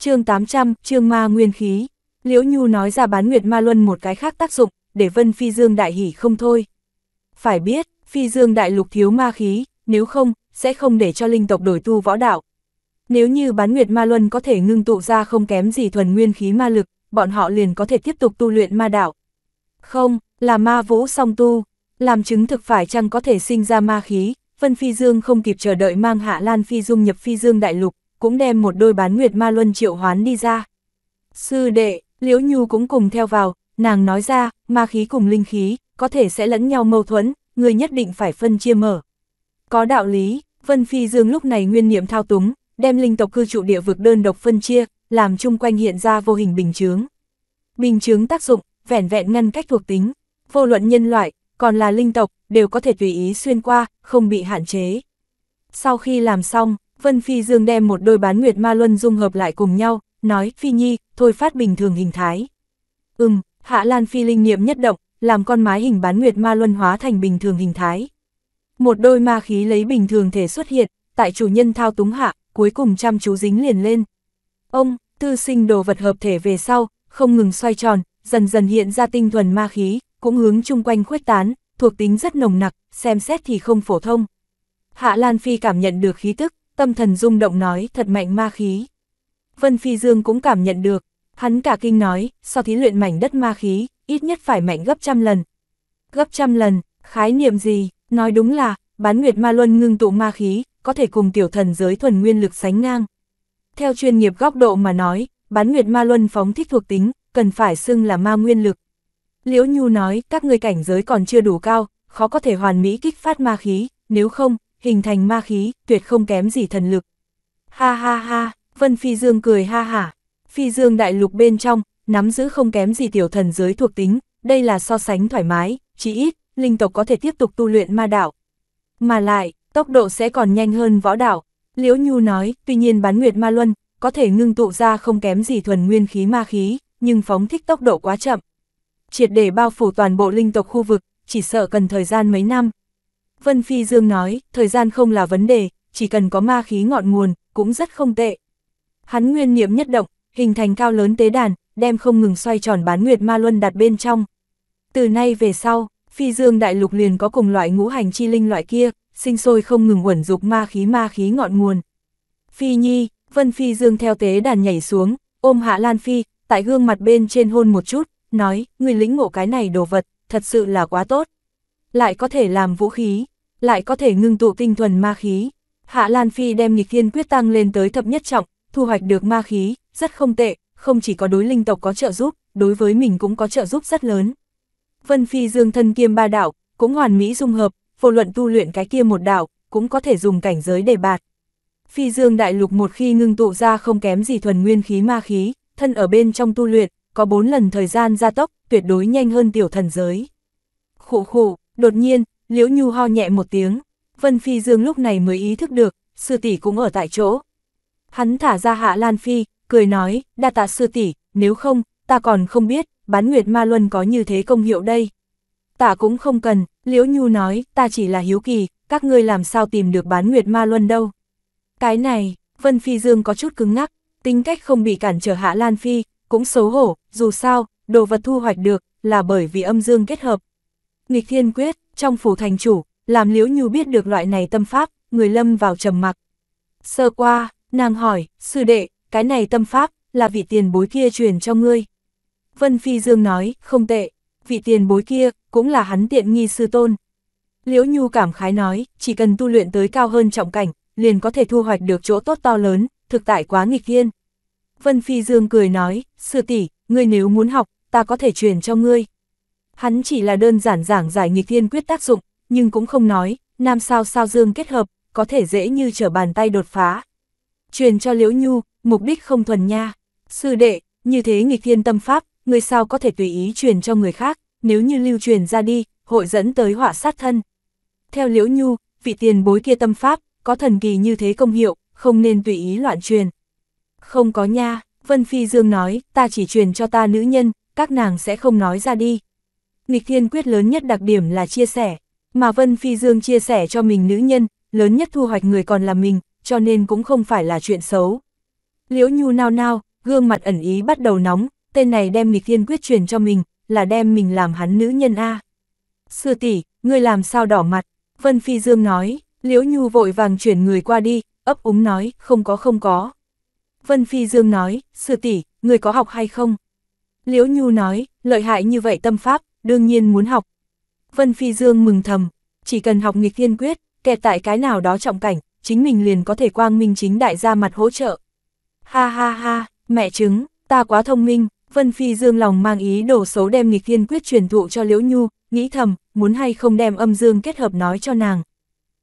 chương 800, chương ma nguyên khí. Liễu Nhu nói ra bán Nguyệt Ma Luân một cái khác tác dụng, để Vân Phi Dương đại hỉ không thôi. Phải biết, Phi Dương đại lục thiếu ma khí, nếu không, sẽ không để cho linh tộc đổi tu võ đạo. Nếu như bán Nguyệt Ma Luân có thể ngưng tụ ra không kém gì thuần nguyên khí ma lực, bọn họ liền có thể tiếp tục tu luyện ma đạo. Không, là ma vũ song tu, làm chứng thực phải chăng có thể sinh ra ma khí, Vân Phi Dương không kịp chờ đợi mang Hạ Lan Phi Dung nhập Phi Dương đại lục, cũng đem một đôi bán nguyệt ma luân triệu hoán đi ra. Sư đệ, Liễu Nhu cũng cùng theo vào, nàng nói ra, ma khí cùng linh khí, có thể sẽ lẫn nhau mâu thuẫn, người nhất định phải phân chia mở. Có đạo lý, Vân Phi Dương lúc này nguyên niệm thao túng, đem linh tộc cư trụ địa vực đơn độc phân chia, làm chung quanh hiện ra vô hình bình chướng. Bình chướng tác dụng, vẻn vẹn ngăn cách thuộc tính, vô luận nhân loại, còn là linh tộc, đều có thể tùy ý xuyên qua, không bị hạn chế. Sau khi làm xong, Vân Phi Dương đem một đôi bán nguyệt ma luân dung hợp lại cùng nhau, nói, Phi Nhi, thôi phát bình thường hình thái. Ừm, Hạ Lan Phi linh niệm nhất động, làm con mái hình bán nguyệt ma luân hóa thành bình thường hình thái. Một đôi ma khí lấy bình thường thể xuất hiện, tại chủ nhân thao túng hạ, cuối cùng chăm chú dính liền lên. Ông, tư sinh đồ vật hợp thể về sau, không ngừng xoay tròn, dần dần hiện ra tinh thuần ma khí, cũng hướng chung quanh khuếch tán, thuộc tính rất nồng nặc, xem xét thì không phổ thông. Hạ Lan Phi cảm nhận được khí tức, tâm thần rung động nói thật mạnh ma khí. Vân Phi Dương cũng cảm nhận được, hắn cả kinh nói, sau thí luyện mảnh đất ma khí, ít nhất phải mạnh gấp trăm lần. Gấp trăm lần, khái niệm gì, nói đúng là, bán nguyệt ma luân ngưng tụ ma khí, có thể cùng tiểu thần giới thuần nguyên lực sánh ngang. Theo chuyên nghiệp góc độ mà nói, bán nguyệt ma luân phóng thích thuộc tính, cần phải xưng là ma nguyên lực. Liễu Nhu nói, các ngươi cảnh giới còn chưa đủ cao, khó có thể hoàn mỹ kích phát ma khí, nếu không, hình thành ma khí, tuyệt không kém gì thần lực. Ha ha ha, Vân Phi Dương cười ha hả. Phi Dương đại lục bên trong, nắm giữ không kém gì tiểu thần giới thuộc tính, đây là so sánh thoải mái, chỉ ít, linh tộc có thể tiếp tục tu luyện ma đạo. Mà lại, tốc độ sẽ còn nhanh hơn võ đạo. Liễu Nhu nói, tuy nhiên bán nguyệt ma luân, có thể ngưng tụ ra không kém gì thuần nguyên khí ma khí, nhưng phóng thích tốc độ quá chậm. Triệt để bao phủ toàn bộ linh tộc khu vực, chỉ sợ cần thời gian mấy năm. Vân Phi Dương nói, thời gian không là vấn đề, chỉ cần có ma khí ngọn nguồn, cũng rất không tệ. Hắn nguyên niệm nhất động, hình thành cao lớn tế đàn, đem không ngừng xoay tròn bán nguyệt ma luân đặt bên trong. Từ nay về sau, Phi Dương đại lục liền có cùng loại ngũ hành chi linh loại kia, sinh sôi không ngừng uẩn dục ma khí ma khí ngọn nguồn. Phi Nhi, Vân Phi Dương theo tế đàn nhảy xuống, ôm Hạ Lan Phi, tại gương mặt bên trên hôn một chút, nói, người lĩnh ngộ cái này đồ vật, thật sự là quá tốt lại có thể làm vũ khí, lại có thể ngưng tụ tinh thuần ma khí. Hạ Lan Phi đem nghịch thiên quyết tăng lên tới thập nhất trọng, thu hoạch được ma khí, rất không tệ, không chỉ có đối linh tộc có trợ giúp, đối với mình cũng có trợ giúp rất lớn. Vân Phi dương thân kiêm ba đạo, cũng hoàn mỹ dung hợp, vô luận tu luyện cái kia một đạo, cũng có thể dùng cảnh giới để bạt. Phi dương đại lục một khi ngưng tụ ra không kém gì thuần nguyên khí ma khí, thân ở bên trong tu luyện, có bốn lần thời gian gia tốc, tuyệt đối nhanh hơn tiểu thần giới. Khủ khủ. Đột nhiên, Liễu Nhu ho nhẹ một tiếng, Vân Phi Dương lúc này mới ý thức được, sư tỷ cũng ở tại chỗ. Hắn thả ra hạ Lan Phi, cười nói, đa tạ sư tỷ, nếu không, ta còn không biết, bán nguyệt ma luân có như thế công hiệu đây. Tạ cũng không cần, Liễu Nhu nói, ta chỉ là hiếu kỳ, các ngươi làm sao tìm được bán nguyệt ma luân đâu. Cái này, Vân Phi Dương có chút cứng ngắc, tính cách không bị cản trở hạ Lan Phi, cũng xấu hổ, dù sao, đồ vật thu hoạch được, là bởi vì âm dương kết hợp, nghịch thiên quyết, trong phủ thành chủ, làm liễu nhu biết được loại này tâm pháp, người lâm vào trầm mặc. Sơ qua, nàng hỏi, sư đệ, cái này tâm pháp, là vị tiền bối kia truyền cho ngươi. Vân Phi Dương nói, không tệ, vị tiền bối kia, cũng là hắn tiện nghi sư tôn. Liễu Nhu cảm khái nói, chỉ cần tu luyện tới cao hơn trọng cảnh, liền có thể thu hoạch được chỗ tốt to lớn, thực tại quá nghịch thiên. Vân Phi Dương cười nói, sư tỷ, ngươi nếu muốn học, ta có thể truyền cho ngươi. Hắn chỉ là đơn giản giảng giải nghịch thiên quyết tác dụng, nhưng cũng không nói, nam sao sao dương kết hợp, có thể dễ như trở bàn tay đột phá. Truyền cho Liễu Nhu, mục đích không thuần nha. Sư đệ, như thế nghịch thiên tâm pháp, người sao có thể tùy ý truyền cho người khác, nếu như lưu truyền ra đi, hội dẫn tới họa sát thân. Theo Liễu Nhu, vị tiền bối kia tâm pháp, có thần kỳ như thế công hiệu, không nên tùy ý loạn truyền. Không có nha, Vân Phi Dương nói, ta chỉ truyền cho ta nữ nhân, các nàng sẽ không nói ra đi nghịch thiên quyết lớn nhất đặc điểm là chia sẻ, mà Vân Phi Dương chia sẻ cho mình nữ nhân, lớn nhất thu hoạch người còn là mình, cho nên cũng không phải là chuyện xấu. Liễu Nhu nao nao, gương mặt ẩn ý bắt đầu nóng, tên này đem nghịch thiên quyết truyền cho mình, là đem mình làm hắn nữ nhân A. Sư tỷ ngươi làm sao đỏ mặt, Vân Phi Dương nói, Liễu Nhu vội vàng chuyển người qua đi, ấp úng nói, không có không có. Vân Phi Dương nói, sư tỷ ngươi có học hay không? Liễu Nhu nói, lợi hại như vậy tâm pháp, đương nhiên muốn học. Vân Phi Dương mừng thầm, chỉ cần học nghịch thiên quyết, kẹt tại cái nào đó trọng cảnh, chính mình liền có thể quang minh chính đại ra mặt hỗ trợ. Ha ha ha, mẹ chứng, ta quá thông minh, Vân Phi Dương lòng mang ý đổ xấu đem nghịch thiên quyết truyền thụ cho Liễu Nhu, nghĩ thầm, muốn hay không đem âm dương kết hợp nói cho nàng.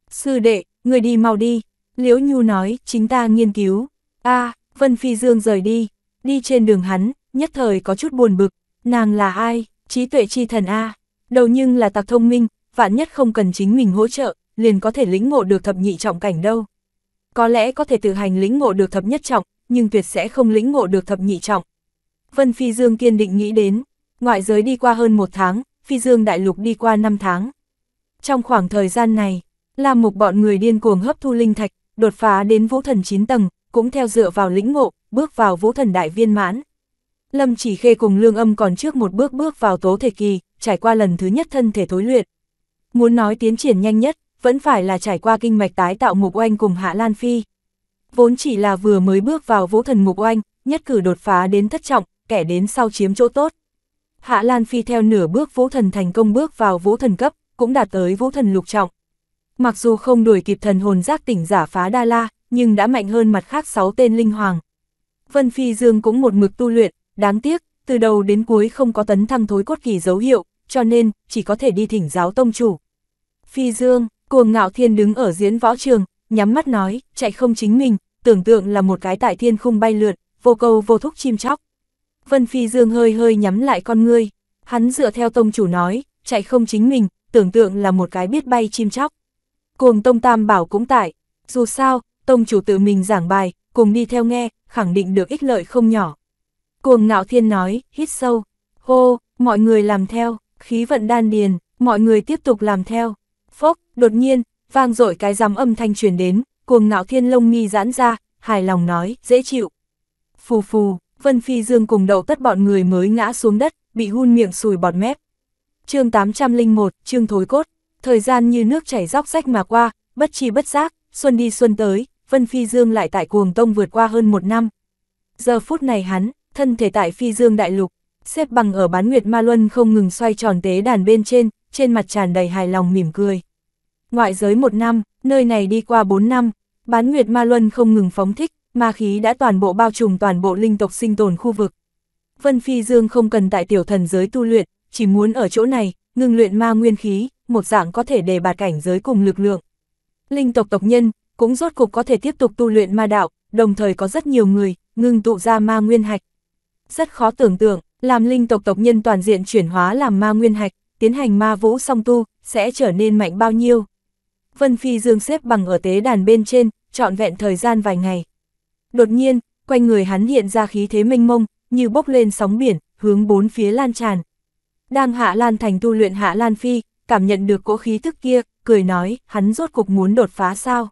Sư đệ, người đi mau đi, Liễu Nhu nói, chính ta nghiên cứu. a Vân Phi Dương rời đi, đi trên đường hắn, nhất thời có chút buồn bực, nàng là ai? trí tuệ chi thần A, đầu nhưng là tạc thông minh, vạn nhất không cần chính mình hỗ trợ, liền có thể lĩnh ngộ được thập nhị trọng cảnh đâu. Có lẽ có thể tự hành lĩnh ngộ được thập nhất trọng, nhưng tuyệt sẽ không lĩnh ngộ được thập nhị trọng. Vân Phi Dương kiên định nghĩ đến, ngoại giới đi qua hơn một tháng, Phi Dương đại lục đi qua 5 tháng. Trong khoảng thời gian này, Lam Mục bọn người điên cuồng hấp thu linh thạch, đột phá đến vũ thần 9 tầng, cũng theo dựa vào lĩnh ngộ, bước vào vũ thần đại viên mãn. Lâm chỉ khê cùng lương âm còn trước một bước bước vào tố thể kỳ, trải qua lần thứ nhất thân thể thối luyện. Muốn nói tiến triển nhanh nhất, vẫn phải là trải qua kinh mạch tái tạo mục oanh cùng hạ Lan Phi. Vốn chỉ là vừa mới bước vào vũ thần mục oanh, nhất cử đột phá đến thất trọng, kẻ đến sau chiếm chỗ tốt. Hạ Lan Phi theo nửa bước vũ thần thành công bước vào vũ thần cấp, cũng đạt tới vũ thần lục trọng. Mặc dù không đuổi kịp thần hồn giác tỉnh giả phá Đa La, nhưng đã mạnh hơn mặt khác 6 tên linh hoàng. Vân Phi Dương cũng một mực tu luyện, Đáng tiếc, từ đầu đến cuối không có tấn thăng thối cốt kỳ dấu hiệu, cho nên, chỉ có thể đi thỉnh giáo tông chủ. Phi Dương, cuồng ngạo thiên đứng ở diễn võ trường, nhắm mắt nói, chạy không chính mình, tưởng tượng là một cái tại thiên khung bay lượn, vô câu vô thúc chim chóc. Vân Phi Dương hơi hơi nhắm lại con ngươi, hắn dựa theo tông chủ nói, chạy không chính mình, tưởng tượng là một cái biết bay chim chóc. Cuồng tông tam bảo cũng tại, dù sao, tông chủ tự mình giảng bài, cùng đi theo nghe, khẳng định được ích lợi không nhỏ. Cuồng ngạo thiên nói, hít sâu, hô, mọi người làm theo, khí vận đan điền, mọi người tiếp tục làm theo. Phốc, đột nhiên, vang dội cái giám âm thanh truyền đến, cuồng ngạo thiên lông mi giãn ra, hài lòng nói, dễ chịu. Phù phù, Vân Phi Dương cùng đầu tất bọn người mới ngã xuống đất, bị hun miệng sùi bọt mép. chương 801, chương thối cốt, thời gian như nước chảy róc rách mà qua, bất chi bất giác, xuân đi xuân tới, Vân Phi Dương lại tại cuồng tông vượt qua hơn một năm. Giờ phút này hắn, thân thể tại phi dương đại lục, xếp bằng ở bán nguyệt ma luân không ngừng xoay tròn tế đàn bên trên, trên mặt tràn đầy hài lòng mỉm cười. Ngoại giới một năm, nơi này đi qua bốn năm, bán nguyệt ma luân không ngừng phóng thích, ma khí đã toàn bộ bao trùm toàn bộ linh tộc sinh tồn khu vực. Vân Phi Dương không cần tại tiểu thần giới tu luyện, chỉ muốn ở chỗ này, ngừng luyện ma nguyên khí, một dạng có thể đề bạt cảnh giới cùng lực lượng. Linh tộc tộc nhân, cũng rốt cục có thể tiếp tục tu luyện ma đạo, đồng thời có rất nhiều người, ngừng tụ ra ma nguyên hạch, rất khó tưởng tượng, làm linh tộc tộc nhân toàn diện chuyển hóa làm ma nguyên hạch, tiến hành ma vũ song tu, sẽ trở nên mạnh bao nhiêu. Vân Phi Dương xếp bằng ở tế đàn bên trên, trọn vẹn thời gian vài ngày. Đột nhiên, quanh người hắn hiện ra khí thế mênh mông, như bốc lên sóng biển, hướng bốn phía lan tràn. Đang Hạ Lan Thành tu luyện Hạ Lan Phi, cảm nhận được cỗ khí thức kia, cười nói, hắn rốt cục muốn đột phá sao?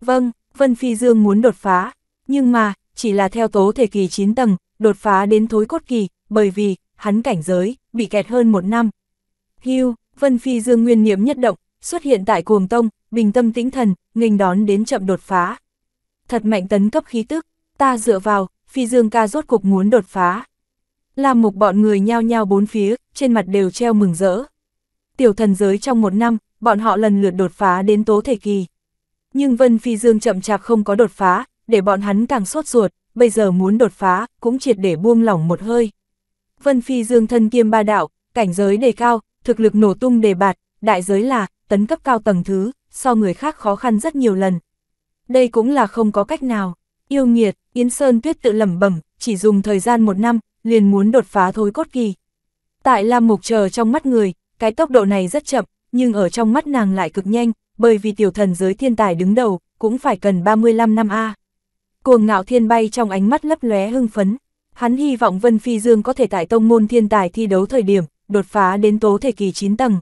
Vâng, Vân Phi Dương muốn đột phá, nhưng mà, chỉ là theo tố thể kỳ 9 tầng, đột phá đến thối cốt kỳ, bởi vì, hắn cảnh giới, bị kẹt hơn một năm. Hưu, Vân Phi Dương nguyên niệm nhất động, xuất hiện tại cuồng tông, bình tâm tĩnh thần, nghênh đón đến chậm đột phá. Thật mạnh tấn cấp khí tức, ta dựa vào, Phi Dương ca rốt cục muốn đột phá. Làm một bọn người nhao nhao bốn phía, trên mặt đều treo mừng rỡ. Tiểu thần giới trong một năm, bọn họ lần lượt đột phá đến tố thể kỳ. Nhưng Vân Phi Dương chậm chạp không có đột phá, để bọn hắn càng sốt ruột, bây giờ muốn đột phá, cũng triệt để buông lỏng một hơi. Vân Phi Dương thân kiêm ba đạo, cảnh giới đề cao, thực lực nổ tung đề bạt, đại giới là, tấn cấp cao tầng thứ, so người khác khó khăn rất nhiều lần. Đây cũng là không có cách nào. Yêu nghiệt, Yến Sơn Tuyết tự lẩm bẩm, chỉ dùng thời gian một năm, liền muốn đột phá thối cốt kỳ. Tại Lam Mục chờ trong mắt người, cái tốc độ này rất chậm, nhưng ở trong mắt nàng lại cực nhanh, bởi vì tiểu thần giới thiên tài đứng đầu, cũng phải cần 35 năm A. Cuồng ngạo thiên bay trong ánh mắt lấp lóe hưng phấn. Hắn hy vọng Vân Phi Dương có thể tại tông môn thiên tài thi đấu thời điểm, đột phá đến tố thể kỳ 9 tầng.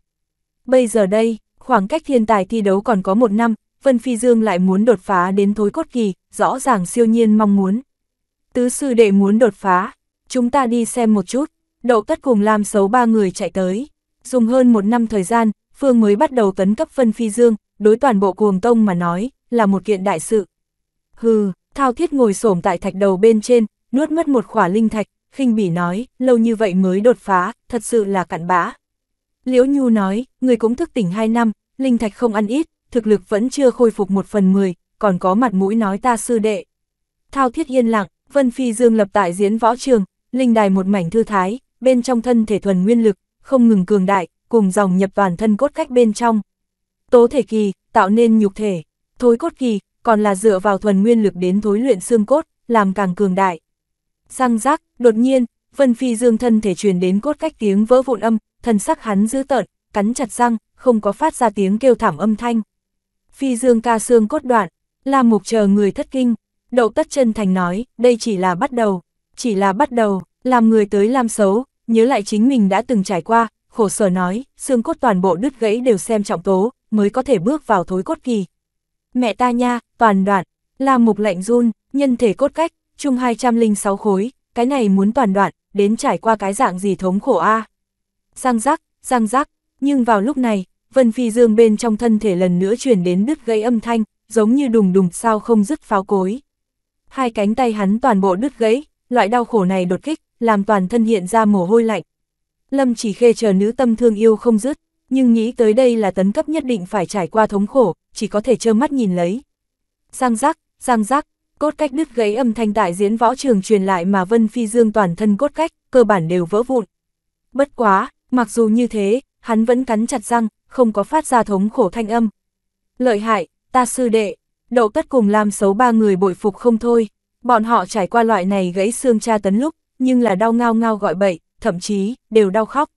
Bây giờ đây, khoảng cách thiên tài thi đấu còn có một năm, Vân Phi Dương lại muốn đột phá đến thối cốt kỳ, rõ ràng siêu nhiên mong muốn. Tứ sư đệ muốn đột phá, chúng ta đi xem một chút. Đậu tất cùng làm xấu ba người chạy tới. Dùng hơn một năm thời gian, Phương mới bắt đầu tấn cấp Vân Phi Dương, đối toàn bộ cuồng tông mà nói, là một kiện đại sự. Hừ, Thao thiết ngồi xổm tại thạch đầu bên trên, nuốt mất một khỏa linh thạch, khinh bỉ nói, lâu như vậy mới đột phá, thật sự là cặn bã. Liễu Nhu nói, người cũng thức tỉnh 2 năm, linh thạch không ăn ít, thực lực vẫn chưa khôi phục một phần 10, còn có mặt mũi nói ta sư đệ. Thao thiết yên lặng, Vân Phi Dương lập tại diễn võ trường, linh đài một mảnh thư thái, bên trong thân thể thuần nguyên lực, không ngừng cường đại, cùng dòng nhập toàn thân cốt cách bên trong. Tố thể kỳ, tạo nên nhục thể, thối cốt kỳ, còn là dựa vào thuần nguyên lực đến thối luyện xương cốt, làm càng cường đại. Sang giác đột nhiên, Vân Phi Dương thân thể truyền đến cốt cách tiếng vỡ vụn âm, thần sắc hắn dữ tợn, cắn chặt răng, không có phát ra tiếng kêu thảm âm thanh. Phi Dương ca xương cốt đoạn, là mục chờ người thất kinh, đậu tất chân thành nói, đây chỉ là bắt đầu, chỉ là bắt đầu, làm người tới làm xấu, nhớ lại chính mình đã từng trải qua, khổ sở nói, xương cốt toàn bộ đứt gãy đều xem trọng tố, mới có thể bước vào thối cốt kỳ mẹ ta nha, toàn đoạn, là mục lạnh run, nhân thể cốt cách, chung 206 khối, cái này muốn toàn đoạn, đến trải qua cái dạng gì thống khổ a à. Răng rắc, răng rắc, nhưng vào lúc này, Vân Phi Dương bên trong thân thể lần nữa chuyển đến đứt gây âm thanh, giống như đùng đùng sao không dứt pháo cối. Hai cánh tay hắn toàn bộ đứt gãy, loại đau khổ này đột kích, làm toàn thân hiện ra mồ hôi lạnh. Lâm chỉ khê chờ nữ tâm thương yêu không dứt, nhưng nghĩ tới đây là tấn cấp nhất định phải trải qua thống khổ, chỉ có thể trơ mắt nhìn lấy. Giang giác, giang giác, cốt cách đứt gãy âm thanh tại diễn võ trường truyền lại mà Vân Phi Dương toàn thân cốt cách, cơ bản đều vỡ vụn. Bất quá, mặc dù như thế, hắn vẫn cắn chặt răng, không có phát ra thống khổ thanh âm. Lợi hại, ta sư đệ, đậu tất cùng làm xấu ba người bội phục không thôi. Bọn họ trải qua loại này gãy xương tra tấn lúc, nhưng là đau ngao ngao gọi bậy, thậm chí, đều đau khóc.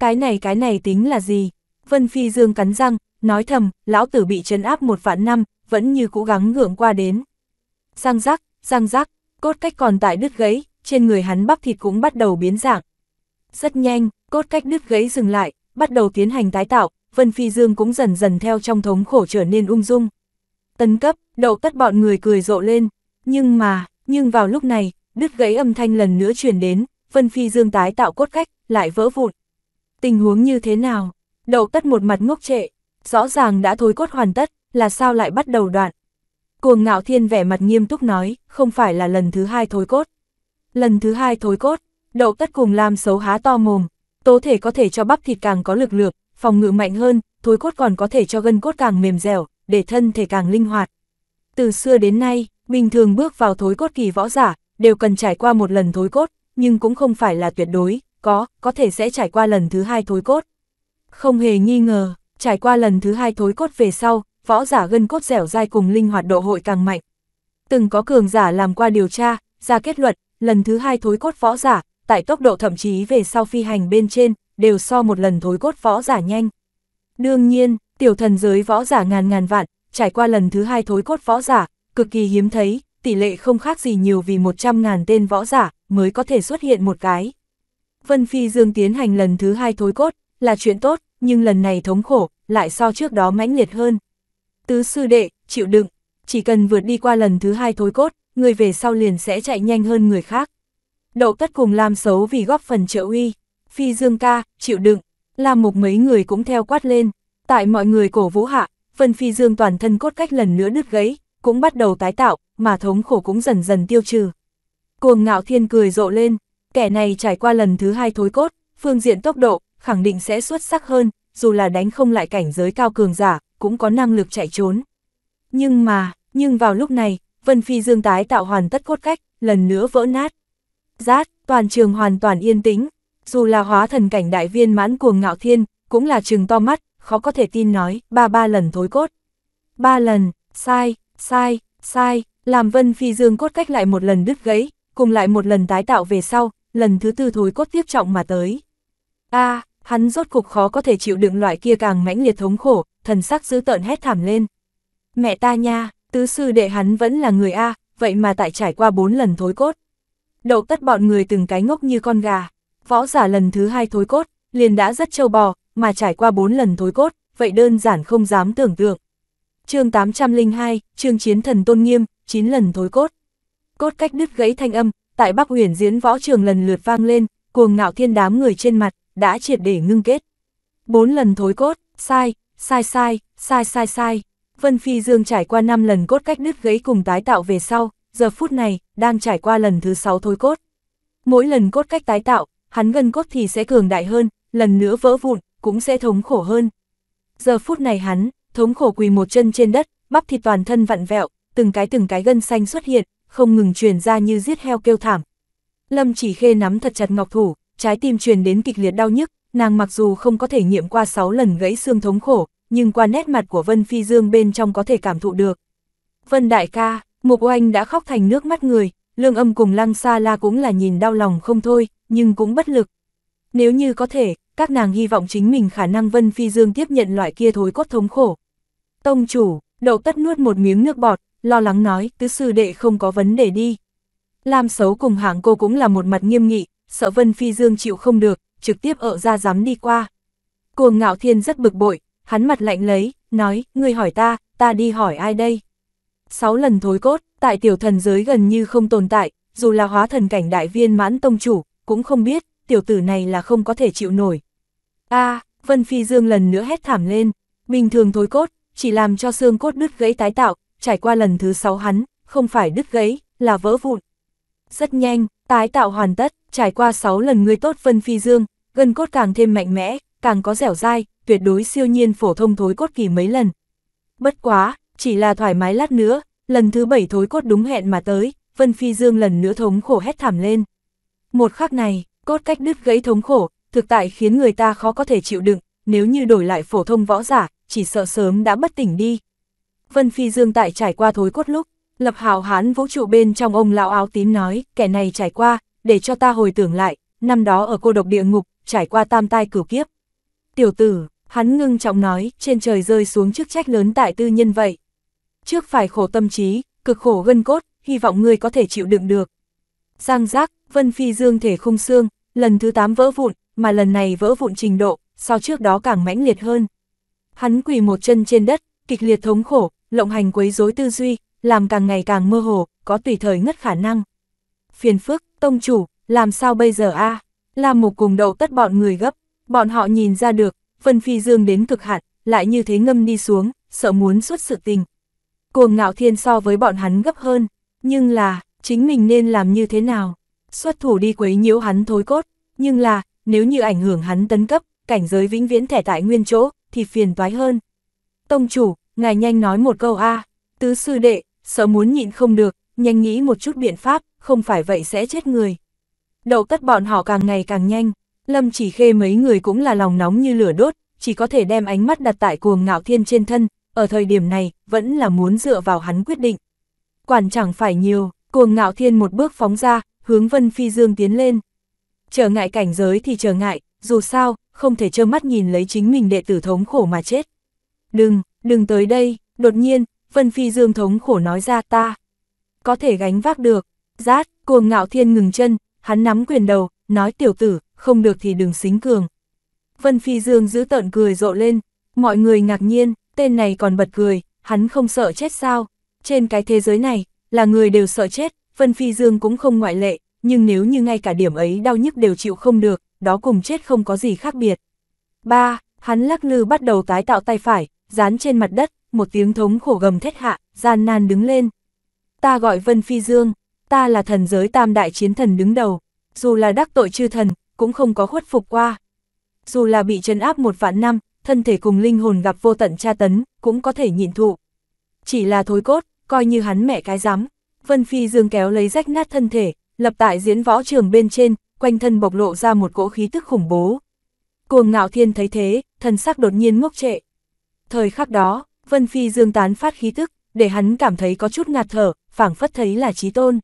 Cái này cái này tính là gì? Vân Phi Dương cắn răng, nói thầm, lão tử bị trấn áp một vạn năm, vẫn như cố gắng gượng qua đến. Răng rắc, răng rắc, cốt cách còn tại đứt gãy, trên người hắn bắp thịt cũng bắt đầu biến dạng. Rất nhanh, cốt cách đứt gãy dừng lại, bắt đầu tiến hành tái tạo, Vân Phi Dương cũng dần dần theo trong thống khổ trở nên ung dung. Tấn cấp, đậu tất bọn người cười rộ lên, nhưng mà, nhưng vào lúc này, đứt gãy âm thanh lần nữa truyền đến, Vân Phi Dương tái tạo cốt cách, lại vỡ vụn, Tình huống như thế nào? Đậu tất một mặt ngốc trệ, rõ ràng đã thối cốt hoàn tất, là sao lại bắt đầu đoạn? Cuồng ngạo thiên vẻ mặt nghiêm túc nói, không phải là lần thứ hai thối cốt. Lần thứ hai thối cốt, đậu tất cùng làm xấu há to mồm, tố thể có thể cho bắp thịt càng có lực lượng, phòng ngự mạnh hơn, thối cốt còn có thể cho gân cốt càng mềm dẻo, để thân thể càng linh hoạt. Từ xưa đến nay, bình thường bước vào thối cốt kỳ võ giả, đều cần trải qua một lần thối cốt, nhưng cũng không phải là tuyệt đối, có, có thể sẽ trải qua lần thứ hai thối cốt. Không hề nghi ngờ, trải qua lần thứ hai thối cốt về sau, võ giả gân cốt dẻo dai cùng linh hoạt độ hội càng mạnh. Từng có cường giả làm qua điều tra, ra kết luận, lần thứ hai thối cốt võ giả, tại tốc độ thậm chí về sau phi hành bên trên, đều so một lần thối cốt võ giả nhanh. Đương nhiên, tiểu thần giới võ giả ngàn ngàn vạn, trải qua lần thứ hai thối cốt võ giả, cực kỳ hiếm thấy, tỷ lệ không khác gì nhiều vì 100.000 tên võ giả mới có thể xuất hiện một cái. Vân Phi Dương tiến hành lần thứ hai thối cốt, là chuyện tốt, nhưng lần này thống khổ, lại so trước đó mãnh liệt hơn. Tứ sư đệ, chịu đựng, chỉ cần vượt đi qua lần thứ hai thối cốt, người về sau liền sẽ chạy nhanh hơn người khác. Đậu tất cùng làm xấu vì góp phần trợ uy, Phi Dương ca, chịu đựng, làm một mấy người cũng theo quát lên, tại mọi người cổ vũ hạ, Vân Phi Dương toàn thân cốt cách lần nữa đứt gãy, cũng bắt đầu tái tạo, mà thống khổ cũng dần dần tiêu trừ. Cuồng ngạo thiên cười rộ lên, kẻ này trải qua lần thứ hai thối cốt, phương diện tốc độ, khẳng định sẽ xuất sắc hơn, dù là đánh không lại cảnh giới cao cường giả, cũng có năng lực chạy trốn. Nhưng mà, nhưng vào lúc này, Vân Phi Dương tái tạo hoàn tất cốt cách, lần nữa vỡ nát. Rát, toàn trường hoàn toàn yên tĩnh, dù là hóa thần cảnh đại viên mãn cuồng ngạo thiên, cũng là trường to mắt, khó có thể tin nói, ba ba lần thối cốt. Ba lần, sai, sai, sai, làm Vân Phi Dương cốt cách lại một lần đứt gãy, cùng lại một lần tái tạo về sau, lần thứ tư thối cốt tiếp trọng mà tới. a hắn rốt cục khó có thể chịu đựng loại kia càng mãnh liệt thống khổ, thần sắc dữ tợn hét thảm lên. Mẹ ta nha, tứ sư đệ hắn vẫn là người A, vậy mà tại trải qua bốn lần thối cốt. Đậu tất bọn người từng cái ngốc như con gà, võ giả lần thứ hai thối cốt, liền đã rất trâu bò, mà trải qua bốn lần thối cốt, vậy đơn giản không dám tưởng tượng. chương 802, chương chiến thần tôn nghiêm, 9 lần thối cốt. Cốt cách đứt gãy thanh âm, tại Bắc Huyền diễn võ trường lần lượt vang lên, cuồng ngạo thiên đám người trên mặt, đã triệt để ngưng kết. Bốn lần thối cốt, sai, sai sai, sai sai sai. Vân Phi Dương trải qua 5 lần cốt cách đứt gãy cùng tái tạo về sau, giờ phút này, đang trải qua lần thứ 6 thối cốt. Mỗi lần cốt cách tái tạo, hắn gân cốt thì sẽ cường đại hơn, lần nữa vỡ vụn, cũng sẽ thống khổ hơn. Giờ phút này hắn, thống khổ quỳ một chân trên đất, bắp thịt toàn thân vặn vẹo, từng cái từng cái gân xanh xuất hiện, không ngừng truyền ra như giết heo kêu thảm. Lâm chỉ khê nắm thật chặt ngọc thủ, trái tim truyền đến kịch liệt đau nhức, nàng mặc dù không có thể nghiệm qua 6 lần gãy xương thống khổ, nhưng qua nét mặt của Vân Phi Dương bên trong có thể cảm thụ được. Vân đại ca, Mục Oanh đã khóc thành nước mắt người, lương âm cùng lăng xa la cũng là nhìn đau lòng không thôi, nhưng cũng bất lực. Nếu như có thể, các nàng hy vọng chính mình khả năng Vân Phi Dương tiếp nhận loại kia thối cốt thống khổ. Tông chủ, đậu tất nuốt một miếng nước bọt, lo lắng nói, tứ sư đệ không có vấn đề đi. Làm xấu cùng hạng cô cũng là một mặt nghiêm nghị, sợ Vân Phi Dương chịu không được, trực tiếp ở ra dám đi qua. Cuồng ngạo thiên rất bực bội, hắn mặt lạnh lấy, nói, ngươi hỏi ta, ta đi hỏi ai đây? Sáu lần thối cốt, tại tiểu thần giới gần như không tồn tại, dù là hóa thần cảnh đại viên mãn tông chủ, cũng không biết, tiểu tử này là không có thể chịu nổi. a Vân Phi Dương lần nữa hét thảm lên, bình thường thối cốt, chỉ làm cho xương cốt đứt gãy tái tạo, trải qua lần thứ sáu hắn, không phải đứt gãy, là vỡ vụn. Rất nhanh, tái tạo hoàn tất, trải qua sáu lần ngươi tốt Vân Phi Dương, gân cốt càng thêm mạnh mẽ, càng có dẻo dai, tuyệt đối siêu nhiên phổ thông thối cốt kỳ mấy lần. Bất quá, chỉ là thoải mái lát nữa, lần thứ bảy thối cốt đúng hẹn mà tới, Vân Phi Dương lần nữa thống khổ hét thảm lên. Một khắc này, cốt cách đứt gãy thống khổ, thực tại khiến người ta khó có thể chịu đựng, nếu như đổi lại phổ thông võ giả, chỉ sợ sớm đã bất tỉnh đi. Vân Phi Dương tại trải qua thối cốt lúc, lập hào hán vũ trụ bên trong ông lão áo tím nói, kẻ này trải qua, để cho ta hồi tưởng lại, năm đó ở cô độc địa ngục, trải qua tam tai cửu kiếp. Tiểu tử, hắn ngưng trọng nói, trên trời rơi xuống chức trách lớn tại tư nhân vậy. Trước phải khổ tâm trí, cực khổ gân cốt, hy vọng ngươi có thể chịu đựng được. Giang giác, Vân Phi Dương thể khung xương, lần thứ 8 vỡ vụn, mà lần này vỡ vụn trình độ, so trước đó càng mãnh liệt hơn. Hắn quỳ một chân trên đất, kịch liệt thống khổ, lộng hành quấy rối tư duy, làm càng ngày càng mơ hồ, có tùy thời ngất khả năng. Phiền phức, tông chủ, làm sao bây giờ a? À? Làm một cùng đầu tất bọn người gấp, bọn họ nhìn ra được, Vân Phi Dương đến cực hạn, lại như thế ngâm đi xuống, sợ muốn xuất sự tình. Cuồng ngạo thiên so với bọn hắn gấp hơn, nhưng là, chính mình nên làm như thế nào? Xuất thủ đi quấy nhiễu hắn thối cốt, nhưng là, nếu như ảnh hưởng hắn tấn cấp, cảnh giới vĩnh viễn thẻ tại nguyên chỗ, thì phiền toái hơn. Tông chủ, ngài nhanh nói một câu a tứ sư đệ, sợ muốn nhịn không được, nhanh nghĩ một chút biện pháp, không phải vậy sẽ chết người. Đầu tất bọn họ càng ngày càng nhanh, lâm chỉ khê mấy người cũng là lòng nóng như lửa đốt, chỉ có thể đem ánh mắt đặt tại cuồng ngạo thiên trên thân, ở thời điểm này, vẫn là muốn dựa vào hắn quyết định. Quản chẳng phải nhiều, cuồng ngạo thiên một bước phóng ra, hướng vân phi dương tiến lên. Trở ngại cảnh giới thì trở ngại, dù sao, không thể trơ mắt nhìn lấy chính mình đệ tử thống khổ mà chết. Đừng, đừng tới đây, đột nhiên, Vân Phi Dương thống khổ nói ra ta. Có thể gánh vác được, rát, cuồng ngạo thiên ngừng chân, hắn nắm quyền đầu, nói tiểu tử, không được thì đừng xính cường. Vân Phi Dương giữ tợn cười rộ lên, mọi người ngạc nhiên, tên này còn bật cười, hắn không sợ chết sao. Trên cái thế giới này, là người đều sợ chết, Vân Phi Dương cũng không ngoại lệ, nhưng nếu như ngay cả điểm ấy đau nhức đều chịu không được, đó cùng chết không có gì khác biệt. 3. Hắn lắc lư bắt đầu tái tạo tay phải, dán trên mặt đất, một tiếng thống khổ gầm thét hạ, gian nan đứng lên. Ta gọi Vân Phi Dương, ta là thần giới tam đại chiến thần đứng đầu, dù là đắc tội chư thần, cũng không có khuất phục qua. Dù là bị trấn áp một vạn năm, thân thể cùng linh hồn gặp vô tận tra tấn, cũng có thể nhịn thụ. Chỉ là thối cốt, coi như hắn mẹ cái rắm Vân Phi Dương kéo lấy rách nát thân thể, lập tại diễn võ trường bên trên, quanh thân bộc lộ ra một cỗ khí tức khủng bố. Cuồng ngạo thiên thấy thế, thần sắc đột nhiên ngốc trệ. Thời khắc đó, Vân Phi Dương tán phát khí tức, để hắn cảm thấy có chút ngạt thở, phảng phất thấy là trí tôn.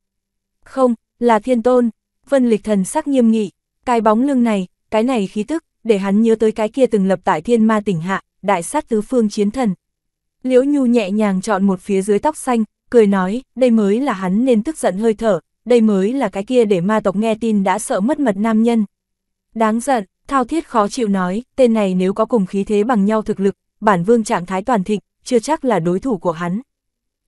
Không, là thiên tôn, Vân Lịch Thần sắc nghiêm nghị, cái bóng lưng này, cái này khí tức, để hắn nhớ tới cái kia từng lập tại thiên ma tỉnh hạ, đại sát tứ phương chiến thần. Liễu Nhu nhẹ nhàng chọn một phía dưới tóc xanh, cười nói, đây mới là hắn nên tức giận hơi thở, đây mới là cái kia để ma tộc nghe tin đã sợ mất mật nam nhân. Đáng giận, Thao Thiết khó chịu nói, tên này nếu có cùng khí thế bằng nhau thực lực, bản vương trạng thái toàn thịnh, chưa chắc là đối thủ của hắn.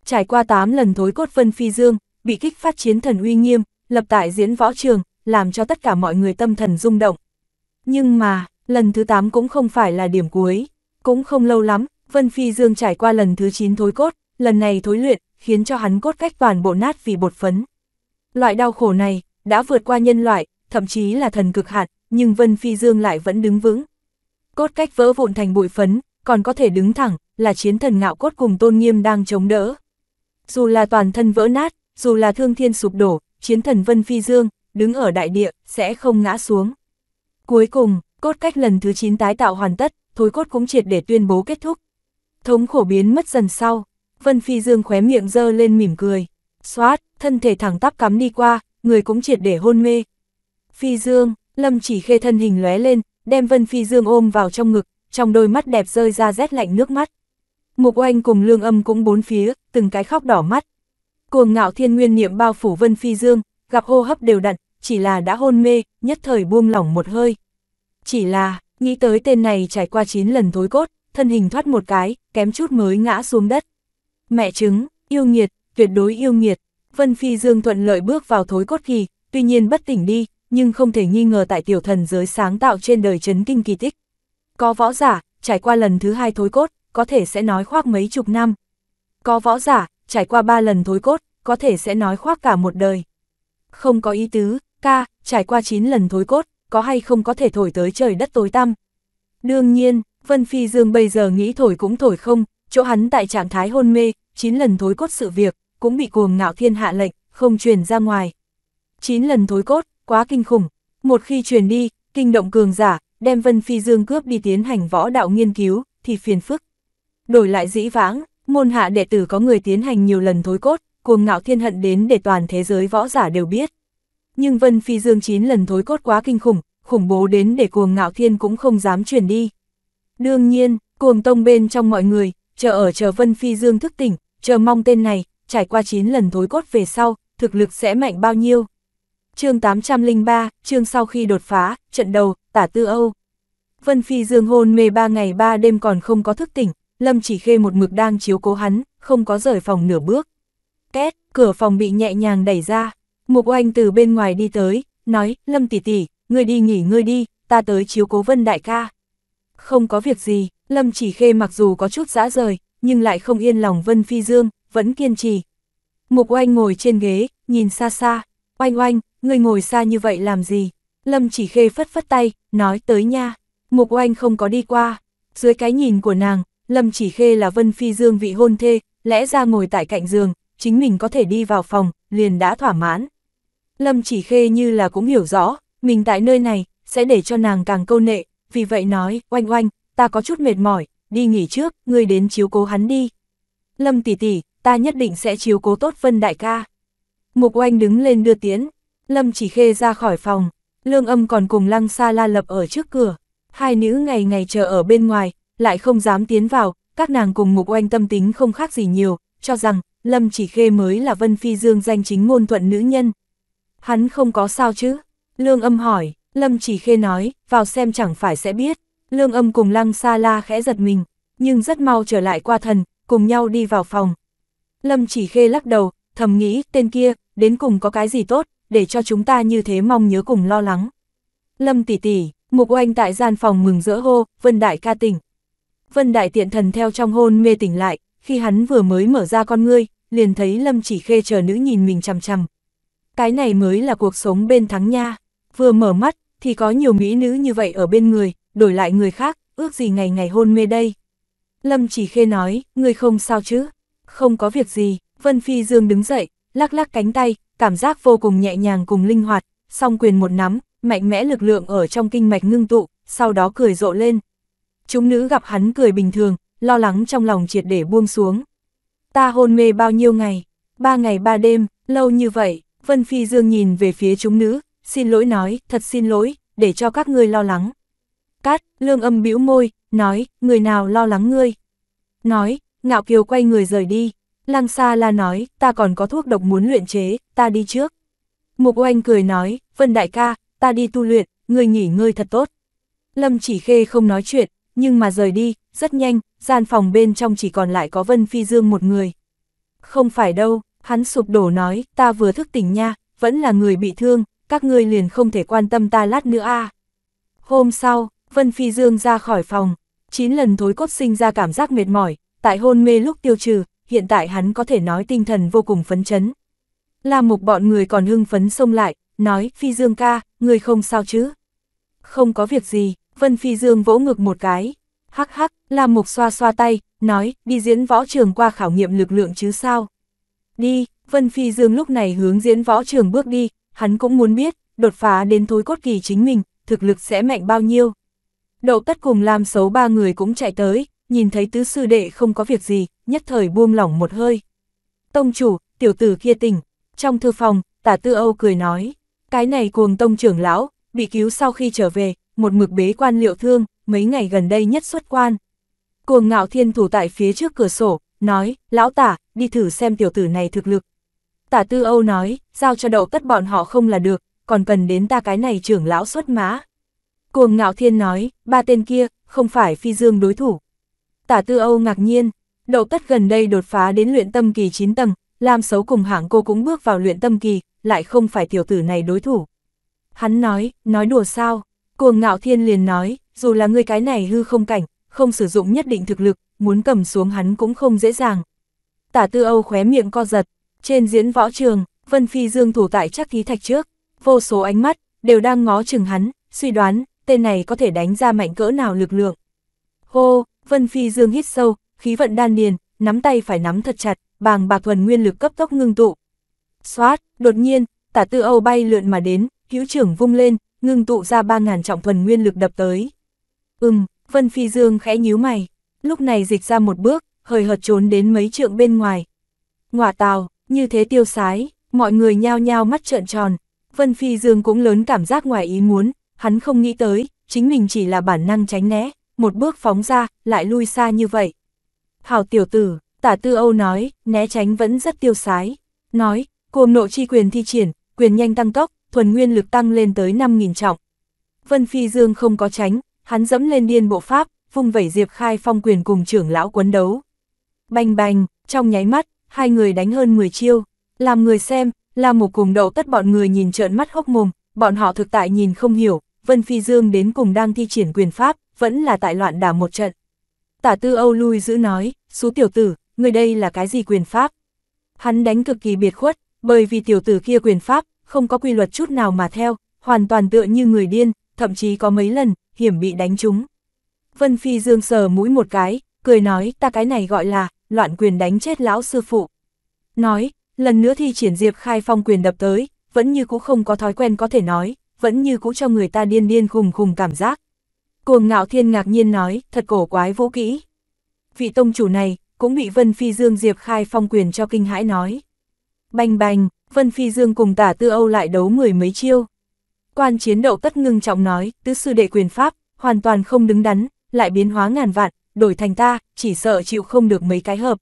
Trải qua 8 lần thối cốt phân phi dương, bị kích phát chiến thần uy nghiêm, lập tại diễn võ trường, làm cho tất cả mọi người tâm thần rung động. Nhưng mà, lần thứ 8 cũng không phải là điểm cuối, cũng không lâu lắm, Vân Phi Dương trải qua lần thứ 9 thối cốt, lần này thối luyện, khiến cho hắn cốt cách toàn bộ nát vì bột phấn. Loại đau khổ này, đã vượt qua nhân loại, thậm chí là thần cực hạn, nhưng Vân Phi Dương lại vẫn đứng vững. Cốt cách vỡ vụn thành bụi phấn, còn có thể đứng thẳng, là chiến thần ngạo cốt cùng tôn nghiêm đang chống đỡ. Dù là toàn thân vỡ nát, dù là thương thiên sụp đổ, chiến thần Vân Phi Dương, đứng ở đại địa, sẽ không ngã xuống. Cuối cùng, cốt cách lần thứ 9 tái tạo hoàn tất, thối cốt cũng triệt để tuyên bố kết thúc. Thống khổ biến mất dần sau, Vân Phi Dương khóe miệng dơ lên mỉm cười. Xoát, thân thể thẳng tắp cắm đi qua, người cũng triệt để hôn mê. Phi Dương, Lâm chỉ khê thân hình lóe lên, đem Vân Phi Dương ôm vào trong ngực, trong đôi mắt đẹp rơi ra rét lạnh nước mắt. Mục oanh cùng lương âm cũng bốn phía, từng cái khóc đỏ mắt. Cuồng ngạo thiên nguyên niệm bao phủ vân phi dương, gặp hô hấp đều đặn, chỉ là đã hôn mê, nhất thời buông lỏng một hơi. Chỉ là, nghĩ tới tên này trải qua 9 lần thối cốt, thân hình thoát một cái, kém chút mới ngã xuống đất. Mẹ chứng, yêu nghiệt, tuyệt đối yêu nghiệt. Vân Phi Dương thuận lợi bước vào thối cốt kỳ, tuy nhiên bất tỉnh đi, nhưng không thể nghi ngờ tại tiểu thần giới sáng tạo trên đời chấn kinh kỳ tích. Có võ giả, trải qua lần thứ hai thối cốt, có thể sẽ nói khoác mấy chục năm. Có võ giả, trải qua ba lần thối cốt, có thể sẽ nói khoác cả một đời. Không có ý tứ, ca, trải qua chín lần thối cốt, có hay không có thể thổi tới trời đất tối tăm. Đương nhiên, Vân Phi Dương bây giờ nghĩ thổi cũng thổi không, chỗ hắn tại trạng thái hôn mê, chín lần thối cốt sự việc, cũng bị cuồng ngạo thiên hạ lệnh, không truyền ra ngoài. chín lần thối cốt, quá kinh khủng, một khi truyền đi, kinh động cường giả, đem Vân Phi Dương cướp đi tiến hành võ đạo nghiên cứu, thì phiền phức. Đổi lại dĩ vãng, môn hạ đệ tử có người tiến hành nhiều lần thối cốt, cuồng ngạo thiên hận đến để toàn thế giới võ giả đều biết. Nhưng Vân Phi Dương 9 lần thối cốt quá kinh khủng, khủng bố đến để cuồng ngạo thiên cũng không dám truyền đi. Đương nhiên, cuồng tông bên trong mọi người, chờ ở chờ Vân Phi Dương thức tỉnh, chờ mong tên này, trải qua 9 lần thối cốt về sau, thực lực sẽ mạnh bao nhiêu. chương 803, chương sau khi đột phá, trận đầu, tả tư Âu. Vân Phi Dương hôn mê ba ngày ba đêm còn không có thức tỉnh, Lâm chỉ khê một mực đang chiếu cố hắn, không có rời phòng nửa bước. Két, cửa phòng bị nhẹ nhàng đẩy ra, Mục Oanh từ bên ngoài đi tới, nói, Lâm tỷ tỷ, ngươi đi nghỉ ngươi đi, ta tới chiếu cố Vân đại ca. Không có việc gì, Lâm chỉ khê mặc dù có chút dã rời, nhưng lại không yên lòng Vân Phi Dương, vẫn kiên trì. Mục Oanh ngồi trên ghế, nhìn xa xa, Oanh Oanh, ngươi ngồi xa như vậy làm gì? Lâm chỉ khê phất phất tay, nói tới nha, mục oanh không có đi qua. Dưới cái nhìn của nàng, Lâm chỉ khê là Vân Phi Dương vị hôn thê, lẽ ra ngồi tại cạnh giường, chính mình có thể đi vào phòng, liền đã thỏa mãn. Lâm chỉ khê như là cũng hiểu rõ, mình tại nơi này, sẽ để cho nàng càng câu nệ, vì vậy nói, oanh oanh, ta có chút mệt mỏi, đi nghỉ trước, ngươi đến chiếu cố hắn đi. Lâm tỷ tỷ, ta nhất định sẽ chiếu cố tốt Vân đại ca. Mục oanh đứng lên đưa tiến, Lâm chỉ khê ra khỏi phòng, Lương âm còn cùng lăng xa la lập ở trước cửa, hai nữ ngày ngày chờ ở bên ngoài, lại không dám tiến vào, các nàng cùng mục oanh tâm tính không khác gì nhiều, cho rằng Lâm chỉ khê mới là Vân Phi Dương danh chính ngôn thuận nữ nhân. Hắn không có sao chứ? Lương âm hỏi, Lâm chỉ khê nói, vào xem chẳng phải sẽ biết. Lương âm cùng lăng xa la khẽ giật mình, nhưng rất mau trở lại qua thần, cùng nhau đi vào phòng. Lâm chỉ khê lắc đầu, thầm nghĩ tên kia, đến cùng có cái gì tốt, để cho chúng ta như thế mong nhớ cùng lo lắng. Lâm tỷ tỷ, mục oanh tại gian phòng mừng rỡ hô, Vân Đại ca tỉnh. Vân Đại tiện thần theo trong hôn mê tỉnh lại, khi hắn vừa mới mở ra con ngươi, liền thấy Lâm chỉ khê chờ nữ nhìn mình chằm chằm. Cái này mới là cuộc sống bên thắng nha, vừa mở mắt thì có nhiều mỹ nữ như vậy ở bên người, đổi lại người khác, ước gì ngày ngày hôn mê đây. Lâm chỉ khê nói, ngươi không sao chứ, không có việc gì, Vân Phi Dương đứng dậy, lắc lắc cánh tay, cảm giác vô cùng nhẹ nhàng cùng linh hoạt, song quyền một nắm, mạnh mẽ lực lượng ở trong kinh mạch ngưng tụ, sau đó cười rộ lên. Chúng nữ gặp hắn cười bình thường, lo lắng trong lòng triệt để buông xuống. Ta hôn mê bao nhiêu ngày? Ba ngày ba đêm, lâu như vậy, Vân Phi Dương nhìn về phía chúng nữ, xin lỗi nói, thật xin lỗi, để cho các ngươi lo lắng. Cát, lương âm bĩu môi, nói, người nào lo lắng ngươi? Nói, ngạo kiều quay người rời đi, Lăng Sa La nói, ta còn có thuốc độc muốn luyện chế, ta đi trước. Mục Oanh cười nói, Vân Đại ca, ta đi tu luyện, người nghỉ ngơi thật tốt. Lâm chỉ khê không nói chuyện, nhưng mà rời đi, rất nhanh, gian phòng bên trong chỉ còn lại có Vân Phi Dương một người. Không phải đâu, hắn sụp đổ nói, ta vừa thức tỉnh nha, vẫn là người bị thương, các ngươi liền không thể quan tâm ta lát nữa a. Hôm sau, Vân Phi Dương ra khỏi phòng, 9 lần thối cốt sinh ra cảm giác mệt mỏi, tại hôn mê lúc tiêu trừ, hiện tại hắn có thể nói tinh thần vô cùng phấn chấn. Lam Mục bọn người còn hưng phấn xông lại, nói, Phi Dương ca, người không sao chứ? Không có việc gì, Vân Phi Dương vỗ ngực một cái. Hắc hắc, Lam Mục xoa xoa tay, nói, đi diễn võ trường qua khảo nghiệm lực lượng chứ sao? Đi, Vân Phi Dương lúc này hướng diễn võ trường bước đi, hắn cũng muốn biết, đột phá đến thối cốt kỳ chính mình, thực lực sẽ mạnh bao nhiêu. Đậu tất cùng Lam xấu ba người cũng chạy tới, nhìn thấy tứ sư đệ không có việc gì, nhất thời buông lỏng một hơi. Tông chủ, tiểu tử kia tỉnh, trong thư phòng, tả tư Âu cười nói, cái này cuồng tông trưởng lão, bị cứu sau khi trở về, một mực bế quan liệu thương, mấy ngày gần đây nhất xuất quan. Cuồng ngạo thiên thủ tại phía trước cửa sổ, nói, lão tả, đi thử xem tiểu tử này thực lực. Tả tư Âu nói, giao cho đậu tất bọn họ không là được, còn cần đến ta cái này trưởng lão xuất má. Cuồng ngạo thiên nói, ba tên kia, không phải phi dương đối thủ. Tả tư Âu ngạc nhiên, Đậu tất gần đây đột phá đến luyện tâm kỳ 9 tầng, làm xấu cùng hạng cô cũng bước vào luyện tâm kỳ, lại không phải tiểu tử này đối thủ. Hắn nói, nói đùa sao? Cuồng ngạo thiên liền nói, dù là người cái này hư không cảnh, không sử dụng nhất định thực lực, muốn cầm xuống hắn cũng không dễ dàng. Tả tư Âu khóe miệng co giật, trên diễn võ trường, Vân Phi Dương thủ tại chắc khí thạch trước, vô số ánh mắt, đều đang ngó chừng hắn, suy đoán, tên này có thể đánh ra mạnh cỡ nào lực lượng. Hô, Vân Phi Dương hít sâu, khí vận đan điền, nắm tay phải nắm thật chặt, bàng bạc thuần nguyên lực cấp tốc ngưng tụ. Xoát, đột nhiên, tả tư Âu bay lượn mà đến, hữu trưởng vung lên, ngưng tụ ra 3.000 trọng thuần nguyên lực đập tới. Ừm, Vân Phi Dương khẽ nhíu mày, lúc này dịch ra một bước, hời hợt trốn đến mấy trượng bên ngoài. Ngọa tào, như thế tiêu sái, mọi người nhao nhao mắt trợn tròn, Vân Phi Dương cũng lớn cảm giác ngoài ý muốn, hắn không nghĩ tới, chính mình chỉ là bản năng tránh né, một bước phóng ra, lại lui xa như vậy. Hảo tiểu tử, tả tư Âu nói, né tránh vẫn rất tiêu sái. Nói, cuồng nộ chi quyền thi triển, quyền nhanh tăng tốc, thuần nguyên lực tăng lên tới 5.000 trọng. Vân Phi Dương không có tránh, hắn dẫm lên điên bộ pháp, vung vẩy Diệp Khai phong quyền cùng trưởng lão quấn đấu. Bành bành, trong nháy mắt, hai người đánh hơn 10 chiêu. Làm người xem, là một cùng đậu tất bọn người nhìn trợn mắt hốc mồm, bọn họ thực tại nhìn không hiểu, Vân Phi Dương đến cùng đang thi triển quyền pháp, vẫn là tại loạn đả một trận. Tả tư Âu lui giữ nói, số tiểu tử, người đây là cái gì quyền pháp? Hắn đánh cực kỳ biệt khuất, bởi vì tiểu tử kia quyền pháp, không có quy luật chút nào mà theo, hoàn toàn tựa như người điên, thậm chí có mấy lần, hiểm bị đánh trúng. Vân Phi Dương sờ mũi một cái, cười nói ta cái này gọi là, loạn quyền đánh chết lão sư phụ. Nói, lần nữa thì triển diệp khai phong quyền đập tới, vẫn như cũ không có thói quen có thể nói, vẫn như cũ cho người ta điên điên khùng khùng cảm giác. Cuồng ngạo thiên ngạc nhiên nói, thật cổ quái vũ kỹ. Vị tông chủ này, cũng bị Vân Phi Dương Diệp khai phong quyền cho kinh hãi nói. Bành bành, Vân Phi Dương cùng tả tư Âu lại đấu mười mấy chiêu. Quan chiến đậu tất ngưng trọng nói, tứ sư đệ quyền pháp, hoàn toàn không đứng đắn, lại biến hóa ngàn vạn, đổi thành ta, chỉ sợ chịu không được mấy cái hợp.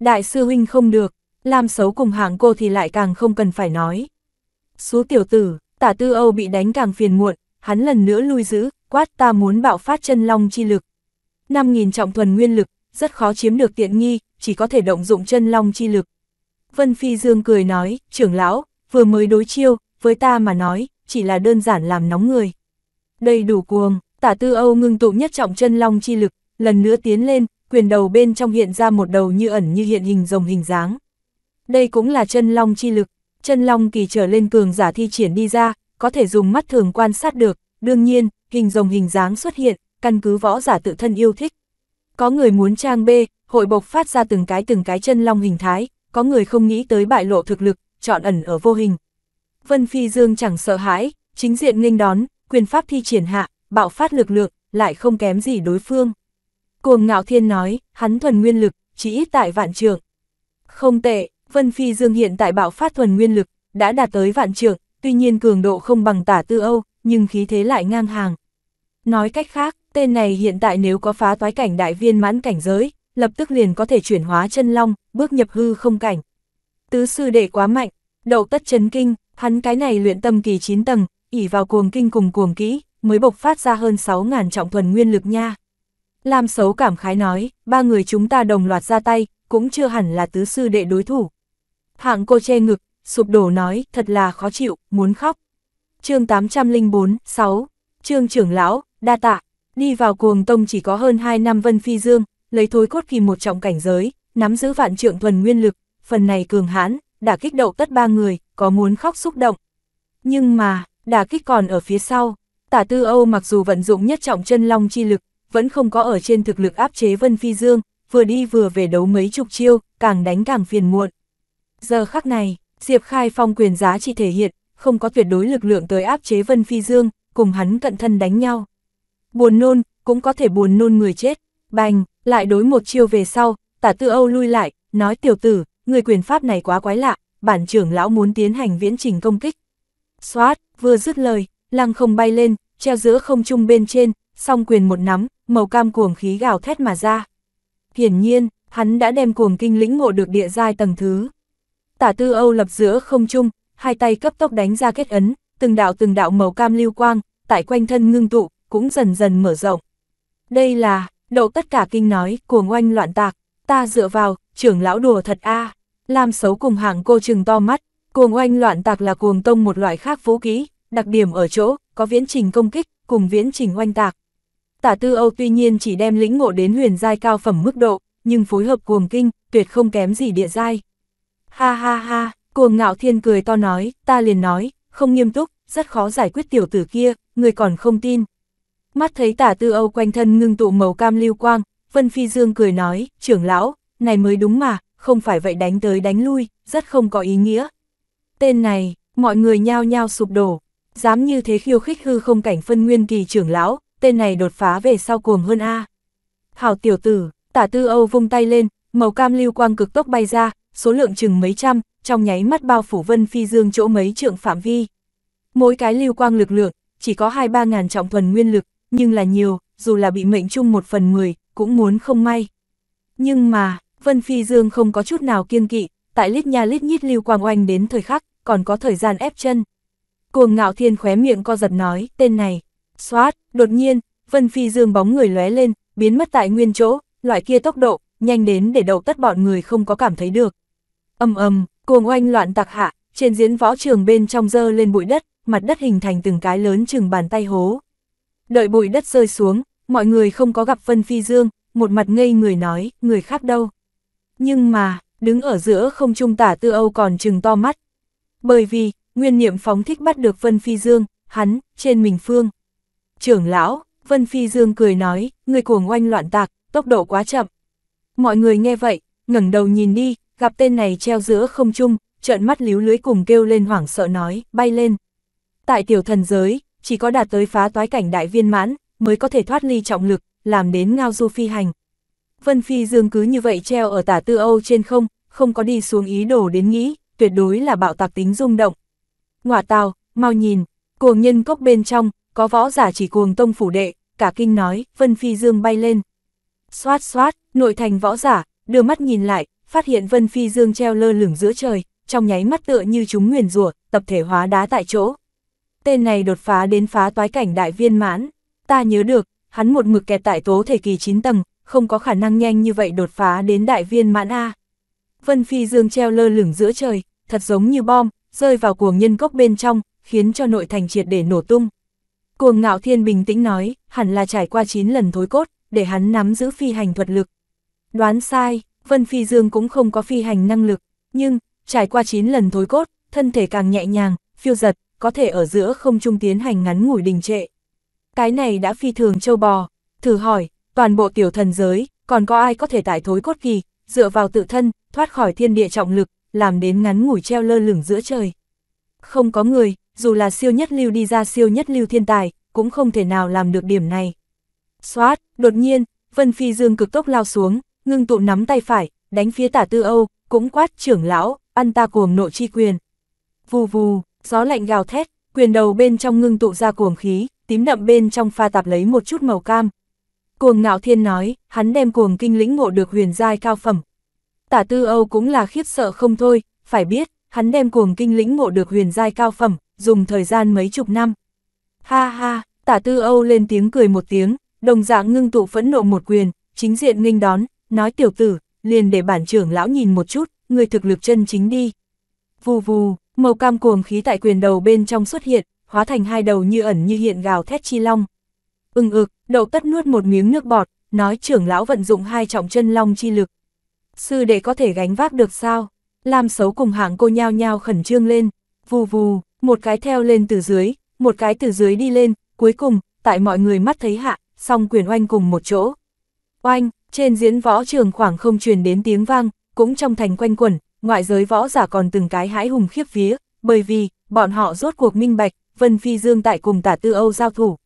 Đại sư huynh không được, làm xấu cùng hạng cô thì lại càng không cần phải nói. Số tiểu tử, tả tư Âu bị đánh càng phiền muộn, hắn lần nữa lui giữ, quát ta muốn bạo phát chân long chi lực. 5.000 trọng thuần nguyên lực, rất khó chiếm được tiện nghi, chỉ có thể động dụng chân long chi lực. Vân Phi Dương cười nói, trưởng lão, vừa mới đối chiêu, với ta mà nói, chỉ là đơn giản làm nóng người. Đầy đủ cuồng, tả tư Âu ngưng tụ nhất trọng chân long chi lực, lần nữa tiến lên, quyền đầu bên trong hiện ra một đầu như ẩn như hiện hình rồng hình dáng. Đây cũng là chân long chi lực, chân long kỳ trở lên cường giả thi triển đi ra, có thể dùng mắt thường quan sát được, đương nhiên, hình rồng hình dáng xuất hiện, căn cứ võ giả tự thân yêu thích. Có người muốn trang bê, hội bộc phát ra từng cái từng cái chân long hình thái, có người không nghĩ tới bại lộ thực lực, chọn ẩn ở vô hình. Vân Phi Dương chẳng sợ hãi, chính diện nghênh đón, quyền pháp thi triển hạ, bạo phát lực lượng, lại không kém gì đối phương. Cuồng ngạo thiên nói, hắn thuần nguyên lực, chỉ ít tại vạn trường. Không tệ, Vân Phi Dương hiện tại bạo phát thuần nguyên lực, đã đạt tới vạn trường, tuy nhiên cường độ không bằng tả tư Âu, nhưng khí thế lại ngang hàng. Nói cách khác, tên này hiện tại nếu có phá toái cảnh đại viên mãn cảnh giới, lập tức liền có thể chuyển hóa chân long, bước nhập hư không cảnh. Tứ sư đệ quá mạnh, đậu tất chấn kinh, hắn cái này luyện tâm kỳ 9 tầng, ỉ vào cuồng kinh cùng cuồng kỹ, mới bộc phát ra hơn 6.000 trọng thuần nguyên lực nha. Lam xấu cảm khái nói, ba người chúng ta đồng loạt ra tay, cũng chưa hẳn là tứ sư đệ đối thủ. Hạng cô che ngực, sụp đổ nói, thật là khó chịu, muốn khóc chương 804, 6, trương trưởng lão, đa tạ, đi vào cuồng tông chỉ có hơn 2 năm Vân Phi Dương, lấy thối cốt kỳ một trọng cảnh giới, nắm giữ vạn trượng thuần nguyên lực, phần này cường hãn, đã kích động tất ba người, có muốn khóc xúc động. Nhưng mà, đã kích còn ở phía sau, tả tư Âu mặc dù vận dụng nhất trọng chân long chi lực, vẫn không có ở trên thực lực áp chế Vân Phi Dương, vừa đi vừa về đấu mấy chục chiêu, càng đánh càng phiền muộn. Giờ khắc này, Diệp Khai Phong quyền giá chỉ thể hiện, không có tuyệt đối lực lượng tới áp chế Vân Phi Dương, cùng hắn cận thân đánh nhau. Buồn nôn, cũng có thể buồn nôn người chết, bành, lại đối một chiêu về sau, tả tư Âu lui lại, nói tiểu tử, người quyền pháp này quá quái lạ, bản trưởng lão muốn tiến hành viễn trình công kích. Xoát, vừa dứt lời, lăng không bay lên, treo giữa không trung bên trên, song quyền một nắm, màu cam cuồng khí gào thét mà ra. Hiển nhiên, hắn đã đem cuồng kinh lĩnh ngộ được địa giai tầng thứ. Tả tư Âu lập giữa không trung, hai tay cấp tốc đánh ra kết ấn, từng đạo từng đạo màu cam lưu quang, tại quanh thân ngưng tụ, cũng dần dần mở rộng. Đây là, độ tất cả kinh nói, cuồng oanh loạn tạc, ta dựa vào, trưởng lão đùa thật a làm xấu cùng hàng cô trừng to mắt, cuồng oanh loạn tạc là cuồng tông một loại khác vũ kỹ, đặc điểm ở chỗ, có viễn trình công kích, cùng viễn trình oanh tạc. Tả tư Âu tuy nhiên chỉ đem lĩnh ngộ đến huyền giai cao phẩm mức độ, nhưng phối hợp cuồng kinh, tuyệt không kém gì địa giai. Ha ha ha, Cuồng ngạo thiên cười to nói, ta liền nói, không nghiêm túc, rất khó giải quyết tiểu tử kia, người còn không tin. Mắt thấy tả tư Âu quanh thân ngưng tụ màu cam lưu quang, Vân Phi Dương cười nói, trưởng lão, này mới đúng mà, không phải vậy đánh tới đánh lui, rất không có ý nghĩa. Tên này, mọi người nhao nhao sụp đổ, dám như thế khiêu khích hư không cảnh phân nguyên kỳ trưởng lão, tên này đột phá về sau cuồng hơn A. Hảo tiểu tử, tả tư Âu vung tay lên, màu cam lưu quang cực tốc bay ra, số lượng chừng mấy trăm, trong nháy mắt bao phủ Vân Phi Dương chỗ mấy trượng phạm vi. Mỗi cái lưu quang lực lượng, chỉ có hai ba ngàn trọng thuần nguyên lực, nhưng là nhiều, dù là bị mệnh chung một phần mười cũng muốn không may. Nhưng mà, Vân Phi Dương không có chút nào kiên kỵ, tại lít nha lít nhít lưu quang oanh đến thời khắc, còn có thời gian ép chân. Cuồng ngạo thiên khóe miệng co giật nói, tên này, xoát, đột nhiên, Vân Phi Dương bóng người lóe lên, biến mất tại nguyên chỗ, loại kia tốc độ, nhanh đến để đầu tất bọn người không có cảm thấy được ầm ầm cuồng oanh loạn tạc hạ, trên diễn võ trường bên trong dơ lên bụi đất, mặt đất hình thành từng cái lớn chừng bàn tay hố. Đợi bụi đất rơi xuống, mọi người không có gặp Vân Phi Dương, một mặt ngây người nói, người khác đâu. Nhưng mà, đứng ở giữa không trung tả tư Âu còn chừng to mắt. Bởi vì, nguyên niệm phóng thích bắt được Vân Phi Dương, hắn, trên mình phương. Trưởng lão, Vân Phi Dương cười nói, người cuồng oanh loạn tạc, tốc độ quá chậm. Mọi người nghe vậy, ngẩng đầu nhìn đi, gặp tên này treo giữa không trung, trợn mắt líu lưới cùng kêu lên hoảng sợ nói, bay lên. Tại tiểu thần giới, chỉ có đạt tới phá toái cảnh đại viên mãn, mới có thể thoát ly trọng lực, làm đến ngao du phi hành. Vân Phi Dương cứ như vậy treo ở tả tư Âu trên không, không có đi xuống ý đồ đến nghĩ, tuyệt đối là bạo tạc tính rung động. Ngọa tào, mau nhìn, cuồng nhân cốc bên trong, có võ giả chỉ cuồng tông phủ đệ, cả kinh nói, Vân Phi Dương bay lên. Xoát xoát, nội thành võ giả, đưa mắt nhìn lại, phát hiện Vân Phi Dương treo lơ lửng giữa trời, trong nháy mắt tựa như chúng nguyền rủa, tập thể hóa đá tại chỗ. Tên này đột phá đến phá toái cảnh đại viên mãn, ta nhớ được, hắn một mực kẹt tại tố thể kỳ 9 tầng, không có khả năng nhanh như vậy đột phá đến đại viên mãn A. Vân Phi Dương treo lơ lửng giữa trời, thật giống như bom, rơi vào cuồng nhân cốc bên trong, khiến cho nội thành triệt để nổ tung. Cuồng ngạo thiên bình tĩnh nói, hẳn là trải qua 9 lần thối cốt, để hắn nắm giữ phi hành thuật lực. Đoán sai, Vân Phi Dương cũng không có phi hành năng lực, nhưng, trải qua 9 lần thối cốt, thân thể càng nhẹ nhàng, phiêu giật, có thể ở giữa không trung tiến hành ngắn ngủi đình trệ. Cái này đã phi thường châu bò, thử hỏi, toàn bộ tiểu thần giới, còn có ai có thể tải thối cốt kỳ, dựa vào tự thân, thoát khỏi thiên địa trọng lực, làm đến ngắn ngủi treo lơ lửng giữa trời. Không có người, dù là siêu nhất lưu đi ra siêu nhất lưu thiên tài, cũng không thể nào làm được điểm này. Xoát, đột nhiên, Vân Phi Dương cực tốc lao xuống, ngưng tụ nắm tay phải, đánh phía tả tư Âu, cũng quát trưởng lão, ăn ta cuồng nộ chi quyền. Vù vù, gió lạnh gào thét, quyền đầu bên trong ngưng tụ ra cuồng khí, tím đậm bên trong pha tạp lấy một chút màu cam. Cuồng ngạo thiên nói, hắn đem cuồng kinh lĩnh ngộ được huyền giai cao phẩm. Tả tư Âu cũng là khiếp sợ không thôi, phải biết, hắn đem cuồng kinh lĩnh ngộ được huyền giai cao phẩm, dùng thời gian mấy chục năm. Ha ha, tả tư Âu lên tiếng cười một tiếng, đồng dạng ngưng tụ phẫn nộ một quyền, chính diện nghênh đón, nói tiểu tử, liền để bản trưởng lão nhìn một chút, người thực lực chân chính đi. Vù vù, màu cam cuồng khí tại quyền đầu bên trong xuất hiện, hóa thành hai đầu như ẩn như hiện gào thét chi long. Ưng ừ, ực, đậu tất nuốt một miếng nước bọt, nói trưởng lão vận dụng hai trọng chân long chi lực. Sư đệ có thể gánh vác được sao? làm xấu cùng hạng cô nhao nhao khẩn trương lên, vù vù, một cái theo lên từ dưới, một cái từ dưới đi lên, cuối cùng, tại mọi người mắt thấy hạ, song quyền oanh cùng một chỗ. Oanh, trên diễn võ trường khoảng không truyền đến tiếng vang, cũng trong thành quanh quẩn, ngoại giới võ giả còn từng cái hãi hùng khiếp vía, bởi vì, bọn họ rốt cuộc minh bạch, Vân Phi Dương tại cùng tả tư Âu giao thủ.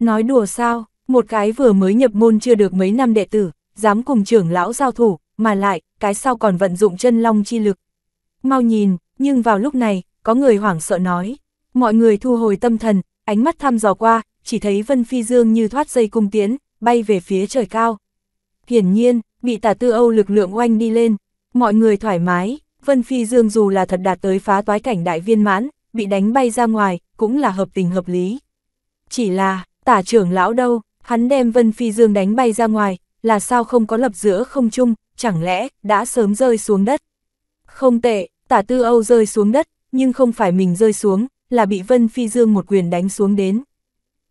Nói đùa sao, một cái vừa mới nhập môn chưa được mấy năm đệ tử, dám cùng trưởng lão giao thủ, mà lại, cái sau còn vận dụng chân long chi lực. Mau nhìn, nhưng vào lúc này, có người hoảng sợ nói. Mọi người thu hồi tâm thần, ánh mắt thăm dò qua, chỉ thấy Vân Phi Dương như thoát dây cung tiến, bay về phía trời cao. Hiển nhiên, bị tả tư Âu lực lượng oanh đi lên, mọi người thoải mái, Vân Phi Dương dù là thật đạt tới phá toái cảnh đại viên mãn, bị đánh bay ra ngoài, cũng là hợp tình hợp lý. Chỉ là, tả trưởng lão đâu, hắn đem Vân Phi Dương đánh bay ra ngoài, là sao không có lập giữa không chung, chẳng lẽ, đã sớm rơi xuống đất. Không tệ, tả tư Âu rơi xuống đất, nhưng không phải mình rơi xuống, là bị Vân Phi Dương một quyền đánh xuống đến.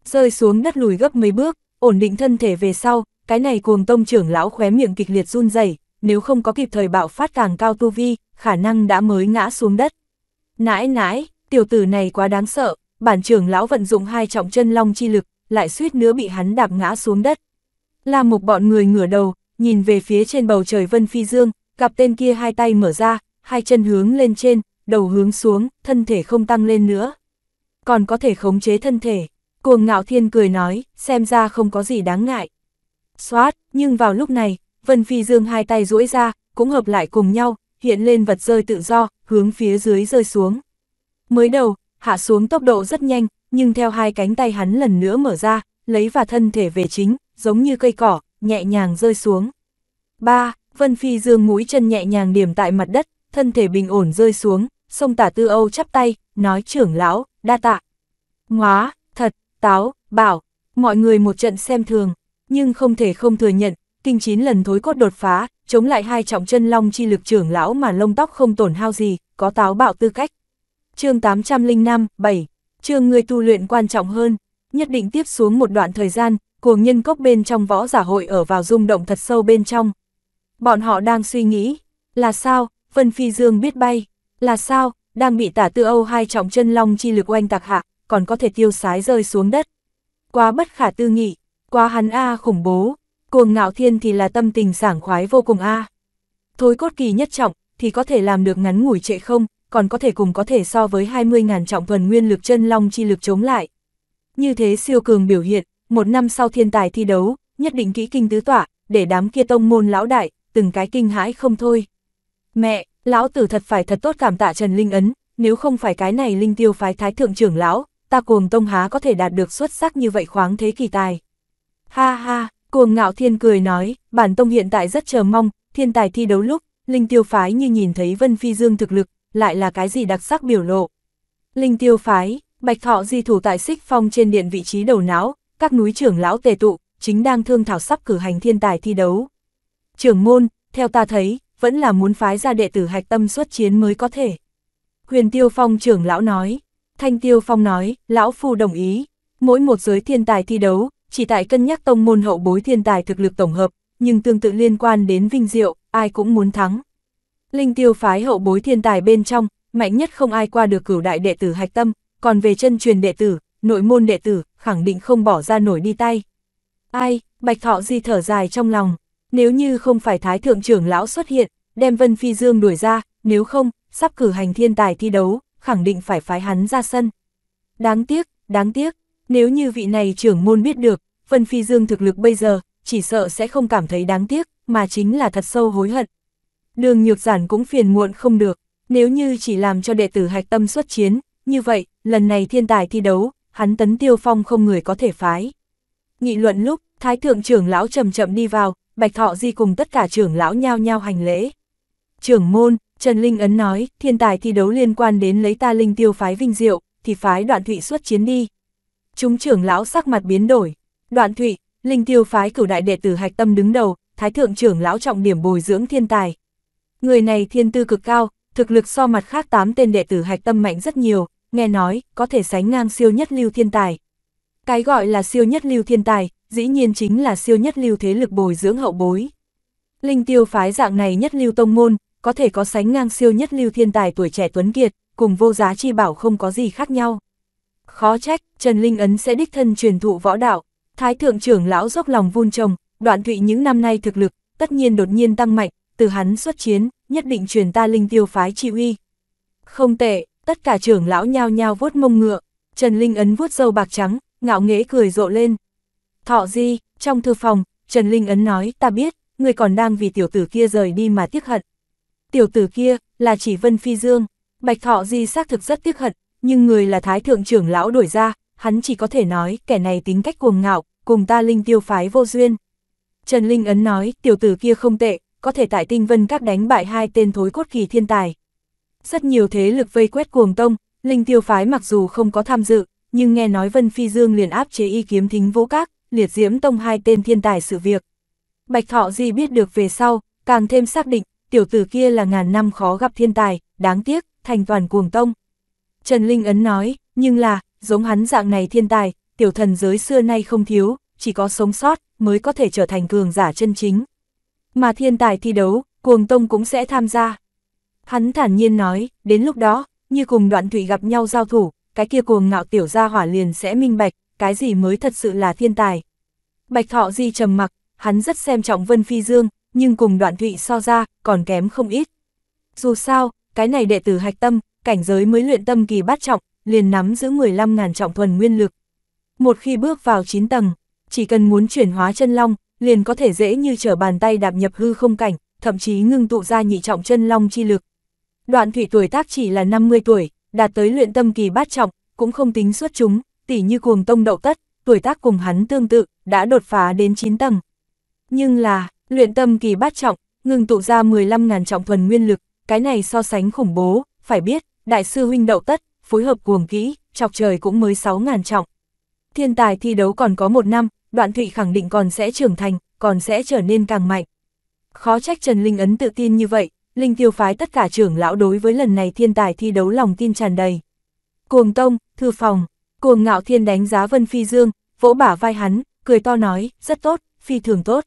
Rơi xuống đất lùi gấp mấy bước, ổn định thân thể về sau, cái này cuồng tông trưởng lão khóe miệng kịch liệt run rẩy nếu không có kịp thời bạo phát càng cao tu vi, khả năng đã mới ngã xuống đất. Nãi nãi, tiểu tử này quá đáng sợ, bản trưởng lão vận dụng hai trọng chân long chi lực, lại suýt nữa bị hắn đạp ngã xuống đất. Là một bọn người ngửa đầu, nhìn về phía trên bầu trời vân phi dương, gặp tên kia hai tay mở ra, hai chân hướng lên trên, đầu hướng xuống, thân thể không tăng lên nữa. Còn có thể khống chế thân thể, cuồng ngạo thiên cười nói, xem ra không có gì đáng ngại xoát, nhưng vào lúc này, Vân Phi Dương hai tay duỗi ra, cũng hợp lại cùng nhau, hiện lên vật rơi tự do, hướng phía dưới rơi xuống. Mới đầu, hạ xuống tốc độ rất nhanh, nhưng theo hai cánh tay hắn lần nữa mở ra, lấy và thân thể về chính, giống như cây cỏ, nhẹ nhàng rơi xuống. 3. Vân Phi Dương mũi chân nhẹ nhàng điểm tại mặt đất, thân thể bình ổn rơi xuống, sông tả tư Âu chắp tay, nói trưởng lão, đa tạ. Ngóa, thật, táo, bảo, mọi người một trận xem thường nhưng không thể không thừa nhận, kinh chín lần thối cốt đột phá, chống lại hai trọng chân long chi lực trưởng lão mà lông tóc không tổn hao gì, có táo bạo tư cách. chương 805, 7, chương người tu luyện quan trọng hơn, nhất định tiếp xuống một đoạn thời gian, cuồng nhân cốc bên trong võ giả hội ở vào rung động thật sâu bên trong. Bọn họ đang suy nghĩ, là sao, Vân Phi Dương biết bay, là sao, đang bị tả tư Âu hai trọng chân long chi lực oanh tạc hạ, còn có thể tiêu sái rơi xuống đất. Quá bất khả tư nghị, Quá hắn a khủng bố, cuồng ngạo thiên thì là tâm tình sảng khoái vô cùng a. Thối cốt kỳ nhất trọng, thì có thể làm được ngắn ngủi trệ không, còn có thể cùng có thể so với 20.000 trọng thuần nguyên lực chân long chi lực chống lại. Như thế siêu cường biểu hiện, một năm sau thiên tài thi đấu, nhất định kỹ kinh tứ tỏa, để đám kia tông môn lão đại, từng cái kinh hãi không thôi. Mẹ, lão tử thật phải thật tốt cảm tạ Trần Linh Ấn, nếu không phải cái này linh tiêu phái thái thượng trưởng lão, ta cuồng tông há có thể đạt được xuất sắc như vậy khoáng thế kỳ tài. Ha ha, cuồng ngạo thiên cười nói, bản tông hiện tại rất chờ mong, thiên tài thi đấu lúc, linh tiêu phái như nhìn thấy Vân Phi Dương thực lực, lại là cái gì đặc sắc biểu lộ. Linh tiêu phái, bạch thọ di thủ tại xích phong trên điện vị trí đầu não, các núi trưởng lão tề tụ, chính đang thương thảo sắp cử hành thiên tài thi đấu. Trưởng môn, theo ta thấy, vẫn là muốn phái ra đệ tử hạch tâm xuất chiến mới có thể. Huyền Tiêu Phong trưởng lão nói, Thanh Tiêu Phong nói, lão phu đồng ý, mỗi một giới thiên tài thi đấu, chỉ tại cân nhắc tông môn hậu bối thiên tài thực lực tổng hợp, nhưng tương tự liên quan đến vinh diệu, ai cũng muốn thắng. Linh tiêu phái hậu bối thiên tài bên trong, mạnh nhất không ai qua được cửu đại đệ tử hạch tâm, còn về chân truyền đệ tử, nội môn đệ tử, khẳng định không bỏ ra nổi đi tay. Ai, bạch thọ di thở dài trong lòng, nếu như không phải thái thượng trưởng lão xuất hiện, đem Vân Phi Dương đuổi ra, nếu không, sắp cử hành thiên tài thi đấu, khẳng định phải phái hắn ra sân. Đáng tiếc, đáng tiếc, nếu như vị này trưởng môn biết được, Vân Phi Dương thực lực bây giờ, chỉ sợ sẽ không cảm thấy đáng tiếc, mà chính là thật sâu hối hận. Đường nhược giản cũng phiền muộn không được, nếu như chỉ làm cho đệ tử hạch tâm xuất chiến, như vậy, lần này thiên tài thi đấu, hắn tấn tiêu phong không người có thể phái. Nghị luận lúc, Thái thượng trưởng lão chậm chậm đi vào, Bạch Thọ Di cùng tất cả trưởng lão nhao nhao hành lễ. Trưởng môn, Trần Linh Ấn nói, thiên tài thi đấu liên quan đến lấy ta linh tiêu phái vinh diệu, thì phái đoạn thụy xuất chiến đi. Chúng trưởng lão sắc mặt biến đổi, Đoạn thủy, linh tiêu phái cửu đại đệ tử hạch tâm đứng đầu, thái thượng trưởng lão trọng điểm bồi dưỡng thiên tài. Người này thiên tư cực cao, thực lực so mặt khác 8 tên đệ tử hạch tâm mạnh rất nhiều, nghe nói, có thể sánh ngang siêu nhất lưu thiên tài. Cái gọi là siêu nhất lưu thiên tài, dĩ nhiên chính là siêu nhất lưu thế lực bồi dưỡng hậu bối. Linh tiêu phái dạng này nhất lưu tông môn, có thể có sánh ngang siêu nhất lưu thiên tài tuổi trẻ tuấn kiệt, cùng vô giá chi bảo không có gì khác nhau. Khó trách, Trần Linh Ấn sẽ đích thân truyền thụ võ đạo, Thái thượng trưởng lão dốc lòng vun trồng, đoạn thụy những năm nay thực lực, tất nhiên đột nhiên tăng mạnh, từ hắn xuất chiến, nhất định truyền ta linh tiêu phái chi uy. Không tệ, tất cả trưởng lão nhao nhao vuốt mông ngựa, Trần Linh Ấn vuốt dâu bạc trắng, ngạo nghễ cười rộ lên. Thọ di, trong thư phòng, Trần Linh Ấn nói, ta biết, người còn đang vì tiểu tử kia rời đi mà tiếc hận. Tiểu tử kia, là chỉ Vân Phi Dương, Bạch Thọ di xác thực rất tiếc hận, nhưng người là thái thượng trưởng lão đuổi ra, hắn chỉ có thể nói kẻ này tính cách cuồng ngạo, cùng ta linh tiêu phái vô duyên. Trần Linh Ấn nói, tiểu tử kia không tệ, có thể tại tinh vân các đánh bại hai tên thối cốt kỳ thiên tài. Rất nhiều thế lực vây quét cuồng tông, linh tiêu phái mặc dù không có tham dự, nhưng nghe nói Vân Phi Dương liền áp chế y kiếm thính vũ các, liệt diễm tông hai tên thiên tài sự việc. Bạch Thọ Di biết được về sau, càng thêm xác định, tiểu tử kia là ngàn năm khó gặp thiên tài, đáng tiếc, thành toàn cuồng tông. Trần Linh Ấn nói, nhưng là, giống hắn dạng này thiên tài, tiểu thần giới xưa nay không thiếu, chỉ có sống sót mới có thể trở thành cường giả chân chính. Mà thiên tài thi đấu, cuồng tông cũng sẽ tham gia. Hắn thản nhiên nói, đến lúc đó, như cùng đoạn thủy gặp nhau giao thủ, cái kia cuồng ngạo tiểu gia hỏa liền sẽ minh bạch, cái gì mới thật sự là thiên tài. Bạch thọ di trầm mặc, hắn rất xem trọng Vân Phi Dương, nhưng cùng đoạn thụy so ra, còn kém không ít. Dù sao, cái này đệ tử hạch tâm, cảnh giới mới luyện tâm kỳ bát trọng, liền nắm giữ 15.000 trọng thuần nguyên lực. Một khi bước vào 9 tầng, chỉ cần muốn chuyển hóa chân long, liền có thể dễ như trở bàn tay đạp nhập hư không cảnh, thậm chí ngưng tụ ra nhị trọng chân long chi lực. Đoạn thủy tuổi tác chỉ là 50 tuổi, đạt tới luyện tâm kỳ bát trọng, cũng không tính xuất chúng, tỉ như cuồng tông đậu tất, tuổi tác cùng hắn tương tự, đã đột phá đến 9 tầng. Nhưng là, luyện tâm kỳ bát trọng, ngưng tụ ra 15.000 trọng thuần nguyên lực, cái này so sánh khủng bố, phải biết, đại sư huynh đậu tất, phối hợp cuồng kỹ, chọc trời cũng mới 6.000 trọng. Thiên tài thi đấu còn có một năm, đoạn thụy khẳng định còn sẽ trưởng thành, còn sẽ trở nên càng mạnh. Khó trách Trần Linh Ấn tự tin như vậy, Linh tiêu phái tất cả trưởng lão đối với lần này thiên tài thi đấu lòng tin tràn đầy. Cuồng Tông, Thư Phòng, Cuồng Ngạo Thiên đánh giá Vân Phi Dương, vỗ bả vai hắn, cười to nói, rất tốt, phi thường tốt.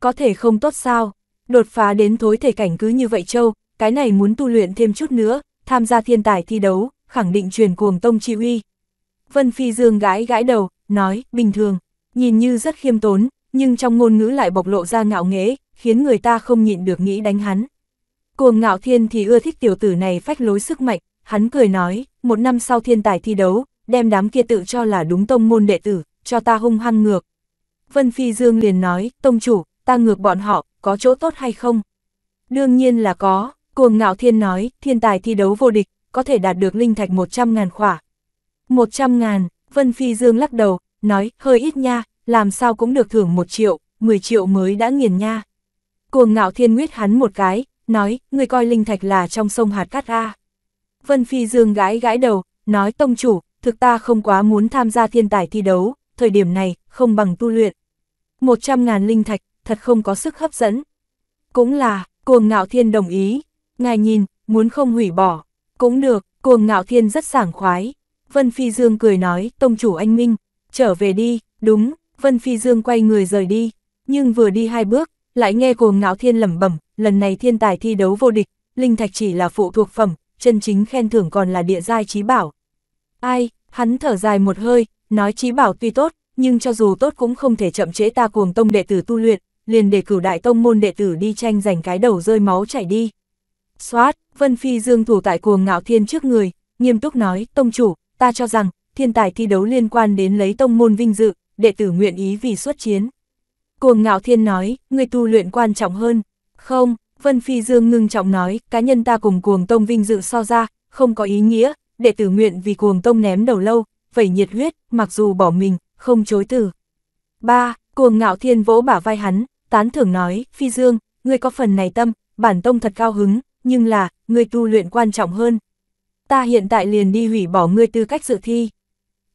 Có thể không tốt sao, đột phá đến thối thể cảnh cứ như vậy châu, cái này muốn tu luyện thêm chút nữa, tham gia thiên tài thi đấu, khẳng định truyền cuồng tông chi uy. Vân Phi Dương gãi gãi đầu, nói, bình thường, nhìn như rất khiêm tốn, nhưng trong ngôn ngữ lại bộc lộ ra ngạo nghế khiến người ta không nhịn được nghĩ đánh hắn. Cuồng ngạo thiên thì ưa thích tiểu tử này phách lối sức mạnh, hắn cười nói, một năm sau thiên tài thi đấu, đem đám kia tự cho là đúng tông môn đệ tử, cho ta hung hăng ngược. Vân Phi Dương liền nói, tông chủ, ta ngược bọn họ, có chỗ tốt hay không? Đương nhiên là có, cuồng ngạo thiên nói, thiên tài thi đấu vô địch, có thể đạt được linh thạch 100.000 khỏa. 100.000, Vân Phi Dương lắc đầu, nói, hơi ít nha, làm sao cũng được thưởng 1 triệu, 10 triệu mới đã nghiền nha. Cuồng ngạo thiên nguyết hắn một cái, nói, người coi linh thạch là trong sông hạt cát A. Vân Phi Dương gãi gãi đầu, nói tông chủ, thực ta không quá muốn tham gia thiên tài thi đấu, thời điểm này, không bằng tu luyện. 100.000 linh thạch, thật không có sức hấp dẫn. Cũng là, cuồng ngạo thiên đồng ý, ngài nhìn, muốn không hủy bỏ, cũng được, cuồng ngạo thiên rất sảng khoái. Vân Phi Dương cười nói, tông chủ anh Minh, trở về đi, đúng, Vân Phi Dương quay người rời đi. Nhưng vừa đi hai bước, lại nghe cuồng ngạo thiên lẩm bẩm, lần này thiên tài thi đấu vô địch, linh thạch chỉ là phụ thuộc phẩm, chân chính khen thưởng còn là địa giai trí bảo. Ai, hắn thở dài một hơi, nói trí bảo tuy tốt, nhưng cho dù tốt cũng không thể chậm trễ ta cuồng tông đệ tử tu luyện, liền để cửu đại tông môn đệ tử đi tranh giành cái đầu rơi máu chảy đi. Xoát, Vân Phi Dương thủ tại cuồng ngạo thiên trước người, nghiêm túc nói, tông chủ, ta cho rằng, thiên tài thi đấu liên quan đến lấy tông môn vinh dự, đệ tử nguyện ý vì xuất chiến. Cuồng ngạo thiên nói, người tu luyện quan trọng hơn. Không, Vân Phi Dương ngưng trọng nói, cá nhân ta cùng cuồng tông vinh dự so ra, không có ý nghĩa, đệ tử nguyện vì cuồng tông ném đầu lâu, vẩy nhiệt huyết, mặc dù bỏ mình, không chối từ. ba Cuồng ngạo thiên vỗ bả vai hắn, tán thưởng nói, Phi Dương, ngươi có phần này tâm, bản tông thật cao hứng, nhưng là, người tu luyện quan trọng hơn. Ta hiện tại liền đi hủy bỏ ngươi tư cách dự thi.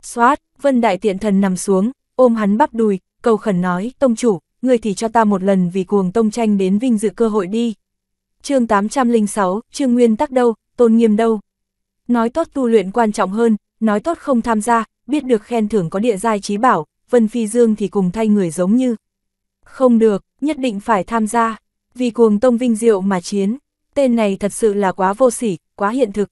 Xoát, Vân Đại Tiện Thần nằm xuống, ôm hắn bắp đùi, cầu khẩn nói, tông chủ, ngươi thì cho ta một lần vì cuồng tông tranh đến vinh dự cơ hội đi. chương 806, Trương Nguyên tắc đâu, tôn nghiêm đâu. Nói tốt tu luyện quan trọng hơn, nói tốt không tham gia, biết được khen thưởng có địa giai trí bảo, Vân Phi Dương thì cùng thay người giống như. Không được, nhất định phải tham gia, vì cuồng tông vinh diệu mà chiến tên này thật sự là quá vô sỉ, quá hiện thực.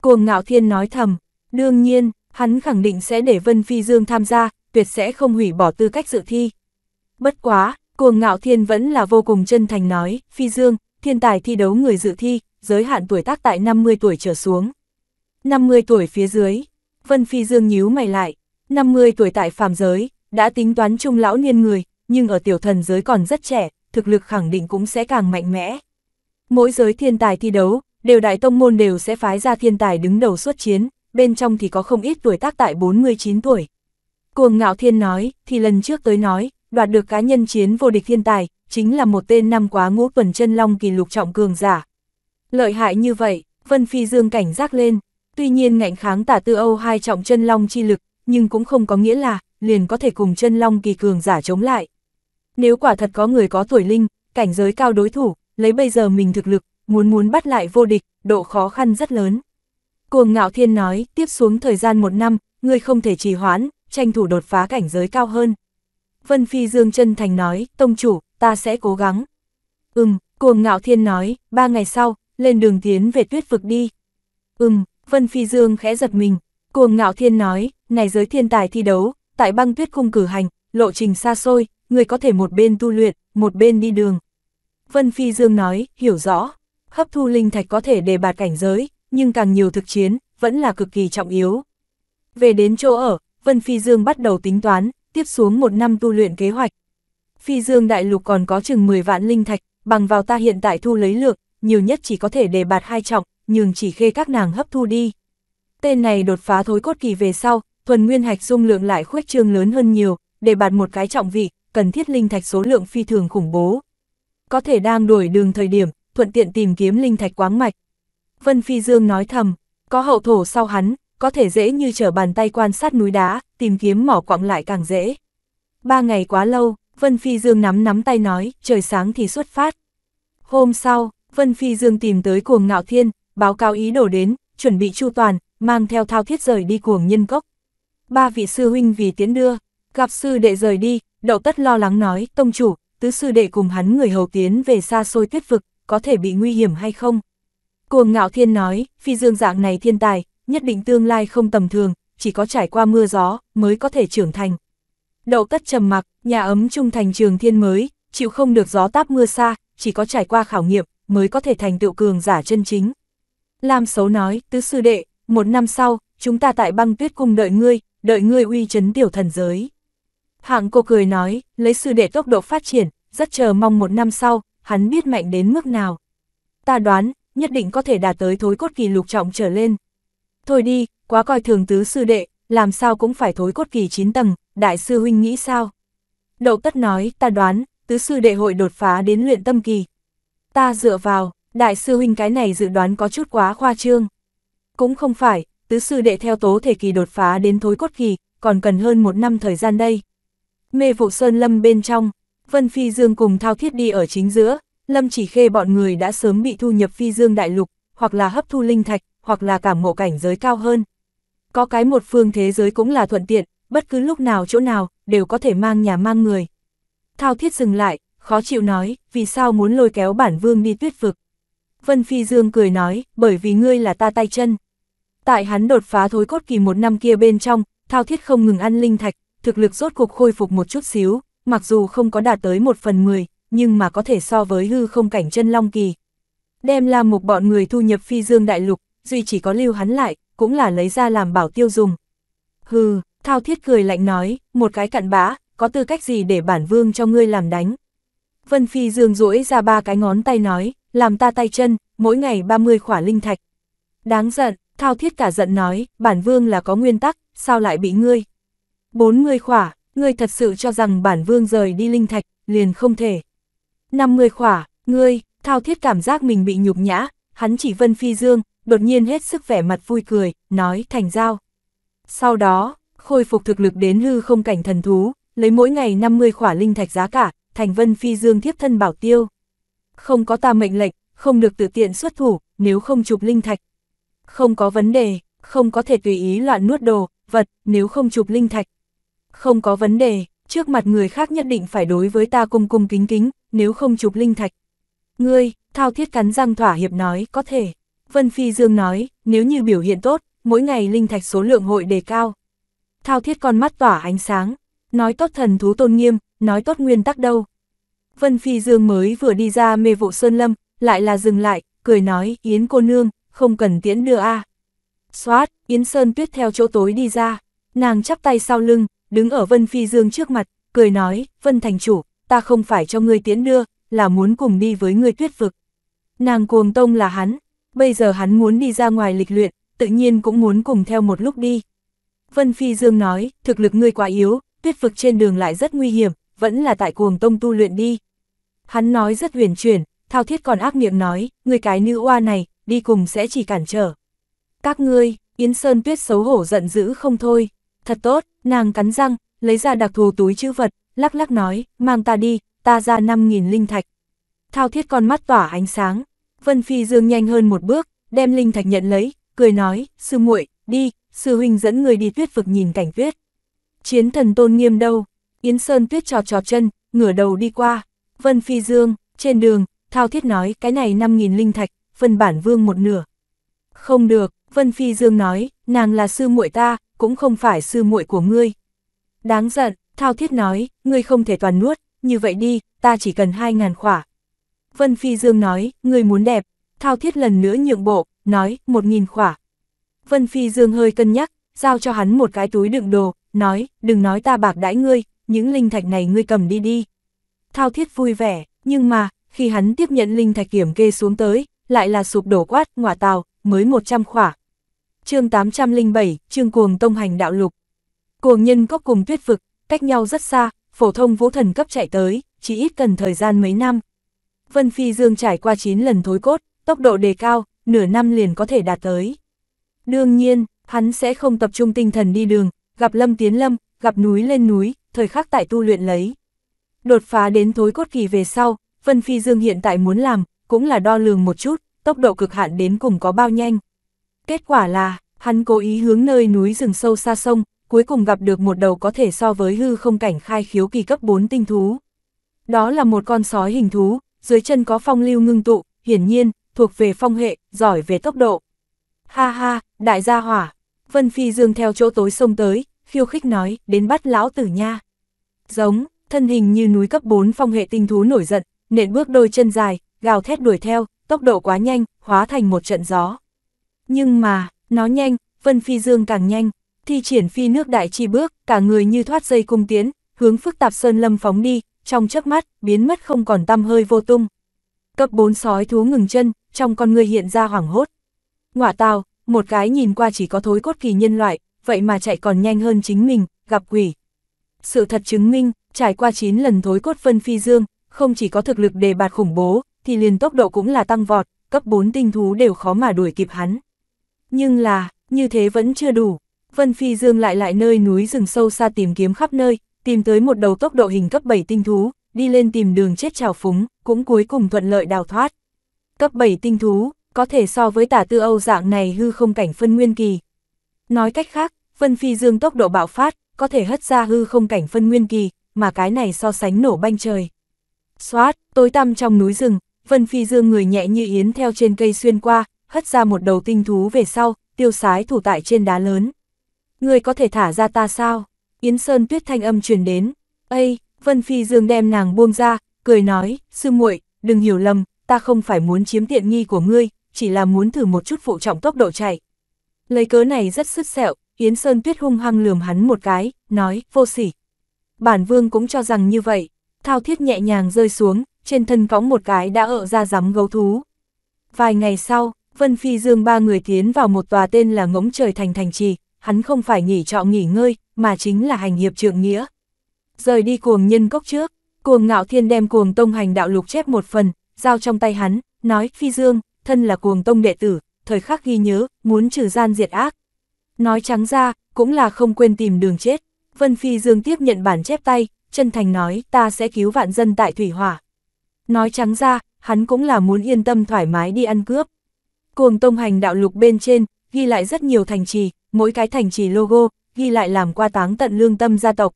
Cuồng ngạo thiên nói thầm, đương nhiên, hắn khẳng định sẽ để Vân Phi Dương tham gia, tuyệt sẽ không hủy bỏ tư cách dự thi. Bất quá, cuồng ngạo thiên vẫn là vô cùng chân thành nói, Phi Dương, thiên tài thi đấu người dự thi, giới hạn tuổi tác tại 50 tuổi trở xuống. 50 tuổi phía dưới, Vân Phi Dương nhíu mày lại, 50 tuổi tại phàm giới, đã tính toán trung lão niên người, nhưng ở tiểu thần giới còn rất trẻ, thực lực khẳng định cũng sẽ càng mạnh mẽ. Mỗi giới thiên tài thi đấu, đều đại tông môn đều sẽ phái ra thiên tài đứng đầu xuất chiến, bên trong thì có không ít tuổi tác tại 49 tuổi. Cuồng Ngạo Thiên nói, thì lần trước tới nói, đoạt được cá nhân chiến vô địch thiên tài, chính là một tên năm quá ngũ tuần chân long kỳ lục trọng cường giả. Lợi hại như vậy, Vân Phi Dương cảnh giác lên, tuy nhiên ngạnh kháng tả tư Âu hai trọng chân long chi lực, nhưng cũng không có nghĩa là, liền có thể cùng chân long kỳ cường giả chống lại. Nếu quả thật có người có tuổi linh, cảnh giới cao đối thủ, lấy bây giờ mình thực lực, muốn muốn bắt lại vô địch, độ khó khăn rất lớn. Cuồng Ngạo Thiên nói, tiếp xuống thời gian một năm, ngươi không thể trì hoãn, tranh thủ đột phá cảnh giới cao hơn. Vân Phi Dương chân thành nói, tông chủ, ta sẽ cố gắng. Ừm, Cuồng Ngạo Thiên nói, ba ngày sau, lên đường tiến về tuyết vực đi. Ừm, Vân Phi Dương khẽ giật mình, Cuồng Ngạo Thiên nói, này giới thiên tài thi đấu, tại băng tuyết cung cử hành, lộ trình xa xôi, người có thể một bên tu luyện, một bên đi đường. Vân Phi Dương nói, hiểu rõ, hấp thu linh thạch có thể đề bạt cảnh giới, nhưng càng nhiều thực chiến, vẫn là cực kỳ trọng yếu. Về đến chỗ ở, Vân Phi Dương bắt đầu tính toán, tiếp xuống một năm tu luyện kế hoạch. Phi Dương đại lục còn có chừng 10 vạn linh thạch, bằng vào ta hiện tại thu lấy lượng, nhiều nhất chỉ có thể đề bạt hai trọng, nhưng chỉ khê các nàng hấp thu đi. Tên này đột phá thối cốt kỳ về sau, thuần nguyên hạch dung lượng lại khuếch trương lớn hơn nhiều, đề bạt một cái trọng vị, cần thiết linh thạch số lượng phi thường khủng bố, có thể đang đuổi đường thời điểm, thuận tiện tìm kiếm linh thạch quáng mạch. Vân Phi Dương nói thầm, có hậu thổ sau hắn, có thể dễ như trở bàn tay quan sát núi đá, tìm kiếm mỏ quặng lại càng dễ. Ba ngày quá lâu, Vân Phi Dương nắm nắm tay nói, trời sáng thì xuất phát. Hôm sau, Vân Phi Dương tìm tới cuồng ngạo thiên, báo cáo ý đồ đến, chuẩn bị chu toàn, mang theo thao thiết rời đi cuồng nhân cốc. Ba vị sư huynh vì tiến đưa, gặp sư đệ rời đi, đậu tất lo lắng nói, tông chủ, tứ sư đệ cùng hắn người hầu tiến về xa xôi tuyết vực, có thể bị nguy hiểm hay không? Cuồng ngạo thiên nói, phi dương dạng này thiên tài, nhất định tương lai không tầm thường, chỉ có trải qua mưa gió, mới có thể trưởng thành. Đậu tất trầm mặc, nhà ấm trung thành trường thiên mới, chịu không được gió táp mưa xa, chỉ có trải qua khảo nghiệm, mới có thể thành tựu cường giả chân chính. Lam xấu nói, tứ sư đệ, một năm sau, chúng ta tại băng tuyết cung đợi ngươi, đợi ngươi uy chấn tiểu thần giới. Hạng cô cười nói, lấy sư đệ tốc độ phát triển, rất chờ mong một năm sau, hắn biết mạnh đến mức nào. Ta đoán, nhất định có thể đạt tới thối cốt kỳ lục trọng trở lên. Thôi đi, quá coi thường tứ sư đệ, làm sao cũng phải thối cốt kỳ 9 tầng, đại sư huynh nghĩ sao? Đậu tất nói, ta đoán, tứ sư đệ hội đột phá đến luyện tâm kỳ. Ta dựa vào, đại sư huynh cái này dự đoán có chút quá khoa trương. Cũng không phải, tứ sư đệ theo tố thể kỳ đột phá đến thối cốt kỳ, còn cần hơn một năm thời gian đây. Mê vụ sơn lâm bên trong, Vân Phi Dương cùng Thao Thiết đi ở chính giữa, Lâm chỉ khê bọn người đã sớm bị thu nhập Phi Dương đại lục, hoặc là hấp thu linh thạch, hoặc là cảm ngộ cảnh giới cao hơn. Có cái một phương thế giới cũng là thuận tiện, bất cứ lúc nào chỗ nào, đều có thể mang nhà mang người. Thao Thiết dừng lại, khó chịu nói, vì sao muốn lôi kéo bản vương đi tuyết vực. Vân Phi Dương cười nói, bởi vì ngươi là ta tay chân. Tại hắn đột phá thối cốt kỳ một năm kia bên trong, Thao Thiết không ngừng ăn linh thạch, thực lực rốt cuộc khôi phục một chút xíu, mặc dù không có đạt tới một phần mười, nhưng mà có thể so với hư không cảnh chân long kỳ. Đem là một bọn người thu nhập phi dương đại lục, duy chỉ có lưu hắn lại, cũng là lấy ra làm bảo tiêu dùng. Hừ, thao thiết cười lạnh nói, một cái cặn bã, có tư cách gì để bản vương cho ngươi làm đánh. Vân phi dương duỗi ra ba cái ngón tay nói, làm ta tay chân, mỗi ngày 30 khỏa linh thạch. Đáng giận, thao thiết cả giận nói, bản vương là có nguyên tắc, sao lại bị ngươi, 40 khỏa, ngươi thật sự cho rằng bản vương rời đi linh thạch, liền không thể. 50 khỏa, ngươi, thao thiết cảm giác mình bị nhục nhã, hắn chỉ vân phi dương, đột nhiên hết sức vẻ mặt vui cười, nói thành giao. Sau đó, khôi phục thực lực đến hư không cảnh thần thú, lấy mỗi ngày 50 khỏa linh thạch giá cả, thành vân phi dương thiếp thân bảo tiêu. Không có ta mệnh lệnh, không được tự tiện xuất thủ, nếu không chụp linh thạch. Không có vấn đề, không có thể tùy ý loạn nuốt đồ, vật, nếu không chụp linh thạch không có vấn đề, trước mặt người khác nhất định phải đối với ta cung cung kính kính, nếu không chụp linh thạch. Ngươi, thao thiết cắn răng thỏa hiệp nói, có thể. Vân Phi Dương nói, nếu như biểu hiện tốt, mỗi ngày linh thạch số lượng hội đề cao. Thao thiết con mắt tỏa ánh sáng, nói tốt thần thú tôn nghiêm, nói tốt nguyên tắc đâu. Vân Phi Dương mới vừa đi ra mê vụ sơn lâm, lại là dừng lại, cười nói, Yến cô nương, không cần tiễn đưa a. À. Yến Sơn Tuyết theo chỗ tối đi ra, nàng chắp tay sau lưng, đứng ở Vân Phi Dương trước mặt, cười nói, Vân Thành Chủ, ta không phải cho ngươi tiễn đưa, là muốn cùng đi với ngươi tuyết vực. Nàng cuồng tông là hắn, bây giờ hắn muốn đi ra ngoài lịch luyện, tự nhiên cũng muốn cùng theo một lúc đi. Vân Phi Dương nói, thực lực ngươi quá yếu, tuyết vực trên đường lại rất nguy hiểm, vẫn là tại cuồng tông tu luyện đi. Hắn nói rất huyền chuyển, thao thiết còn ác miệng nói, người cái nữ oa này, đi cùng sẽ chỉ cản trở. Các ngươi, Yến Sơn Tuyết xấu hổ giận dữ không thôi, thật tốt, Nàng cắn răng, lấy ra đặc thù túi chữ vật, lắc lắc nói, mang ta đi, ta ra 5.000 linh thạch. Thao thiết con mắt tỏa ánh sáng, Vân Phi Dương nhanh hơn một bước, đem linh thạch nhận lấy, cười nói, sư muội đi, sư huynh dẫn người đi tuyết vực nhìn cảnh tuyết. Chiến thần tôn nghiêm đâu, Yến Sơn tuyết trọt trọt chân, ngửa đầu đi qua, Vân Phi Dương, trên đường, Thao thiết nói, cái này 5.000 linh thạch, phân bản vương một nửa. Không được, Vân Phi Dương nói, nàng là sư muội ta, cũng không phải sư muội của ngươi. Đáng giận, Thao Thiết nói, ngươi không thể toàn nuốt, như vậy đi, ta chỉ cần hai ngàn khỏa. Vân Phi Dương nói, ngươi muốn đẹp, Thao Thiết lần nữa nhượng bộ, nói, một nghìn khỏa. Vân Phi Dương hơi cân nhắc, giao cho hắn một cái túi đựng đồ, nói, đừng nói ta bạc đãi ngươi, những linh thạch này ngươi cầm đi đi. Thao Thiết vui vẻ, nhưng mà, khi hắn tiếp nhận linh thạch kiểm kê xuống tới, lại là sụp đổ quát, ngỏa tàu, mới 100 khỏa, chương 807, chương cuồng tông hành đạo lục. Cuồng nhân có cùng tuyết vực, cách nhau rất xa, phổ thông vũ thần cấp chạy tới, chỉ ít cần thời gian mấy năm. Vân Phi Dương trải qua 9 lần thối cốt, tốc độ đề cao, nửa năm liền có thể đạt tới. Đương nhiên, hắn sẽ không tập trung tinh thần đi đường, gặp lâm tiến lâm, gặp núi lên núi, thời khắc tại tu luyện lấy. Đột phá đến thối cốt kỳ về sau, Vân Phi Dương hiện tại muốn làm, cũng là đo lường một chút, tốc độ cực hạn đến cùng có bao nhanh. Kết quả là, hắn cố ý hướng nơi núi rừng sâu xa sông, cuối cùng gặp được một đầu có thể so với hư không cảnh khai khiếu kỳ cấp 4 tinh thú. Đó là một con sói hình thú, dưới chân có phong lưu ngưng tụ, hiển nhiên, thuộc về phong hệ, giỏi về tốc độ. Ha ha, đại gia hỏa, Vân Phi Dương theo chỗ tối sông tới, khiêu khích nói, đến bắt lão tử nha. Giống, thân hình như núi cấp 4 phong hệ tinh thú nổi giận, nện bước đôi chân dài, gào thét đuổi theo, tốc độ quá nhanh, hóa thành một trận gió. Nhưng mà, nó nhanh, Vân Phi Dương càng nhanh, thi triển phi nước đại chi bước, cả người như thoát dây cung tiến, hướng phức tạp sơn lâm phóng đi, trong chớp mắt, biến mất không còn tăm hơi vô tung. Cấp 4 sói thú ngừng chân, trong con người hiện ra hoảng hốt. Ngọa tào, một cái nhìn qua chỉ có thối cốt kỳ nhân loại, vậy mà chạy còn nhanh hơn chính mình, gặp quỷ. Sự thật chứng minh, trải qua 9 lần thối cốt vân phi dương, không chỉ có thực lực đề bạt khủng bố, thì liền tốc độ cũng là tăng vọt, cấp 4 tinh thú đều khó mà đuổi kịp hắn. Nhưng là, như thế vẫn chưa đủ. Vân Phi Dương lại lại nơi núi rừng sâu xa tìm kiếm khắp nơi, tìm tới một đầu tốc độ hình cấp 7 tinh thú, đi lên tìm đường chết trào phúng, cũng cuối cùng thuận lợi đào thoát. Cấp 7 tinh thú, có thể so với tả tư Âu dạng này hư không cảnh phân nguyên kỳ. Nói cách khác, Vân Phi Dương tốc độ bạo phát, có thể hất ra hư không cảnh phân nguyên kỳ, mà cái này so sánh nổ banh trời. Xoát, tối tăm trong núi rừng, Vân Phi Dương người nhẹ như yến theo trên cây xuyên qua, hất ra một đầu tinh thú về sau, tiêu sái thủ tại trên đá lớn. Người có thể thả ra ta sao? Yến Sơn tuyết thanh âm truyền đến. Ây, Vân Phi Dương đem nàng buông ra, cười nói, sư muội đừng hiểu lầm, ta không phải muốn chiếm tiện nghi của ngươi, chỉ là muốn thử một chút phụ trọng tốc độ chạy. Lấy cớ này rất sứt sẹo, Yến Sơn tuyết hung hăng lườm hắn một cái, nói, vô sỉ. Bản vương cũng cho rằng như vậy, thao thiết nhẹ nhàng rơi xuống, trên thân cõng một cái đã ở ra rắm gấu thú. Vài ngày sau, Vân Phi Dương ba người tiến vào một tòa tên là Ngỗng Trời Thành Thành Trì, hắn không phải nghỉ trọ nghỉ ngơi, mà chính là hành hiệp trượng nghĩa. Rời đi cuồng nhân cốc trước, cuồng ngạo thiên đem cuồng tông hành đạo lục chép một phần, giao trong tay hắn, nói Phi Dương, thân là cuồng tông đệ tử, thời khắc ghi nhớ, muốn trừ gian diệt ác. Nói trắng ra, cũng là không quên tìm đường chết. Vân Phi Dương tiếp nhận bản chép tay, chân thành nói ta sẽ cứu vạn dân tại thủy hỏa. Nói trắng ra, hắn cũng là muốn yên tâm thoải mái đi ăn cướp. Cuồng tông hành đạo lục bên trên, ghi lại rất nhiều thành trì, mỗi cái thành trì logo, ghi lại làm qua táng tận lương tâm gia tộc.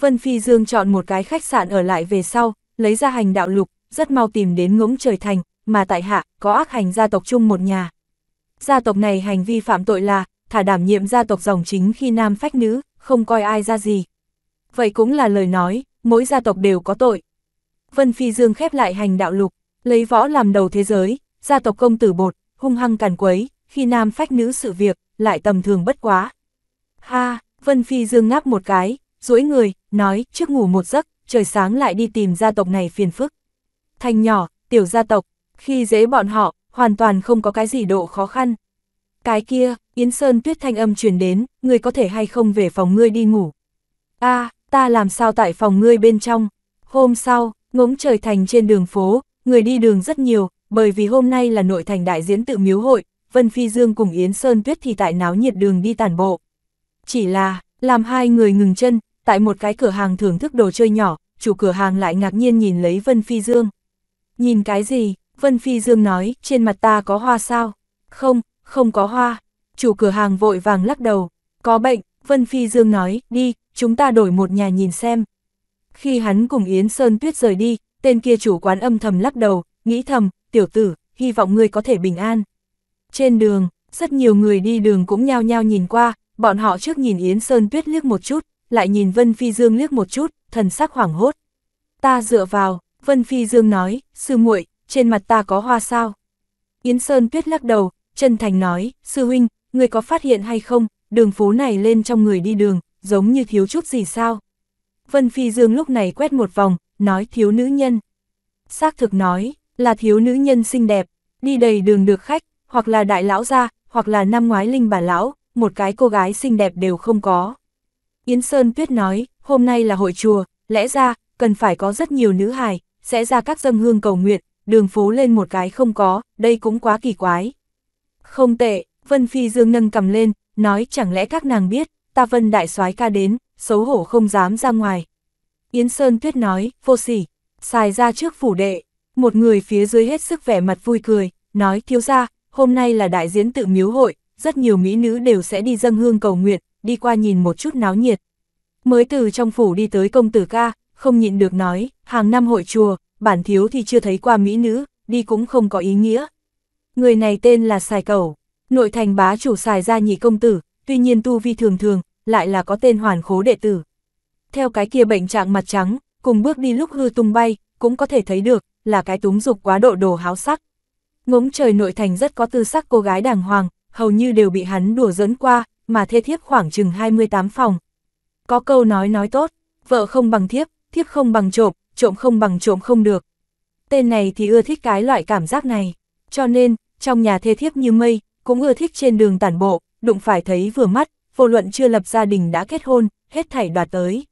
Vân Phi Dương chọn một cái khách sạn ở lại về sau, lấy ra hành đạo lục, rất mau tìm đến ngỗng trời thành, mà tại hạ, có ác hành gia tộc chung một nhà. Gia tộc này hành vi phạm tội là, thả đảm nhiệm gia tộc dòng chính khi nam phách nữ, không coi ai ra gì. Vậy cũng là lời nói, mỗi gia tộc đều có tội. Vân Phi Dương khép lại hành đạo lục, lấy võ làm đầu thế giới, gia tộc công tử bột, hung hăng càn quấy, khi nam phách nữ sự việc, lại tầm thường bất quá. Ha, Vân Phi Dương ngáp một cái, duỗi người, nói, trước ngủ một giấc, trời sáng lại đi tìm gia tộc này phiền phức. Thành nhỏ, tiểu gia tộc, khi dễ bọn họ, hoàn toàn không có cái gì độ khó khăn. Cái kia, Yến Sơn tuyết thanh âm truyền đến, người có thể hay không về phòng ngươi đi ngủ. a ta làm sao tại phòng ngươi bên trong. Hôm sau, ngỗng trời thành trên đường phố, người đi đường rất nhiều, bởi vì hôm nay là nội thành đại diễn tự miếu hội, Vân Phi Dương cùng Yến Sơn Tuyết thì tại náo nhiệt đường đi tản bộ. Chỉ là, làm hai người ngừng chân, tại một cái cửa hàng thưởng thức đồ chơi nhỏ, chủ cửa hàng lại ngạc nhiên nhìn lấy Vân Phi Dương. Nhìn cái gì? Vân Phi Dương nói, trên mặt ta có hoa sao? Không, không có hoa. Chủ cửa hàng vội vàng lắc đầu. Có bệnh, Vân Phi Dương nói, đi, chúng ta đổi một nhà nhìn xem. Khi hắn cùng Yến Sơn Tuyết rời đi, tên kia chủ quán âm thầm lắc đầu, nghĩ thầm, tiểu tử, hy vọng ngươi có thể bình an. Trên đường, rất nhiều người đi đường cũng nhao nhao nhìn qua, bọn họ trước nhìn Yến Sơn Tuyết liếc một chút, lại nhìn Vân Phi Dương liếc một chút, thần sắc hoảng hốt. Ta dựa vào, Vân Phi Dương nói, sư muội, trên mặt ta có hoa sao? Yến Sơn Tuyết lắc đầu, chân thành nói, sư huynh, người có phát hiện hay không, đường phố này lên trong người đi đường, giống như thiếu chút gì sao? Vân Phi Dương lúc này quét một vòng, nói thiếu nữ nhân. Xác thực nói, là thiếu nữ nhân xinh đẹp, đi đầy đường được khách, hoặc là đại lão gia, hoặc là năm ngoái linh bà lão, một cái cô gái xinh đẹp đều không có. Yến Sơn Tuyết nói, hôm nay là hội chùa, lẽ ra, cần phải có rất nhiều nữ hài, sẽ ra các dân hương cầu nguyện, đường phố lên một cái không có, đây cũng quá kỳ quái. Không tệ, Vân Phi Dương nâng cầm lên, nói chẳng lẽ các nàng biết, ta Vân Đại soái ca đến, xấu hổ không dám ra ngoài. Yến Sơn Tuyết nói, vô sỉ, xài ra trước phủ đệ, một người phía dưới hết sức vẻ mặt vui cười, nói thiếu ra, hôm nay là đại diễn tự miếu hội, rất nhiều mỹ nữ đều sẽ đi dâng hương cầu nguyện, đi qua nhìn một chút náo nhiệt. Mới từ trong phủ đi tới công tử ca, không nhịn được nói, hàng năm hội chùa, bản thiếu thì chưa thấy qua mỹ nữ, đi cũng không có ý nghĩa. Người này tên là Sài Cẩu, nội thành bá chủ xài gia nhị công tử, tuy nhiên tu vi thường thường, lại là có tên hoàn khố đệ tử. Theo cái kia bệnh trạng mặt trắng, cùng bước đi lúc hư tung bay, cũng có thể thấy được, là cái túng dục quá độ đồ háo sắc. Ngỗng trời nội thành rất có tư sắc cô gái đàng hoàng, hầu như đều bị hắn đùa dẫn qua, mà thê thiếp khoảng chừng 28 phòng. Có câu nói nói tốt, vợ không bằng thiếp, thiếp không bằng trộm, trộm không bằng trộm không được. Tên này thì ưa thích cái loại cảm giác này, cho nên, trong nhà thê thiếp như mây, cũng ưa thích trên đường tản bộ, đụng phải thấy vừa mắt, vô luận chưa lập gia đình đã kết hôn, hết thảy đoạt tới.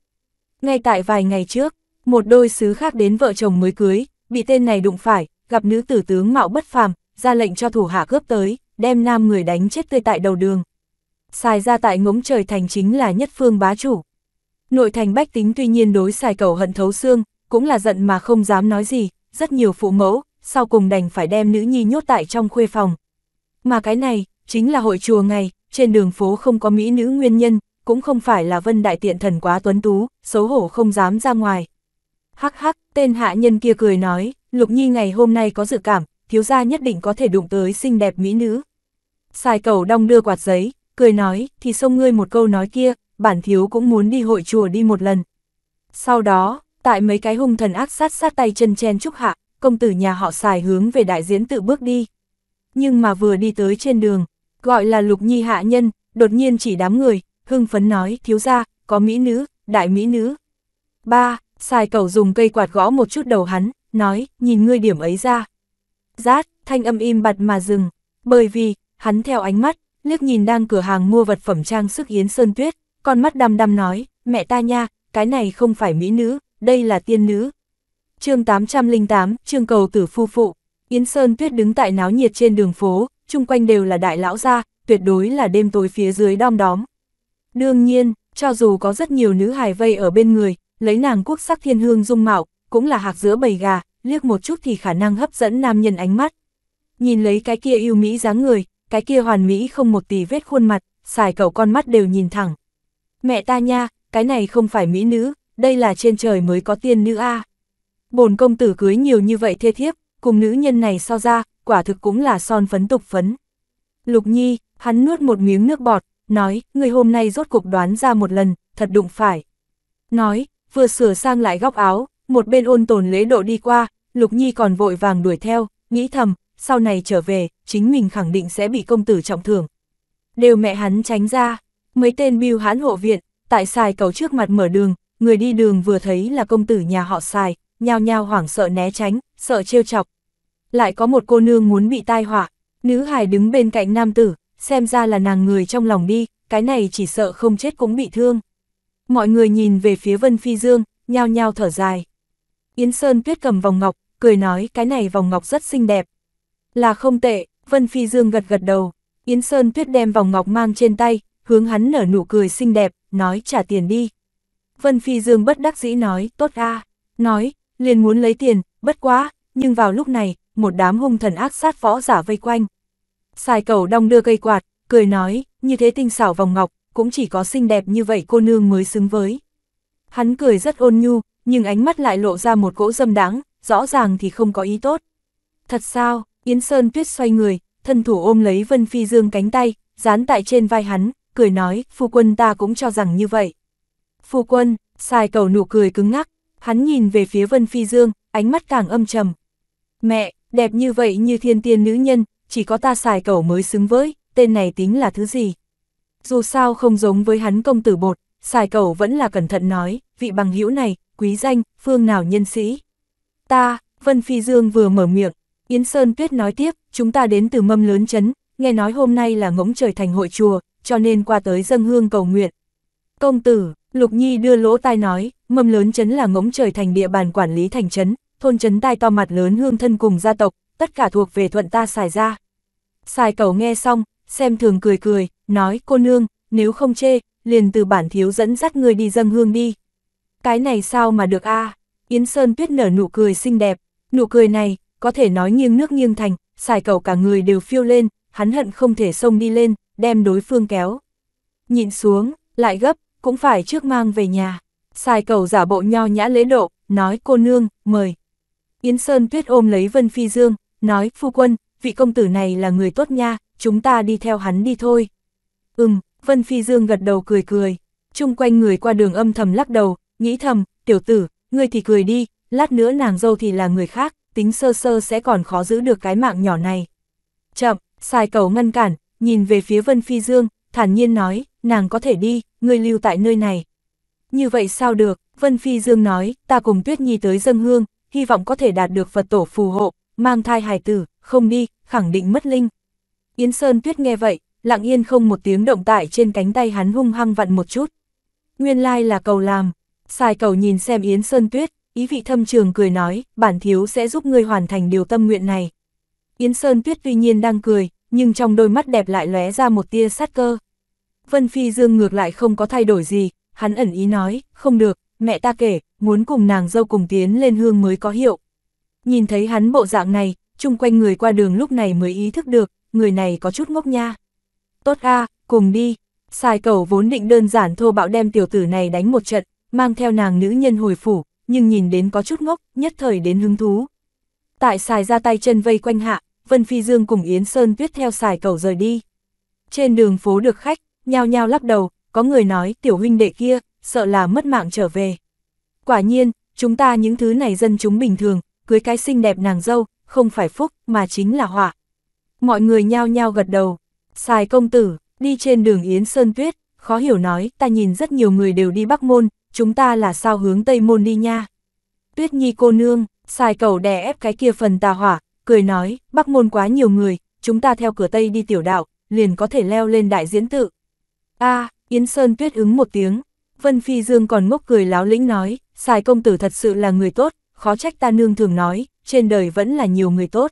Ngay tại vài ngày trước, một đôi sứ khác đến vợ chồng mới cưới, bị tên này đụng phải, gặp nữ tử tướng mạo bất phàm, ra lệnh cho thủ hạ cướp tới, đem nam người đánh chết tươi tại đầu đường. Xài ra tại ngống trời thành chính là nhất phương bá chủ. Nội thành bách tính tuy nhiên đối xài cầu hận thấu xương, cũng là giận mà không dám nói gì, rất nhiều phụ mẫu, sau cùng đành phải đem nữ nhi nhốt tại trong khuê phòng. Mà cái này, chính là hội chùa ngày, trên đường phố không có mỹ nữ nguyên nhân, cũng không phải là vân đại tiện thần quá tuấn tú, xấu hổ không dám ra ngoài, Hắc hắc, tên hạ nhân kia cười nói, Lục Nhi ngày hôm nay có dự cảm, thiếu gia nhất định có thể đụng tới xinh đẹp mỹ nữ. xài cầu đong đưa quạt giấy, cười nói, thì xông ngươi một câu nói kia, bản thiếu cũng muốn đi hội chùa đi một lần. Sau đó, tại mấy cái hung thần ác sát sát tay chân chen trúc hạ, công tử nhà họ xài hướng về đại diễn tự bước đi. Nhưng mà vừa đi tới trên đường, gọi là lục nhi hạ nhân, đột nhiên chỉ đám người, hưng phấn nói, thiếu gia có mỹ nữ, đại mỹ nữ. Ba, Xài cầu dùng cây quạt gõ một chút đầu hắn, nói, nhìn ngươi điểm ấy ra. Rát, thanh âm im bặt mà dừng, bởi vì, hắn theo ánh mắt, liếc nhìn đang cửa hàng mua vật phẩm trang sức Yến Sơn Tuyết, con mắt đăm đăm nói, mẹ ta nha, cái này không phải mỹ nữ, đây là tiên nữ. chương 808, chương cầu tử phu phụ, Yến Sơn Tuyết đứng tại náo nhiệt trên đường phố, chung quanh đều là đại lão gia, tuyệt đối là đêm tối phía dưới đom đóm. Đương nhiên, cho dù có rất nhiều nữ hài vây ở bên người, lấy nàng quốc sắc thiên hương dung mạo, cũng là hạc giữa bầy gà, liếc một chút thì khả năng hấp dẫn nam nhân ánh mắt. Nhìn lấy cái kia yêu mỹ dáng người, cái kia hoàn mỹ không một tì vết khuôn mặt, xài cầu con mắt đều nhìn thẳng. Mẹ ta nha, cái này không phải mỹ nữ, đây là trên trời mới có tiên nữ A. À. Bồn công tử cưới nhiều như vậy thê thiếp, cùng nữ nhân này so ra, quả thực cũng là son phấn tục phấn. Lục nhi, hắn nuốt một miếng nước bọt, nói, người hôm nay rốt cục đoán ra một lần, thật đụng phải. Nói, vừa sửa sang lại góc áo, một bên ôn tồn lễ độ đi qua, Lục Nhi còn vội vàng đuổi theo, nghĩ thầm, sau này trở về, chính mình khẳng định sẽ bị công tử trọng thưởng. Đều mẹ hắn tránh ra, mấy tên biêu hán hộ viện, tại xài cầu trước mặt mở đường, người đi đường vừa thấy là công tử nhà họ xài, nhao nhao hoảng sợ né tránh, sợ trêu chọc. Lại có một cô nương muốn bị tai họa, nữ hài đứng bên cạnh nam tử, xem ra là nàng người trong lòng đi, cái này chỉ sợ không chết cũng bị thương mọi người nhìn về phía Vân Phi Dương, nhao nhao thở dài. Yến Sơn Tuyết cầm vòng ngọc, cười nói cái này vòng ngọc rất xinh đẹp. Là không tệ, Vân Phi Dương gật gật đầu, Yến Sơn Tuyết đem vòng ngọc mang trên tay, hướng hắn nở nụ cười xinh đẹp, nói trả tiền đi. Vân Phi Dương bất đắc dĩ nói, tốt a nói, liền muốn lấy tiền, bất quá, nhưng vào lúc này, một đám hung thần ác sát võ giả vây quanh. Xài cầu đong đưa cây quạt, cười nói, như thế tinh xảo vòng ngọc, cũng chỉ có xinh đẹp như vậy cô nương mới xứng với. Hắn cười rất ôn nhu, nhưng ánh mắt lại lộ ra một cỗ dâm đáng, rõ ràng thì không có ý tốt. Thật sao, Yến Sơn Tuyết xoay người, thân thủ ôm lấy Vân Phi Dương cánh tay, dán tại trên vai hắn, cười nói, phu quân ta cũng cho rằng như vậy. Phu quân, xài cầu nụ cười cứng ngắc, hắn nhìn về phía Vân Phi Dương, ánh mắt càng âm trầm. Mẹ, đẹp như vậy như thiên tiên nữ nhân, chỉ có ta xài cầu mới xứng với, tên này tính là thứ gì? dù sao không giống với hắn công tử bột, xài cầu vẫn là cẩn thận nói, vị bằng hữu này, quý danh, phương nào nhân sĩ. Ta, Vân Phi Dương vừa mở miệng, Yến Sơn Tuyết nói tiếp, chúng ta đến từ mâm lớn chấn, nghe nói hôm nay là ngỗng trời thành hội chùa, cho nên qua tới dâng hương cầu nguyện. Công tử, Lục Nhi đưa lỗ tai nói, mâm lớn chấn là ngỗng trời thành địa bàn quản lý thành chấn thôn chấn tai to mặt lớn hương thân cùng gia tộc, tất cả thuộc về thuận ta xài ra. Xài cầu nghe xong, xem thường cười cười, nói cô nương, nếu không chê, liền từ bản thiếu dẫn dắt người đi dâng hương đi. Cái này sao mà được a Yến Sơn Tuyết nở nụ cười xinh đẹp, nụ cười này, có thể nói nghiêng nước nghiêng thành, xài cầu cả người đều phiêu lên, hắn hận không thể xông đi lên, đem đối phương kéo. Nhìn xuống, lại gấp, cũng phải trước mang về nhà. Xài cầu giả bộ nho nhã lễ độ, nói cô nương, mời. Yến Sơn Tuyết ôm lấy Vân Phi Dương, nói phu quân, vị công tử này là người tốt nha, chúng ta đi theo hắn đi thôi. Ừm, Vân Phi Dương gật đầu cười cười, chung quanh người qua đường âm thầm lắc đầu, nghĩ thầm, tiểu tử, ngươi thì cười đi, lát nữa nàng dâu thì là người khác, tính sơ sơ sẽ còn khó giữ được cái mạng nhỏ này. Chậm, xài cầu ngăn cản, nhìn về phía Vân Phi Dương, thản nhiên nói, nàng có thể đi, ngươi lưu tại nơi này. Như vậy sao được, Vân Phi Dương nói, ta cùng Tuyết Nhi tới dân hương, hy vọng có thể đạt được Phật tổ phù hộ, mang thai hài tử, không đi, khẳng định mất linh. Yến Sơn Tuyết nghe vậy, lặng yên không một tiếng động tại trên cánh tay hắn hung hăng vặn một chút. Nguyên lai là cầu làm, xài cầu nhìn xem Yến Sơn Tuyết, ý vị thâm trường cười nói, bản thiếu sẽ giúp ngươi hoàn thành điều tâm nguyện này. Yến Sơn Tuyết tuy nhiên đang cười, nhưng trong đôi mắt đẹp lại lóe ra một tia sát cơ. Vân Phi Dương ngược lại không có thay đổi gì, hắn ẩn ý nói, không được, mẹ ta kể, muốn cùng nàng dâu cùng tiến lên hương mới có hiệu. Nhìn thấy hắn bộ dạng này, chung quanh người qua đường lúc này mới ý thức được, người này có chút ngốc nha. Tốt a cùng đi. Xài cầu vốn định đơn giản thô bạo đem tiểu tử này đánh một trận, mang theo nàng nữ nhân hồi phủ, nhưng nhìn đến có chút ngốc, nhất thời đến hứng thú. Tại xài ra tay chân vây quanh hạ, Vân Phi Dương cùng Yến Sơn tuyết theo xài cầu rời đi. Trên đường phố được khách, nhao nhao lắc đầu, có người nói tiểu huynh đệ kia, sợ là mất mạng trở về. Quả nhiên, chúng ta những thứ này dân chúng bình thường, cưới cái xinh đẹp nàng dâu, không phải phúc mà chính là họa. Mọi người nhao nhao gật đầu. Xài công tử, đi trên đường Yến Sơn Tuyết, khó hiểu nói, ta nhìn rất nhiều người đều đi Bắc Môn, chúng ta là sao hướng Tây Môn đi nha. Tuyết Nhi cô nương, xài cầu đè ép cái kia phần tà hỏa, cười nói, Bắc Môn quá nhiều người, chúng ta theo cửa Tây đi tiểu đạo, liền có thể leo lên đại diễn tự. a Yến Sơn Tuyết ứng một tiếng, Vân Phi Dương còn ngốc cười láo lĩnh nói, xài công tử thật sự là người tốt, khó trách ta nương thường nói, trên đời vẫn là nhiều người tốt.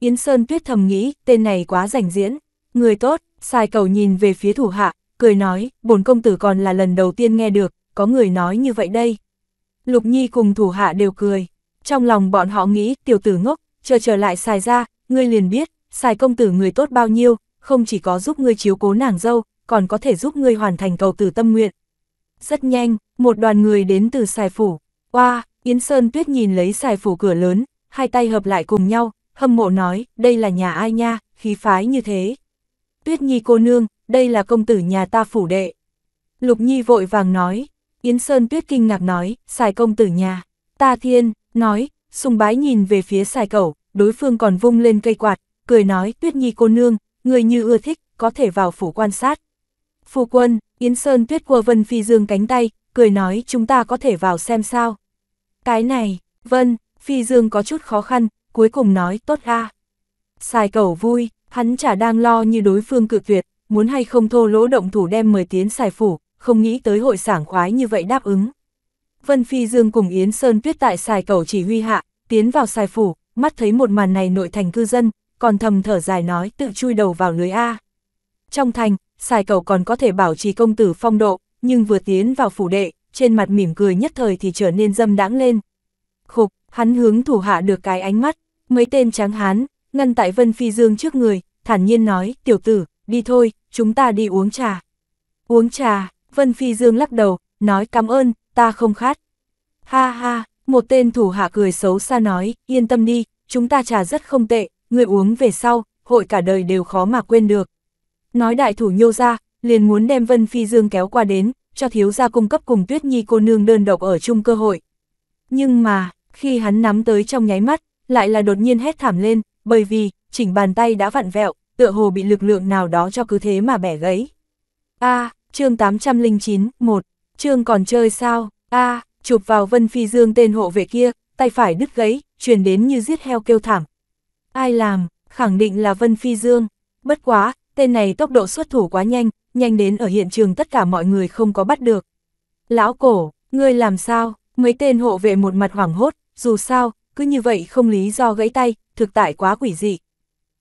Yến Sơn Tuyết thầm nghĩ, tên này quá rảnh diễn. Người tốt, sai cầu nhìn về phía thủ hạ, cười nói, bổn công tử còn là lần đầu tiên nghe được, có người nói như vậy đây. Lục Nhi cùng thủ hạ đều cười. Trong lòng bọn họ nghĩ, tiểu tử ngốc, chờ trở lại xài ra, ngươi liền biết, xài công tử người tốt bao nhiêu, không chỉ có giúp ngươi chiếu cố nàng dâu, còn có thể giúp ngươi hoàn thành cầu tử tâm nguyện. Rất nhanh, một đoàn người đến từ xài phủ. Oa, wow, Yến Sơn Tuyết nhìn lấy xài phủ cửa lớn, hai tay hợp lại cùng nhau, hâm mộ nói, đây là nhà ai nha, khí phái như thế. Tuyết Nhi cô nương, đây là công tử nhà ta phủ đệ. Lục Nhi vội vàng nói, Yến Sơn Tuyết kinh ngạc nói, xài công tử nhà, ta thiên, nói, sùng bái nhìn về phía xài cẩu, đối phương còn vung lên cây quạt, cười nói, Tuyết Nhi cô nương, người như ưa thích, có thể vào phủ quan sát. Phu quân, Yến Sơn Tuyết qua vân phi dương cánh tay, cười nói chúng ta có thể vào xem sao. Cái này, vân, phi dương có chút khó khăn, cuối cùng nói tốt a. Xài cẩu vui, hắn chả đang lo như đối phương cự tuyệt, muốn hay không thô lỗ động thủ đem mời tiến xài phủ, không nghĩ tới hội sảng khoái như vậy đáp ứng. Vân Phi Dương cùng Yến Sơn Tuyết tại xài cầu chỉ huy hạ, tiến vào xài phủ, mắt thấy một màn này nội thành cư dân, còn thầm thở dài nói tự chui đầu vào lưới A. Trong thành, xài cầu còn có thể bảo trì công tử phong độ, nhưng vừa tiến vào phủ đệ, trên mặt mỉm cười nhất thời thì trở nên dâm đãng lên. Khục, Hắn hướng thủ hạ được cái ánh mắt, mấy tên tráng hán, ngăn tại Vân Phi Dương trước người, thản nhiên nói, tiểu tử, đi thôi, chúng ta đi uống trà. Uống trà, Vân Phi Dương lắc đầu, nói cảm ơn, ta không khát. Ha ha, một tên thủ hạ cười xấu xa nói, yên tâm đi, chúng ta trà rất không tệ, người uống về sau, hội cả đời đều khó mà quên được. Nói đại thủ nhô ra, liền muốn đem Vân Phi Dương kéo qua đến, cho thiếu gia cung cấp cùng Tuyết Nhi cô nương đơn độc ở chung cơ hội. Nhưng mà, khi hắn nắm tới trong nháy mắt, lại là đột nhiên hét thảm lên, bởi vì, chỉnh bàn tay đã vặn vẹo, tựa hồ bị lực lượng nào đó cho cứ thế mà bẻ gãy. A, à, chương 809, 1, chương còn chơi sao, A, chụp vào Vân Phi Dương tên hộ vệ kia, tay phải đứt gãy, truyền đến như giết heo kêu thảm. Ai làm, khẳng định là Vân Phi Dương, bất quá, tên này tốc độ xuất thủ quá nhanh, nhanh đến ở hiện trường tất cả mọi người không có bắt được. Lão cổ, ngươi làm sao, mấy tên hộ vệ một mặt hoảng hốt, dù sao, cứ như vậy không lý do gãy tay, thực tại quá quỷ dị.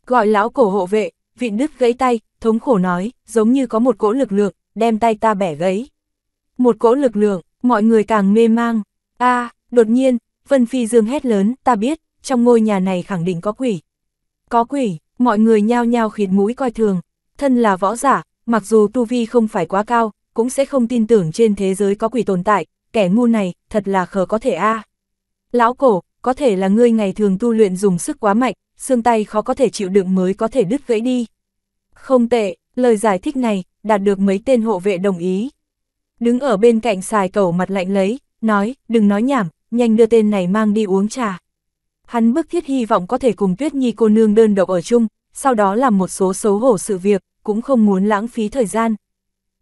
Gọi lão cổ hộ vệ, vịn đứt gãy tay, thống khổ nói, giống như có một cỗ lực lượng, đem tay ta bẻ gãy. Một cỗ lực lượng, mọi người càng mê mang. a đột nhiên, Vân Phi Dương hét lớn, ta biết, trong ngôi nhà này khẳng định có quỷ. Có quỷ, mọi người nhao nhao khịt mũi coi thường, thân là võ giả, mặc dù tu vi không phải quá cao, cũng sẽ không tin tưởng trên thế giới có quỷ tồn tại, kẻ ngu này, thật là khờ có thể a Lão cổ, có thể là ngươi ngày thường tu luyện dùng sức quá mạnh, xương tay khó có thể chịu đựng mới có thể đứt gãy đi. Không tệ, lời giải thích này, đạt được mấy tên hộ vệ đồng ý. Đứng ở bên cạnh xài cầu mặt lạnh lấy, nói, đừng nói nhảm, nhanh đưa tên này mang đi uống trà. Hắn bức thiết hy vọng có thể cùng Tuyết Nhi cô nương đơn độc ở chung, sau đó làm một số xấu hổ sự việc, cũng không muốn lãng phí thời gian.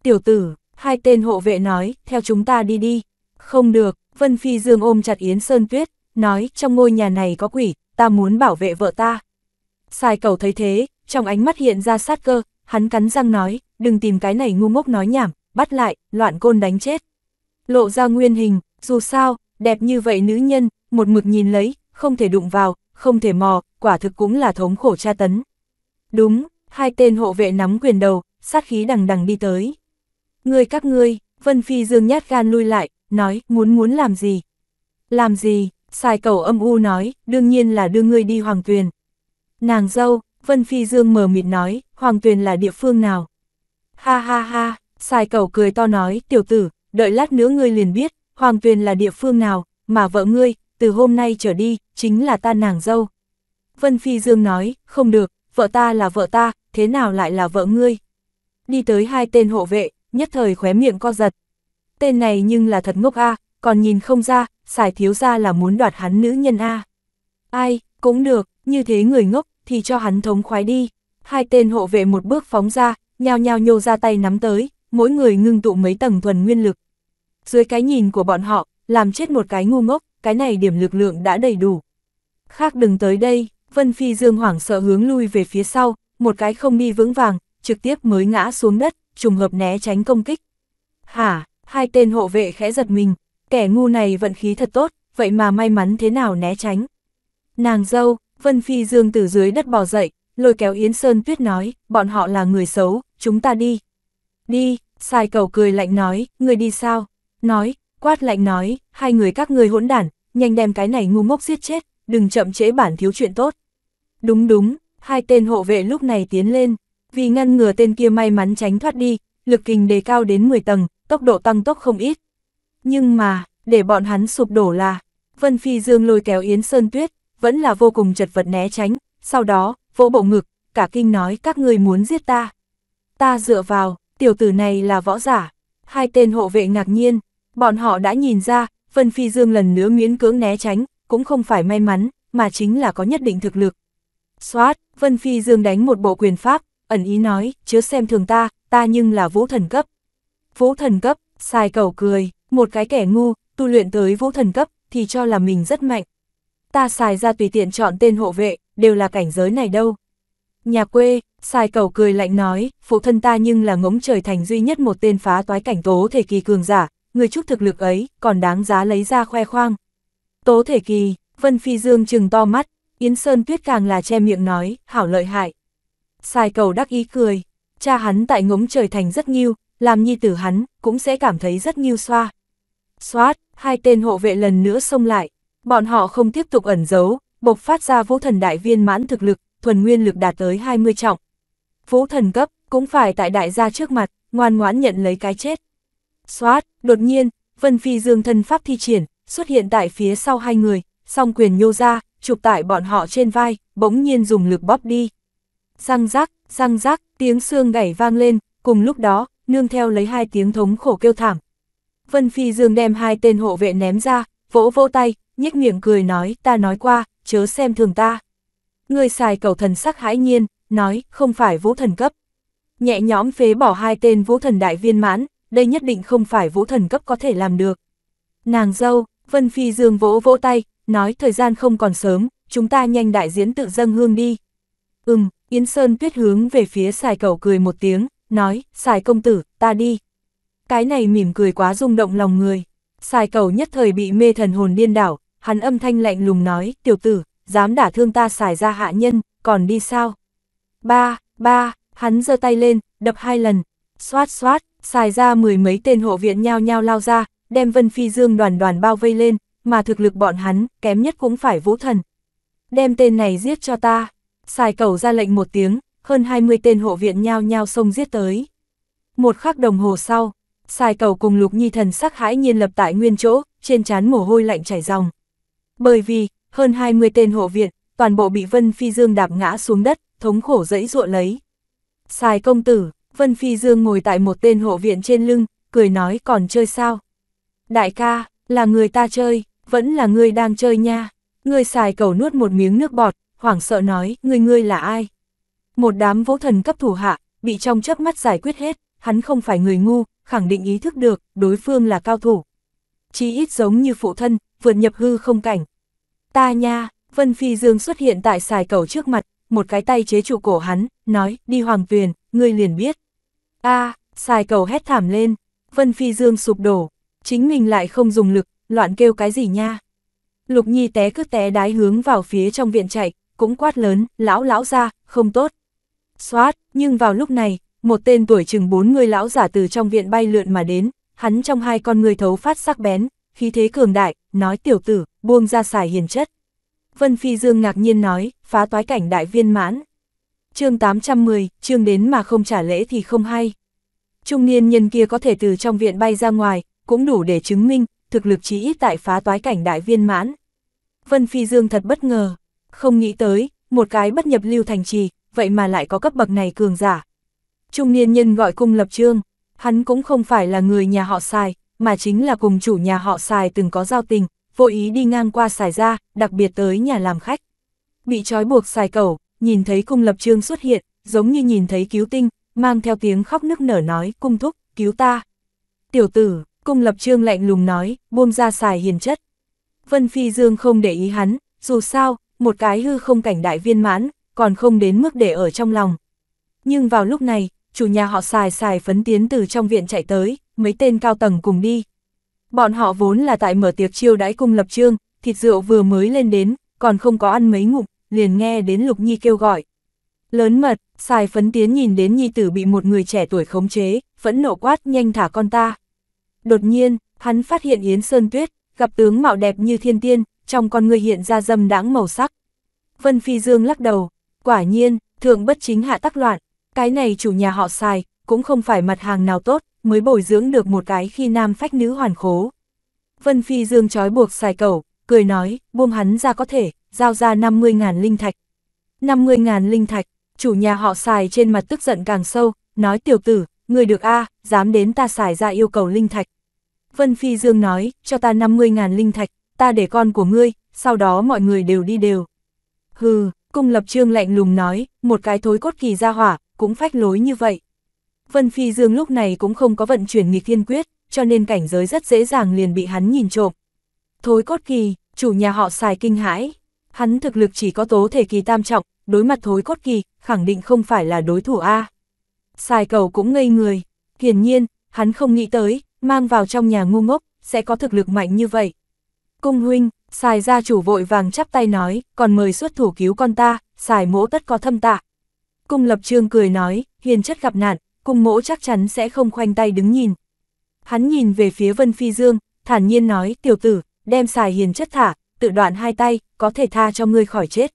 Tiểu tử, hai tên hộ vệ nói, theo chúng ta đi đi, không được, Vân Phi Dương ôm chặt Yến Sơn Tuyết, nói trong ngôi nhà này có quỷ, ta muốn bảo vệ vợ ta. Sai cầu thấy thế, trong ánh mắt hiện ra sát cơ, hắn cắn răng nói, đừng tìm cái này ngu ngốc nói nhảm, bắt lại, loạn côn đánh chết. Lộ ra nguyên hình, dù sao, đẹp như vậy nữ nhân, một mực nhìn lấy, không thể đụng vào, không thể mò, quả thực cũng là thống khổ tra tấn. Đúng, hai tên hộ vệ nắm quyền đầu, sát khí đằng đằng đi tới. Người các ngươi, Vân Phi Dương nhát gan lui lại, nói, muốn muốn làm gì? Làm gì? Xài cầu âm u nói, đương nhiên là đưa ngươi đi Hoàng Tuyền. Nàng dâu, Vân Phi Dương mờ mịt nói, Hoàng Tuyền là địa phương nào? Ha ha ha, xài cầu cười to nói, tiểu tử, đợi lát nữa ngươi liền biết, Hoàng Tuyền là địa phương nào, mà vợ ngươi, từ hôm nay trở đi, chính là ta nàng dâu. Vân Phi Dương nói, không được, vợ ta là vợ ta, thế nào lại là vợ ngươi? Đi tới hai tên hộ vệ, nhất thời khóe miệng co giật, tên này nhưng là thật ngốc a, còn nhìn không ra, xài thiếu ra là muốn đoạt hắn nữ nhân a. Ai, cũng được, như thế người ngốc, thì cho hắn thống khoái đi. Hai tên hộ vệ một bước phóng ra, nhào nhào nhô ra tay nắm tới, mỗi người ngưng tụ mấy tầng thuần nguyên lực. Dưới cái nhìn của bọn họ, làm chết một cái ngu ngốc, cái này điểm lực lượng đã đầy đủ. Khác đừng tới đây, Vân Phi Dương hoảng sợ hướng lui về phía sau, một cái không đi vững vàng, trực tiếp mới ngã xuống đất, trùng hợp né tránh công kích. Hả, hai tên hộ vệ khẽ giật mình, kẻ ngu này vận khí thật tốt, vậy mà may mắn thế nào né tránh. Nàng dâu, Vân Phi Dương từ dưới đất bò dậy, lôi kéo Yến Sơn Tuyết nói, bọn họ là người xấu, chúng ta đi. Đi, sai cầu cười lạnh nói, người đi sao? Nói, quát lạnh nói, hai người các người hỗn đản, nhanh đem cái này ngu mốc giết chết, đừng chậm trễ bản thiếu chuyện tốt. Đúng đúng, hai tên hộ vệ lúc này tiến lên, vì ngăn ngừa tên kia may mắn tránh thoát đi, lực kình đề cao đến 10 tầng, tốc độ tăng tốc không ít. Nhưng mà, để bọn hắn sụp đổ là, Vân Phi Dương lôi kéo Yến Sơn Tuyết, vẫn là vô cùng chật vật né tránh, sau đó, vỗ bộ ngực, cả kinh nói các ngươi muốn giết ta. Ta dựa vào, tiểu tử này là võ giả. Hai tên hộ vệ ngạc nhiên, bọn họ đã nhìn ra, Vân Phi Dương lần nữa miễn cưỡng né tránh, cũng không phải may mắn, mà chính là có nhất định thực lực. Xoát, Vân Phi Dương đánh một bộ quyền pháp, ẩn ý nói, chứa xem thường ta, ta nhưng là vũ thần cấp. Vũ thần cấp, xài cầu cười, một cái kẻ ngu, tu luyện tới vũ thần cấp, thì cho là mình rất mạnh. Ta xài ra tùy tiện chọn tên hộ vệ, đều là cảnh giới này đâu. Nhà quê, xài cầu cười lạnh nói, phụ thân ta nhưng là ngỗng trời thành duy nhất một tên phá toái cảnh tố thể kỳ cường giả, người chút thực lực ấy, còn đáng giá lấy ra khoe khoang. Tố thể kỳ, Vân Phi Dương trừng to mắt, Yến Sơn Tuyết càng là che miệng nói, hảo lợi hại. Xài cầu đắc ý cười, cha hắn tại ngỗng trời thành rất nghiêu, làm nhi tử hắn, cũng sẽ cảm thấy rất nghiêu xoa. Xoát, hai tên hộ vệ lần nữa xông lại, bọn họ không tiếp tục ẩn giấu, bộc phát ra vũ thần đại viên mãn thực lực, thuần nguyên lực đạt tới 20 trọng. Vũ thần cấp, cũng phải tại đại gia trước mặt, ngoan ngoãn nhận lấy cái chết. Xoát, đột nhiên, Vân Phi Dương thân pháp thi triển, xuất hiện tại phía sau hai người, song quyền nhô ra, chụp tại bọn họ trên vai, bỗng nhiên dùng lực bóp đi. Răng rác, răng rác, tiếng xương gãy vang lên, cùng lúc đó, nương theo lấy hai tiếng thống khổ kêu thảm. Vân Phi Dương đem hai tên hộ vệ ném ra, vỗ vỗ tay, nhếch miệng cười nói, ta nói qua, chớ xem thường ta. Người xài cầu thần sắc hãi nhiên, nói, không phải vũ thần cấp. Nhẹ nhõm phế bỏ hai tên vũ thần đại viên mãn, đây nhất định không phải vũ thần cấp có thể làm được. Nàng dâu, Vân Phi Dương vỗ vỗ tay, nói thời gian không còn sớm, chúng ta nhanh đại diễn tự dâng hương đi. Ừm, Yến Sơn tuyết hướng về phía xài cầu cười một tiếng, nói, xài công tử, ta đi. Cái này mỉm cười quá rung động lòng người. Xài cầu nhất thời bị mê thần hồn điên đảo, hắn âm thanh lạnh lùng nói, tiểu tử, dám đả thương ta xài ra hạ nhân, còn đi sao? Ba, ba, hắn giơ tay lên, đập hai lần, xoát xoát, xài ra mười mấy tên hộ viện nhao nhao lao ra, đem Vân Phi Dương đoàn đoàn bao vây lên, mà thực lực bọn hắn, kém nhất cũng phải vũ thần. Đem tên này giết cho ta, xài cầu ra lệnh một tiếng, hơn 20 tên hộ viện nhao nhao xông giết tới. Một khắc đồng hồ sau, xài cầu cùng Lục Nhi thần sắc hãi nhiên lập tại nguyên chỗ, trên trán mồ hôi lạnh chảy ròng. Bởi vì, hơn 20 tên hộ viện, toàn bộ bị Vân Phi Dương đạp ngã xuống đất, thống khổ dẫy ruộng lấy. xài công tử, Vân Phi Dương ngồi tại một tên hộ viện trên lưng, cười nói còn chơi sao? Đại ca, là người ta chơi, vẫn là người đang chơi nha. Người xài cầu nuốt một miếng nước bọt, hoảng sợ nói, người ngươi là ai? Một đám vỗ thần cấp thủ hạ, bị trong chớp mắt giải quyết hết, hắn không phải người ngu, khẳng định ý thức được, đối phương là cao thủ. Chí ít giống như phụ thân, vượt nhập hư không cảnh. Ta nha, Vân Phi Dương xuất hiện tại xài cầu trước mặt, một cái tay chế trụ cổ hắn, nói, đi hoàng tuyền, ngươi liền biết. a xài cầu hét thảm lên, Vân Phi Dương sụp đổ, chính mình lại không dùng lực, loạn kêu cái gì nha. Lục Nhi té cứ té đái hướng vào phía trong viện chạy, cũng quát lớn, lão lão ra, không tốt xoát, nhưng vào lúc này, một tên tuổi chừng bốn người lão giả từ trong viện bay lượn mà đến, hắn trong hai con người thấu phát sắc bén, khí thế cường đại, nói tiểu tử, buông ra xài hiền chất. Vân Phi Dương ngạc nhiên nói, phá toái cảnh đại viên mãn. chương 810, chương đến mà không trả lễ thì không hay. Trung niên nhân kia có thể từ trong viện bay ra ngoài, cũng đủ để chứng minh, thực lực chí ít tại phá toái cảnh đại viên mãn. Vân Phi Dương thật bất ngờ, không nghĩ tới, một cái bất nhập lưu thành trì, vậy mà lại có cấp bậc này cường giả. Trung niên nhân gọi cung lập trương, hắn cũng không phải là người nhà họ xài, mà chính là cùng chủ nhà họ xài từng có giao tình, vô ý đi ngang qua xài ra, đặc biệt tới nhà làm khách. Bị trói buộc xài cẩu, nhìn thấy cung lập trương xuất hiện, giống như nhìn thấy cứu tinh, mang theo tiếng khóc nức nở nói, cung thúc, cứu ta. Tiểu tử, cung lập trương lạnh lùng nói, buông ra xài hiền chất. Vân Phi Dương không để ý hắn, dù sao, một cái hư không cảnh đại viên mãn, còn không đến mức để ở trong lòng. Nhưng vào lúc này, chủ nhà họ xài xài phấn tiến từ trong viện chạy tới, mấy tên cao tầng cùng đi. Bọn họ vốn là tại mở tiệc chiêu đãi cung lập trương, thịt rượu vừa mới lên đến, còn không có ăn mấy ngụm, liền nghe đến Lục Nhi kêu gọi. Lớn mật, xài phấn tiến nhìn đến Nhi tử bị một người trẻ tuổi khống chế, phẫn nộ quát nhanh thả con ta. Đột nhiên, hắn phát hiện Yến Sơn Tuyết, gặp tướng mạo đẹp như thiên tiên, trong con người hiện ra dâm đãng màu sắc. Vân Phi Dương lắc đầu, Quả nhiên, thường bất chính hạ tắc loạn, cái này chủ nhà họ xài, cũng không phải mặt hàng nào tốt, mới bồi dưỡng được một cái khi nam phách nữ hoàn khố. Vân Phi Dương trói buộc xài cầu, cười nói, buông hắn ra có thể, giao ra 50.000 linh thạch. 50.000 linh thạch, chủ nhà họ xài trên mặt tức giận càng sâu, nói tiểu tử, người được A, dám đến ta xài ra yêu cầu linh thạch. Vân Phi Dương nói, cho ta 50.000 linh thạch, ta để con của ngươi, sau đó mọi người đều đi đều. Hừ, Cung lập trương lạnh lùng nói, một cái thối cốt kỳ ra hỏa, cũng phách lối như vậy. Vân Phi Dương lúc này cũng không có vận chuyển nghịch thiên quyết, cho nên cảnh giới rất dễ dàng liền bị hắn nhìn trộm. Thối cốt kỳ, chủ nhà họ xài kinh hãi. Hắn thực lực chỉ có tố thể kỳ tam trọng, đối mặt thối cốt kỳ, khẳng định không phải là đối thủ A. Xài cầu cũng ngây người. Hiển nhiên, hắn không nghĩ tới, mang vào trong nhà ngu ngốc, sẽ có thực lực mạnh như vậy. Cung huynh, Xài gia chủ vội vàng chắp tay nói, còn mời xuất thủ cứu con ta, xài mỗ tất có thâm tạ. Cung lập trương cười nói, hiền chất gặp nạn, cung mỗ chắc chắn sẽ không khoanh tay đứng nhìn. Hắn nhìn về phía Vân Phi Dương, thản nhiên nói, tiểu tử, đem xài hiền chất thả, tự đoạn hai tay, có thể tha cho ngươi khỏi chết.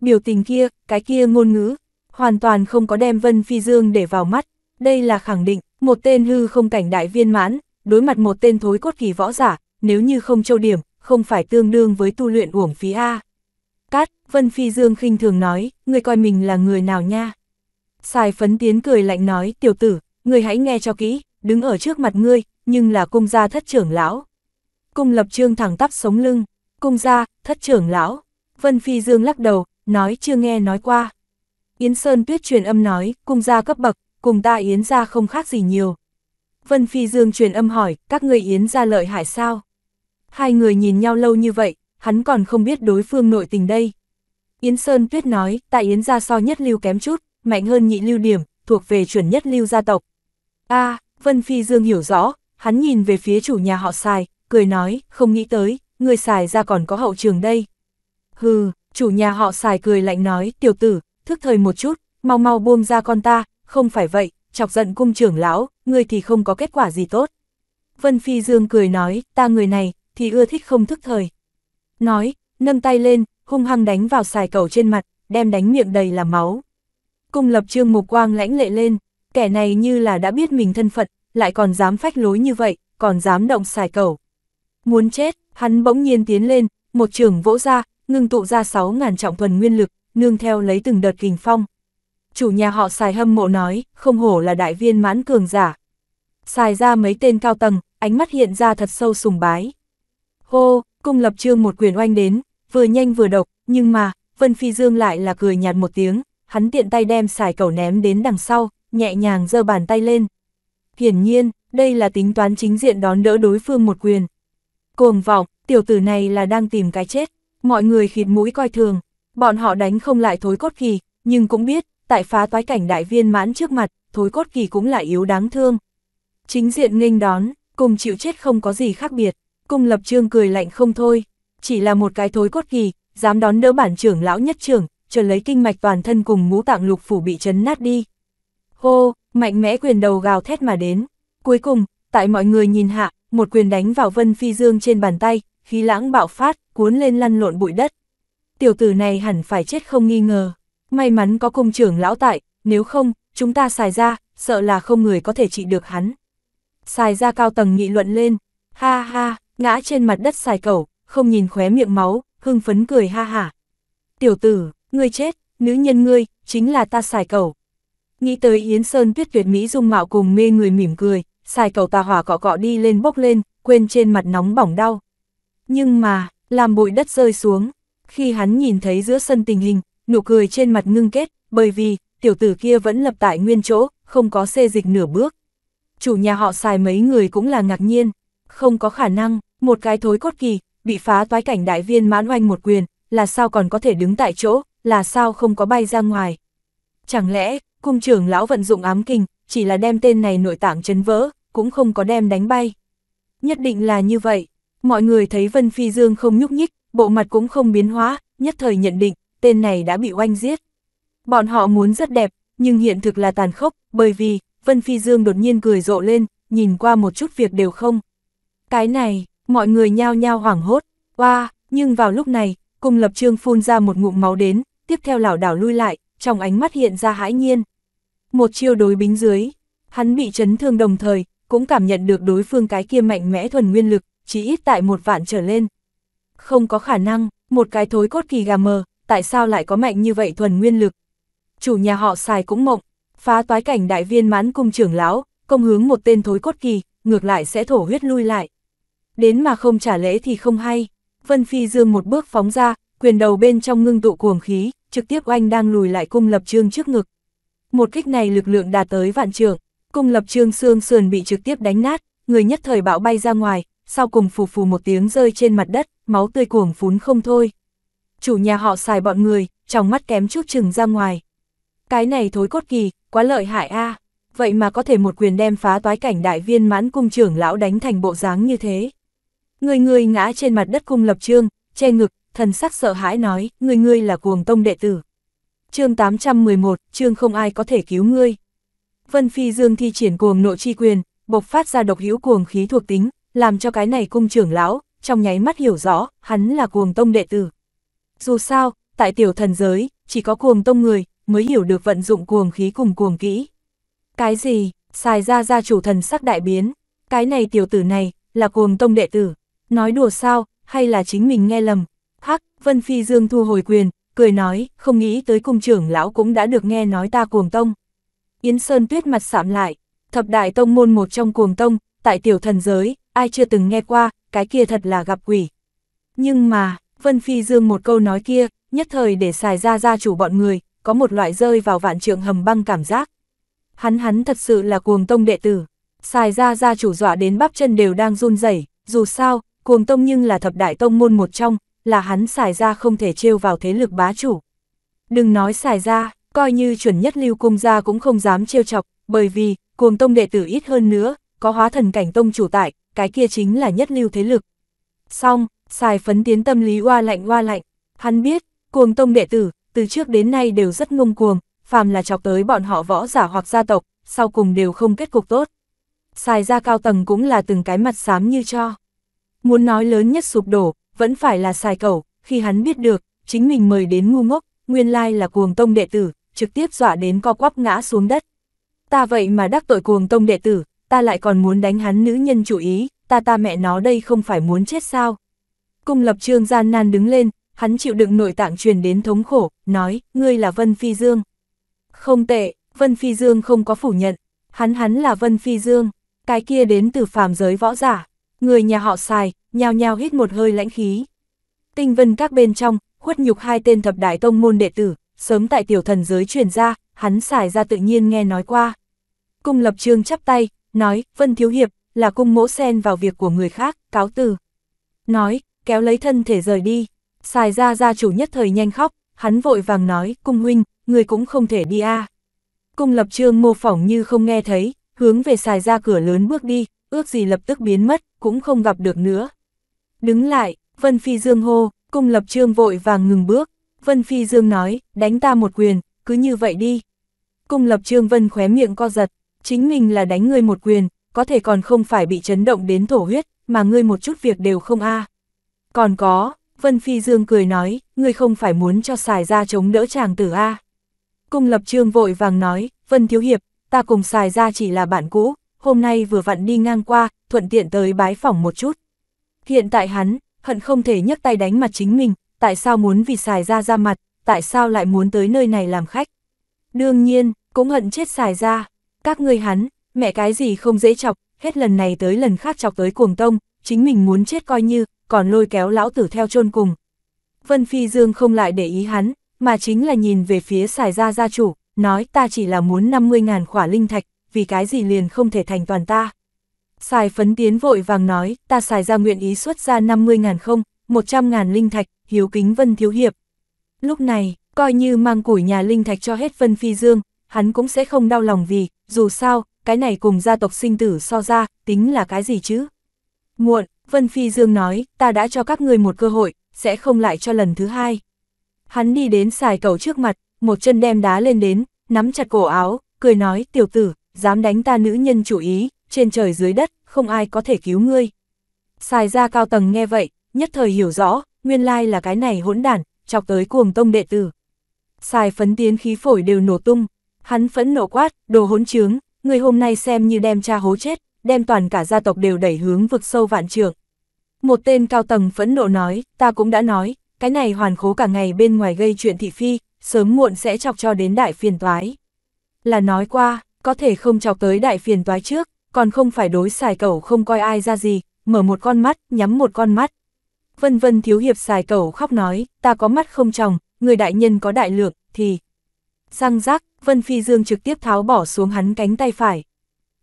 Biểu tình kia, cái kia ngôn ngữ, hoàn toàn không có đem Vân Phi Dương để vào mắt, đây là khẳng định, một tên hư không cảnh đại viên mãn, đối mặt một tên thối cốt kỳ võ giả, nếu như không châu điểm, không phải tương đương với tu luyện uổng phí A. Cát, Vân Phi Dương khinh thường nói, người coi mình là người nào nha. Xài phấn tiến cười lạnh nói, tiểu tử, người hãy nghe cho kỹ, đứng ở trước mặt ngươi, nhưng là cung gia thất trưởng lão. Cung lập trương thẳng tắp sống lưng, cung gia, thất trưởng lão. Vân Phi Dương lắc đầu, nói chưa nghe nói qua. Yến Sơn Tuyết truyền âm nói, cung gia cấp bậc, cùng ta Yến gia không khác gì nhiều. Vân Phi Dương truyền âm hỏi, các ngươi Yến gia lợi hại sao? Hai người nhìn nhau lâu như vậy, hắn còn không biết đối phương nội tình đây. Yến Sơn Tuyết nói, tại Yến gia so nhất lưu kém chút, mạnh hơn nhị lưu điểm, thuộc về chuẩn nhất lưu gia tộc. a Vân Phi Dương hiểu rõ, hắn nhìn về phía chủ nhà họ xài, cười nói, không nghĩ tới, người xài ra còn có hậu trường đây. Hừ, chủ nhà họ xài cười lạnh nói, tiểu tử, thức thời một chút, mau mau buông ra con ta, không phải vậy, chọc giận cung trưởng lão, người thì không có kết quả gì tốt. Vân Phi Dương cười nói, ta người này, thì ưa thích không thức thời. Nói, nâng tay lên, hung hăng đánh vào xài cầu trên mặt, đem đánh miệng đầy là máu. Cung lập trương mục quang lãnh lệ lên, kẻ này như là đã biết mình thân phận, lại còn dám phách lối như vậy, còn dám động xài cầu. Muốn chết, hắn bỗng nhiên tiến lên, một trường vỗ ra, ngưng tụ ra 6.000 trọng thuần nguyên lực, nương theo lấy từng đợt kình phong. Chủ nhà họ xài hâm mộ nói, không hổ là đại viên mãn cường giả. Xài ra mấy tên cao tầng, ánh mắt hiện ra thật sâu sùng bái. Hô, cung lập trương một quyền oanh đến, vừa nhanh vừa độc, nhưng mà, Vân Phi Dương lại là cười nhạt một tiếng, hắn tiện tay đem xài cầu ném đến đằng sau, nhẹ nhàng giơ bàn tay lên. Hiển nhiên, đây là tính toán chính diện đón đỡ đối phương một quyền. Cuồng vọng, tiểu tử này là đang tìm cái chết, mọi người khịt mũi coi thường, bọn họ đánh không lại thối cốt kỳ, nhưng cũng biết, tại phá toái cảnh đại viên mãn trước mặt, thối cốt kỳ cũng là yếu đáng thương. Chính diện nghênh đón, cùng chịu chết không có gì khác biệt. Cung lập trương cười lạnh không thôi, chỉ là một cái thối cốt kỳ, dám đón đỡ bản trưởng lão nhất trưởng, chờ lấy kinh mạch toàn thân cùng ngũ tạng lục phủ bị chấn nát đi. Hô, mạnh mẽ quyền đầu gào thét mà đến. Cuối cùng, tại mọi người nhìn hạ, một quyền đánh vào Vân Phi Dương trên bàn tay, khí lãng bạo phát, cuốn lên lăn lộn bụi đất. Tiểu tử này hẳn phải chết không nghi ngờ. May mắn có cung trưởng lão tại, nếu không, chúng ta xài ra, sợ là không người có thể trị được hắn. Xài ra cao tầng nghị luận lên. Ha ha, ngã trên mặt đất xài cẩu, không nhìn khóe miệng máu, hưng phấn cười ha hả. Tiểu tử, ngươi chết, nữ nhân ngươi, chính là ta xài cẩu. Nghĩ tới Yến Sơn tuyết tuyệt Mỹ dung mạo cùng mê người mỉm cười, xài cẩu tà hỏa cọ cọ đi lên bốc lên, quên trên mặt nóng bỏng đau. Nhưng mà, làm bụi đất rơi xuống, khi hắn nhìn thấy giữa sân tình hình, nụ cười trên mặt ngưng kết, bởi vì, tiểu tử kia vẫn lập tại nguyên chỗ, không có xê dịch nửa bước. Chủ nhà họ xài mấy người cũng là ngạc nhiên. Không có khả năng, một cái thối cốt kỳ, bị phá toái cảnh đại viên mãn oanh một quyền, là sao còn có thể đứng tại chỗ, là sao không có bay ra ngoài. Chẳng lẽ, cung trưởng lão vận dụng ám kinh, chỉ là đem tên này nội tạng chấn vỡ, cũng không có đem đánh bay. Nhất định là như vậy, mọi người thấy Vân Phi Dương không nhúc nhích, bộ mặt cũng không biến hóa, nhất thời nhận định, tên này đã bị oanh giết. Bọn họ muốn rất đẹp, nhưng hiện thực là tàn khốc, bởi vì, Vân Phi Dương đột nhiên cười rộ lên, nhìn qua một chút việc đều không. Cái này, mọi người nhao nhao hoảng hốt, oa, nhưng vào lúc này, cùng lập trương phun ra một ngụm máu đến, tiếp theo lảo đảo lui lại, trong ánh mắt hiện ra hãi nhiên. Một chiêu đối bính dưới, hắn bị chấn thương đồng thời, cũng cảm nhận được đối phương cái kia mạnh mẽ thuần nguyên lực, chỉ ít tại một vạn trở lên. Không có khả năng, một cái thối cốt kỳ gà mờ, tại sao lại có mạnh như vậy thuần nguyên lực? Chủ nhà họ xài cũng mộng, phá toái cảnh đại viên mãn cung trưởng lão, công hướng một tên thối cốt kỳ, ngược lại sẽ thổ huyết lui lại đến mà không trả lễ thì không hay. Vân Phi Dương một bước phóng ra, quyền đầu bên trong ngưng tụ cuồng khí, trực tiếp oanh đang lùi lại cung lập trương trước ngực. Một kích này lực lượng đạt tới vạn trưởng, cung lập trương xương sườn bị trực tiếp đánh nát, người nhất thời bạo bay ra ngoài, sau cùng phù phù một tiếng rơi trên mặt đất, máu tươi cuồng phún không thôi. Chủ nhà họ xài bọn người, trong mắt kém chút chừng ra ngoài. Cái này thối cốt kỳ, quá lợi hại a vậy mà có thể một quyền đem phá toái cảnh đại viên mãn cung trưởng lão đánh thành bộ dáng như thế. Người người ngã trên mặt đất cung lập trương, che ngực, thần sắc sợ hãi nói, người ngươi là cuồng tông đệ tử. chương 811, trương không ai có thể cứu ngươi. Vân Phi Dương thi triển cuồng nộ chi quyền, bộc phát ra độc hữu cuồng khí thuộc tính, làm cho cái này cung trưởng lão, trong nháy mắt hiểu rõ, hắn là cuồng tông đệ tử. Dù sao, tại tiểu thần giới, chỉ có cuồng tông người, mới hiểu được vận dụng cuồng khí cùng cuồng kỹ. Cái gì, xài ra ra chủ thần sắc đại biến, cái này tiểu tử này, là cuồng tông đệ tử nói đùa sao, hay là chính mình nghe lầm. Hắc, Vân Phi Dương thu hồi quyền, cười nói, không nghĩ tới cung trưởng lão cũng đã được nghe nói ta cuồng tông. Yến Sơn tuyết mặt sạm lại, thập đại tông môn một trong cuồng tông, tại tiểu thần giới, ai chưa từng nghe qua, cái kia thật là gặp quỷ. Nhưng mà, Vân Phi Dương một câu nói kia, nhất thời để xài ra gia chủ bọn người, có một loại rơi vào vạn trượng hầm băng cảm giác. Hắn hắn thật sự là cuồng tông đệ tử, xài ra gia chủ dọa đến bắp chân đều đang run rẩy dù sao, cuồng tông nhưng là thập đại tông môn một trong, là hắn xài ra không thể trêu vào thế lực bá chủ. Đừng nói xài ra, coi như chuẩn nhất lưu cung gia cũng không dám trêu chọc, bởi vì, cuồng tông đệ tử ít hơn nữa, có hóa thần cảnh tông chủ tại, cái kia chính là nhất lưu thế lực. Xong, xài phấn tiến tâm lý oa lạnh oa lạnh, hắn biết, cuồng tông đệ tử, từ trước đến nay đều rất ngông cuồng, phàm là chọc tới bọn họ võ giả hoặc gia tộc, sau cùng đều không kết cục tốt. Xài ra cao tầng cũng là từng cái mặt xám như cho. Muốn nói lớn nhất sụp đổ, vẫn phải là xài cẩu, khi hắn biết được, chính mình mời đến ngu ngốc, nguyên lai là cuồng tông đệ tử, trực tiếp dọa đến co quắp ngã xuống đất. Ta vậy mà đắc tội cuồng tông đệ tử, ta lại còn muốn đánh hắn nữ nhân chủ ý, ta ta mẹ nó đây không phải muốn chết sao. Cung lập trương gian nan đứng lên, hắn chịu đựng nội tạng truyền đến thống khổ, nói, ngươi là Vân Phi Dương. Không tệ, Vân Phi Dương không có phủ nhận, hắn hắn là Vân Phi Dương, cái kia đến từ phàm giới võ giả. Người nhà họ xài, nhao nhao hít một hơi lãnh khí. Tinh vân các bên trong, khuất nhục hai tên thập đại tông môn đệ tử, sớm tại tiểu thần giới truyền ra, hắn xài ra tự nhiên nghe nói qua. Cung lập trương chắp tay, nói, vân thiếu hiệp, là cung mỗ sen vào việc của người khác, cáo từ. Nói, kéo lấy thân thể rời đi, xài ra gia chủ nhất thời nhanh khóc, hắn vội vàng nói, cung huynh, người cũng không thể đi a Cung lập trương mô phỏng như không nghe thấy, hướng về xài ra cửa lớn bước đi, ước gì lập tức biến mất, cũng không gặp được nữa. Đứng lại, Vân Phi Dương hô, cung lập trương vội vàng ngừng bước. Vân Phi Dương nói, đánh ta một quyền, cứ như vậy đi. Cung lập trương Vân khóe miệng co giật, chính mình là đánh ngươi một quyền, có thể còn không phải bị chấn động đến thổ huyết, mà ngươi một chút việc đều không a. Còn có, Vân Phi Dương cười nói, ngươi không phải muốn cho xài ra chống đỡ chàng tử a. Cung lập trương vội vàng nói, Vân Thiếu Hiệp, ta cùng xài ra chỉ là bạn cũ, hôm nay vừa vặn đi ngang qua, thuận tiện tới bái phỏng một chút. Hiện tại hắn, hận không thể nhấc tay đánh mặt chính mình, tại sao muốn vì xài ra ra mặt, tại sao lại muốn tới nơi này làm khách. Đương nhiên, cũng hận chết xài ra, các ngươi hắn, mẹ cái gì không dễ chọc, hết lần này tới lần khác chọc tới cuồng tông, chính mình muốn chết coi như, còn lôi kéo lão tử theo chôn cùng. Vân Phi Dương không lại để ý hắn, mà chính là nhìn về phía xài ra gia chủ, nói ta chỉ là muốn 50.000 khỏa linh thạch, vì cái gì liền không thể thành toàn ta. Xài phấn tiến vội vàng nói, ta xài ra nguyện ý xuất ra 50.000 không, 100.000 linh thạch, hiếu kính Vân Thiếu Hiệp. Lúc này, coi như mang củi nhà linh thạch cho hết Vân Phi Dương, hắn cũng sẽ không đau lòng vì, dù sao, cái này cùng gia tộc sinh tử so ra, tính là cái gì chứ? Muộn, Vân Phi Dương nói, ta đã cho các người một cơ hội, sẽ không lại cho lần thứ hai. Hắn đi đến xài cầu trước mặt, một chân đem đá lên đến, nắm chặt cổ áo, cười nói, tiểu tử, dám đánh ta nữ nhân chủ ý, trên trời dưới đất, không ai có thể cứu ngươi. Xài ra cao tầng nghe vậy, nhất thời hiểu rõ, nguyên lai là cái này hỗn đản, chọc tới cuồng tông đệ tử. Xài phấn tiến khí phổi đều nổ tung, hắn phẫn nộ quát, đồ hỗn trướng, người hôm nay xem như đem cha hố chết, đem toàn cả gia tộc đều đẩy hướng vực sâu vạn trường. Một tên cao tầng phẫn nộ nói, ta cũng đã nói, cái này hoàn khố cả ngày bên ngoài gây chuyện thị phi, sớm muộn sẽ chọc cho đến đại phiền toái. Là nói qua, có thể không chọc tới đại phiền toái trước, còn không phải đối xài cẩu không coi ai ra gì, mở một con mắt, nhắm một con mắt. Vân vân thiếu hiệp xài cẩu khóc nói, ta có mắt không tròng, người đại nhân có đại lược, thì... Răng rác, Vân Phi Dương trực tiếp tháo bỏ xuống hắn cánh tay phải.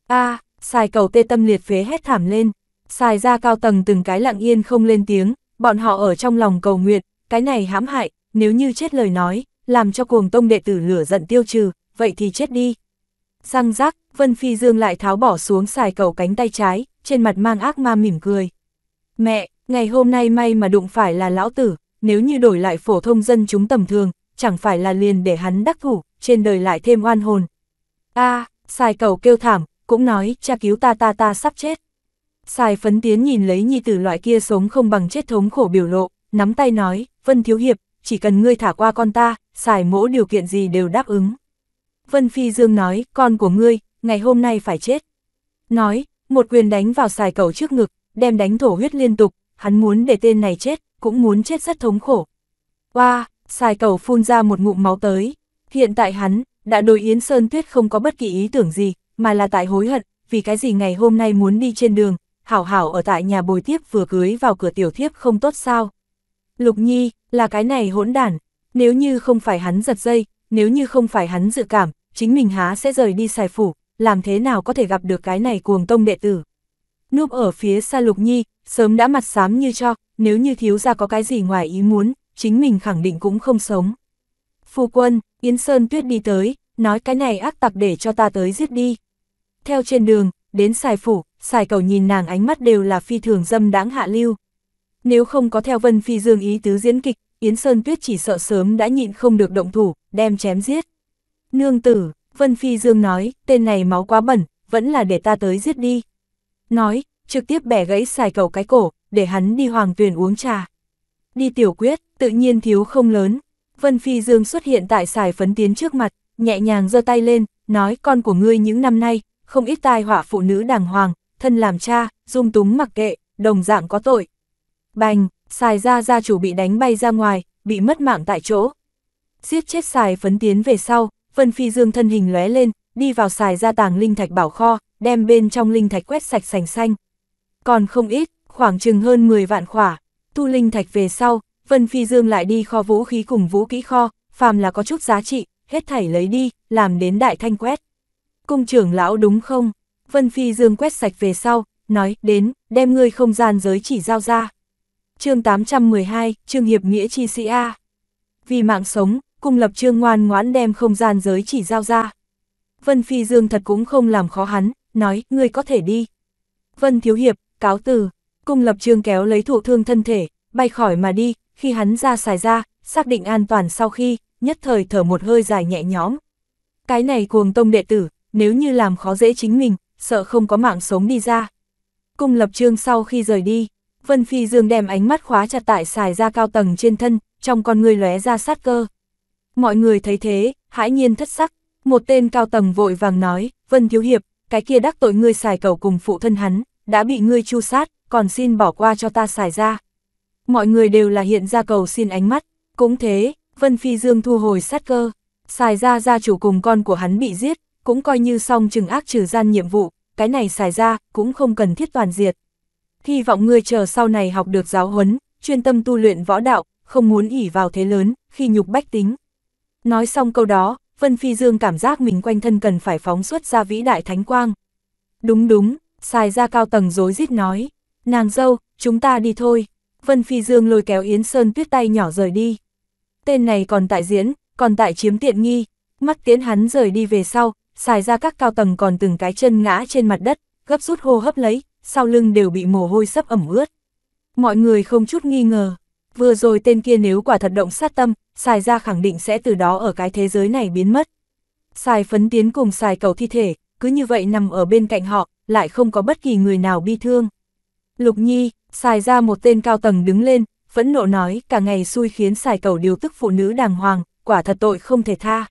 a xài cầu tê tâm liệt phế hét thảm lên, xài ra cao tầng từng cái lặng yên không lên tiếng, bọn họ ở trong lòng cầu nguyện, cái này hãm hại, nếu như chết lời nói, làm cho cuồng tông đệ tử lửa giận tiêu trừ, vậy thì chết đi, Răng rắc, Vân Phi Dương lại tháo bỏ xuống xài cầu cánh tay trái, trên mặt mang ác ma mỉm cười. Mẹ, ngày hôm nay may mà đụng phải là lão tử, nếu như đổi lại phổ thông dân chúng tầm thường, chẳng phải là liền để hắn đắc thủ, trên đời lại thêm oan hồn. a xài cầu kêu thảm, cũng nói, cha cứu ta ta ta sắp chết. Xài phấn tiến nhìn lấy nhi tử loại kia sống không bằng chết thống khổ biểu lộ, nắm tay nói, Vân Thiếu Hiệp, chỉ cần ngươi thả qua con ta, xài mỗ điều kiện gì đều đáp ứng. Vân Phi Dương nói, con của ngươi, ngày hôm nay phải chết. Nói, một quyền đánh vào xài cầu trước ngực, đem đánh thổ huyết liên tục, hắn muốn để tên này chết, cũng muốn chết rất thống khổ. Hoa, wow, xài cầu phun ra một ngụm máu tới. Hiện tại hắn, đã đối Yến Sơn Tuyết không có bất kỳ ý tưởng gì, mà là tại hối hận, vì cái gì ngày hôm nay muốn đi trên đường, hảo hảo ở tại nhà bồi tiếp vừa cưới vào cửa tiểu thiếp không tốt sao. Lục Nhi, là cái này hỗn đản, nếu như không phải hắn giật dây, nếu như không phải hắn dự cảm, chính mình há sẽ rời đi xài phủ, làm thế nào có thể gặp được cái này cuồng tông đệ tử. Núp ở phía xa Lục Nhi, sớm đã mặt xám như cho, nếu như thiếu ra có cái gì ngoài ý muốn, chính mình khẳng định cũng không sống. Phu quân, Yến Sơn Tuyết đi tới, nói cái này ác tặc để cho ta tới giết đi. Theo trên đường, đến xài phủ, xài cầu nhìn nàng ánh mắt đều là phi thường dâm đáng hạ lưu. Nếu không có theo Vân Phi Dương ý tứ diễn kịch, Yến Sơn Tuyết chỉ sợ sớm đã nhịn không được động thủ, đem chém giết. Nương tử, Vân Phi Dương nói, tên này máu quá bẩn, vẫn là để ta tới giết đi. Nói, trực tiếp bẻ gãy xài cầu cái cổ, để hắn đi hoàng tuyển uống trà. Đi tiểu quyết, tự nhiên thiếu không lớn. Vân Phi Dương xuất hiện tại xài phấn tiến trước mặt, nhẹ nhàng giơ tay lên, nói con của ngươi những năm nay, không ít tai họa phụ nữ đàng hoàng, thân làm cha, dung túng mặc kệ, đồng dạng có tội. Bành, xài ra gia chủ bị đánh bay ra ngoài, bị mất mạng tại chỗ. Giết chết xài phấn tiến về sau, Vân Phi Dương thân hình lóe lên, đi vào xài ra tàng linh thạch bảo kho, đem bên trong linh thạch quét sạch sành xanh. Còn không ít, khoảng chừng hơn 10 vạn khỏa, tu linh thạch về sau, Vân Phi Dương lại đi kho vũ khí cùng vũ kỹ kho, phàm là có chút giá trị, hết thảy lấy đi, làm đến đại thanh quét. Cung trưởng lão đúng không? Vân Phi Dương quét sạch về sau, nói, đến, đem ngươi không gian giới chỉ giao ra. chương 812, Trương Hiệp Nghĩa Chi Sĩ A. Vì mạng sống, cung lập trương ngoan ngoãn đem không gian giới chỉ giao ra. Vân Phi Dương thật cũng không làm khó hắn, nói, ngươi có thể đi. Vân Thiếu Hiệp, cáo từ, cung lập trương kéo lấy thụ thương thân thể, bay khỏi mà đi, khi hắn ra xài ra, xác định an toàn sau khi, nhất thời thở một hơi dài nhẹ nhõm. Cái này cuồng tông đệ tử, nếu như làm khó dễ chính mình, sợ không có mạng sống đi ra. Cung lập trương sau khi rời đi, Vân Phi Dương đem ánh mắt khóa chặt tại xài ra cao tầng trên thân, trong con người lóe ra sát cơ. Mọi người thấy thế, hãi nhiên thất sắc, một tên cao tầng vội vàng nói, Vân Thiếu Hiệp, cái kia đắc tội ngươi xài cầu cùng phụ thân hắn, đã bị ngươi chu sát, còn xin bỏ qua cho ta xài ra. Mọi người đều là hiện ra cầu xin ánh mắt, cũng thế, Vân Phi Dương thu hồi sát cơ, xài ra gia chủ cùng con của hắn bị giết, cũng coi như xong chừng ác trừ gian nhiệm vụ, cái này xài ra, cũng không cần thiết toàn diệt. Hy vọng ngươi chờ sau này học được giáo huấn, chuyên tâm tu luyện võ đạo, không muốn ỉ vào thế lớn, khi nhục bách tính. Nói xong câu đó, Vân Phi Dương cảm giác mình quanh thân cần phải phóng xuất ra vĩ đại thánh quang. Đúng đúng, xài ra cao tầng dối rít nói. Nàng dâu, chúng ta đi thôi. Vân Phi Dương lôi kéo Yến Sơn tuyết tay nhỏ rời đi. Tên này còn tại diễn, còn tại chiếm tiện nghi. Mắt tiến hắn rời đi về sau, xài ra các cao tầng còn từng cái chân ngã trên mặt đất, gấp rút hô hấp lấy, sau lưng đều bị mồ hôi sấp ẩm ướt. Mọi người không chút nghi ngờ, vừa rồi tên kia nếu quả thật động sát tâm, xài ra khẳng định sẽ từ đó ở cái thế giới này biến mất. Xài phấn tiến cùng xài cầu thi thể, cứ như vậy nằm ở bên cạnh họ, lại không có bất kỳ người nào bi thương. Lục Nhi, xài ra một tên cao tầng đứng lên, phẫn nộ nói cả ngày xui khiến xài cầu điều tức phụ nữ đàng hoàng, quả thật tội không thể tha.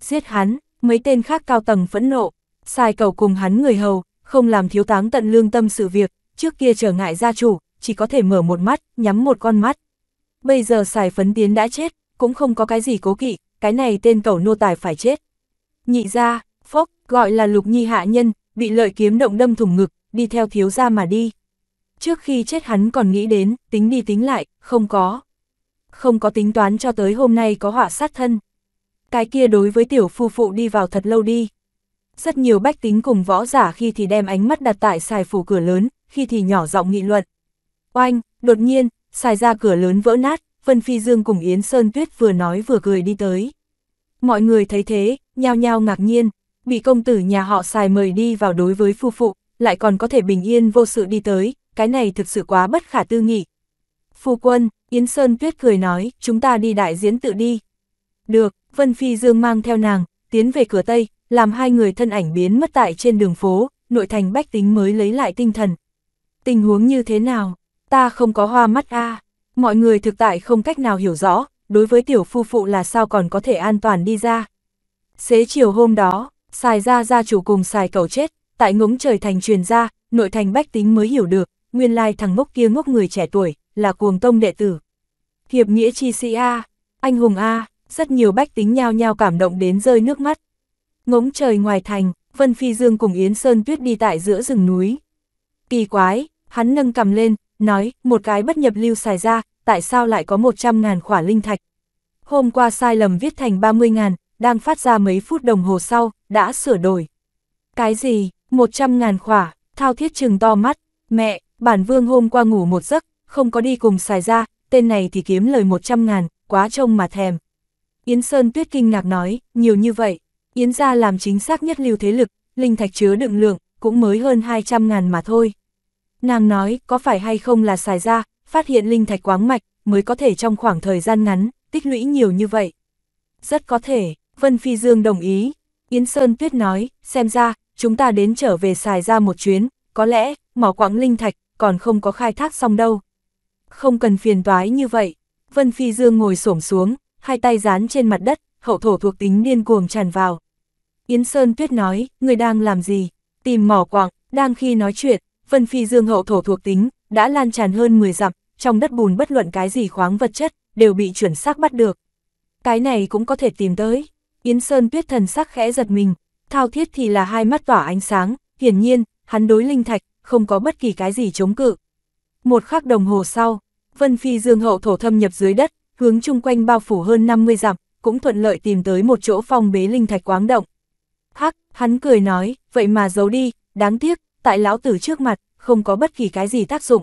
Giết hắn, mấy tên khác cao tầng phẫn nộ, xài cầu cùng hắn người hầu, không làm thiếu táng tận lương tâm sự việc, trước kia trở ngại gia chủ, chỉ có thể mở một mắt, nhắm một con mắt bây giờ xài phấn tiến đã chết, cũng không có cái gì cố kỵ, cái này tên cẩu nô tài phải chết. Nhị ra, phốc, gọi là lục nhi hạ nhân, bị lợi kiếm động đâm thủng ngực, đi theo thiếu ra mà đi. Trước khi chết hắn còn nghĩ đến, tính đi tính lại, không có. Không có tính toán cho tới hôm nay có họa sát thân. Cái kia đối với tiểu phu phụ đi vào thật lâu đi. Rất nhiều bách tính cùng võ giả khi thì đem ánh mắt đặt tại xài phủ cửa lớn, khi thì nhỏ giọng nghị luận. Oanh, đột nhiên, xài ra cửa lớn vỡ nát, Vân Phi Dương cùng Yến Sơn Tuyết vừa nói vừa cười đi tới. Mọi người thấy thế, nhao nhao ngạc nhiên, bị công tử nhà họ xài mời đi vào đối với phu phụ, lại còn có thể bình yên vô sự đi tới, cái này thực sự quá bất khả tư nghị. Phu quân, Yến Sơn Tuyết cười nói, chúng ta đi đại diễn tự đi. Được, Vân Phi Dương mang theo nàng, tiến về cửa Tây, làm hai người thân ảnh biến mất tại trên đường phố, nội thành bách tính mới lấy lại tinh thần. Tình huống như thế nào? ta không có hoa mắt a mọi người thực tại không cách nào hiểu rõ, đối với tiểu phu phụ là sao còn có thể an toàn đi ra. Xế chiều hôm đó, xài ra gia chủ cùng xài cầu chết, tại ngống trời thành truyền ra, nội thành bách tính mới hiểu được, nguyên lai thằng ngốc kia ngốc người trẻ tuổi, là cuồng tông đệ tử. Hiệp nghĩa chi sĩ A, anh hùng A, rất nhiều bách tính nhao nhao cảm động đến rơi nước mắt. Ngống trời ngoài thành, Vân Phi Dương cùng Yến Sơn Tuyết đi tại giữa rừng núi. Kỳ quái, hắn nâng cầm lên, nói, một cái bất nhập lưu xài ra, tại sao lại có 100.000 khỏa linh thạch. Hôm qua sai lầm viết thành 30.000, đang phát ra mấy phút đồng hồ sau, đã sửa đổi. Cái gì, 100.000 khỏa, thao thiết trừng to mắt, mẹ, bản vương hôm qua ngủ một giấc, không có đi cùng xài ra, tên này thì kiếm lời 100.000, quá trông mà thèm. Yến Sơn Tuyết kinh ngạc nói, nhiều như vậy, Yến ra làm chính xác nhất lưu thế lực, linh thạch chứa đựng lượng, cũng mới hơn 200.000 mà thôi. Nàng nói, có phải hay không là xài ra, phát hiện linh thạch quáng mạch, mới có thể trong khoảng thời gian ngắn, tích lũy nhiều như vậy. Rất có thể, Vân Phi Dương đồng ý. Yến Sơn Tuyết nói, xem ra, chúng ta đến trở về xài ra một chuyến, có lẽ, mỏ quảng linh thạch, còn không có khai thác xong đâu. Không cần phiền toái như vậy. Vân Phi Dương ngồi xổm xuống, hai tay dán trên mặt đất, hậu thổ thuộc tính điên cuồng tràn vào. Yến Sơn Tuyết nói, người đang làm gì? Tìm mỏ quảng, đang khi nói chuyện, Vân Phi Dương hậu thổ thuộc tính, đã lan tràn hơn 10 dặm, trong đất bùn bất luận cái gì khoáng vật chất, đều bị chuẩn xác bắt được. Cái này cũng có thể tìm tới. Yến Sơn tuyết thần sắc khẽ giật mình, thao thiết thì là hai mắt tỏa ánh sáng, hiển nhiên, hắn đối linh thạch, không có bất kỳ cái gì chống cự. Một khắc đồng hồ sau, Vân Phi Dương hậu thổ thâm nhập dưới đất, hướng chung quanh bao phủ hơn 50 dặm, cũng thuận lợi tìm tới một chỗ phong bế linh thạch quáng động. Hắc, hắn cười nói, vậy mà giấu đi, đáng tiếc, tại lão tử trước mặt, không có bất kỳ cái gì tác dụng.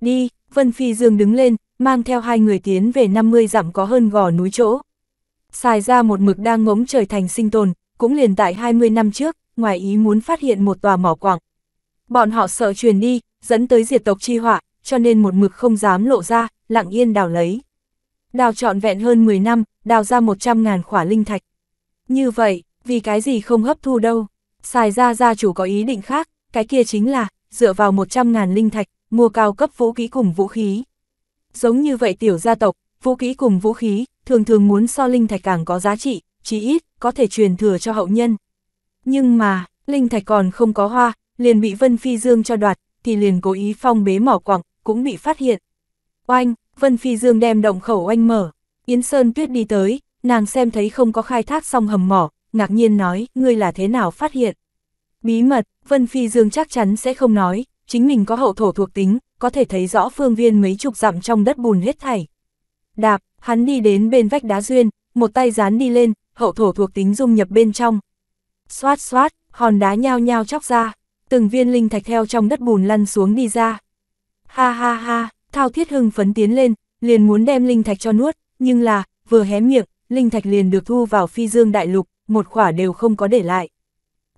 Đi, Vân Phi Dương đứng lên, mang theo hai người tiến về 50 dặm có hơn gò núi chỗ. Xài ra một mực đang ngống trời thành sinh tồn, cũng liền tại 20 năm trước, ngoài ý muốn phát hiện một tòa mỏ quảng. Bọn họ sợ truyền đi, dẫn tới diệt tộc chi họa, cho nên một mực không dám lộ ra, lặng yên đào lấy. Đào trọn vẹn hơn 10 năm, đào ra 100.000 khỏa linh thạch. Như vậy, vì cái gì không hấp thu đâu? Xài ra gia chủ có ý định khác, cái kia chính là, dựa vào 100.000 linh thạch, mua cao cấp vũ khí cùng vũ khí. Giống như vậy tiểu gia tộc, vũ khí cùng vũ khí, thường thường muốn so linh thạch càng có giá trị, chỉ ít, có thể truyền thừa cho hậu nhân. Nhưng mà, linh thạch còn không có hoa, liền bị Vân Phi Dương cho đoạt, thì liền cố ý phong bế mỏ quặng, cũng bị phát hiện. Oanh, Vân Phi Dương đem động khẩu oanh mở, Yến Sơn Tuyết đi tới, nàng xem thấy không có khai thác xong hầm mỏ, ngạc nhiên nói, ngươi là thế nào phát hiện. Bí mật, Vân Phi Dương chắc chắn sẽ không nói, chính mình có hậu thổ thuộc tính, có thể thấy rõ phương viên mấy chục dặm trong đất bùn hết thảy. Đạp, hắn đi đến bên vách đá duyên, một tay dán đi lên, hậu thổ thuộc tính dung nhập bên trong. Xoát xoát, hòn đá nhao nhao chóc ra, từng viên linh thạch theo trong đất bùn lăn xuống đi ra. Ha ha ha, Thao Thiết Hưng phấn tiến lên, liền muốn đem linh thạch cho nuốt, nhưng là, vừa hé miệng, linh thạch liền được thu vào phi dương đại lục, một khỏa đều không có để lại.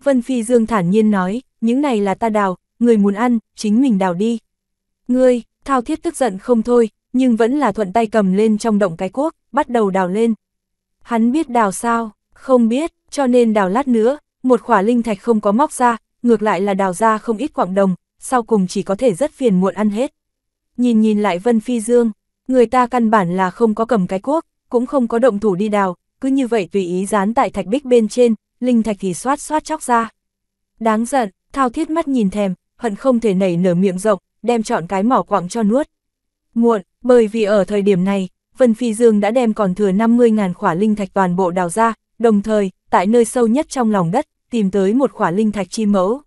Vân Phi Dương thản nhiên nói, những này là ta đào, người muốn ăn, chính mình đào đi. Ngươi, Thao Thiết tức giận không thôi, nhưng vẫn là thuận tay cầm lên trong động cái cuốc, bắt đầu đào lên. Hắn biết đào sao, không biết, cho nên đào lát nữa, một khỏa linh thạch không có móc ra, ngược lại là đào ra không ít quảng đồng, sau cùng chỉ có thể rất phiền muộn ăn hết. Nhìn nhìn lại Vân Phi Dương, người ta căn bản là không có cầm cái cuốc, cũng không có động thủ đi đào, cứ như vậy tùy ý dán tại thạch bích bên trên, linh thạch thì xoát xoát chóc ra. Đáng giận, thao thiết mắt nhìn thèm, hận không thể nảy nở miệng rộng, đem chọn cái mỏ quặng cho nuốt. Muộn, bởi vì ở thời điểm này, Vân Phi Dương đã đem còn thừa 50.000 khỏa linh thạch toàn bộ đào ra, đồng thời, tại nơi sâu nhất trong lòng đất, tìm tới một khỏa linh thạch chi mẫu.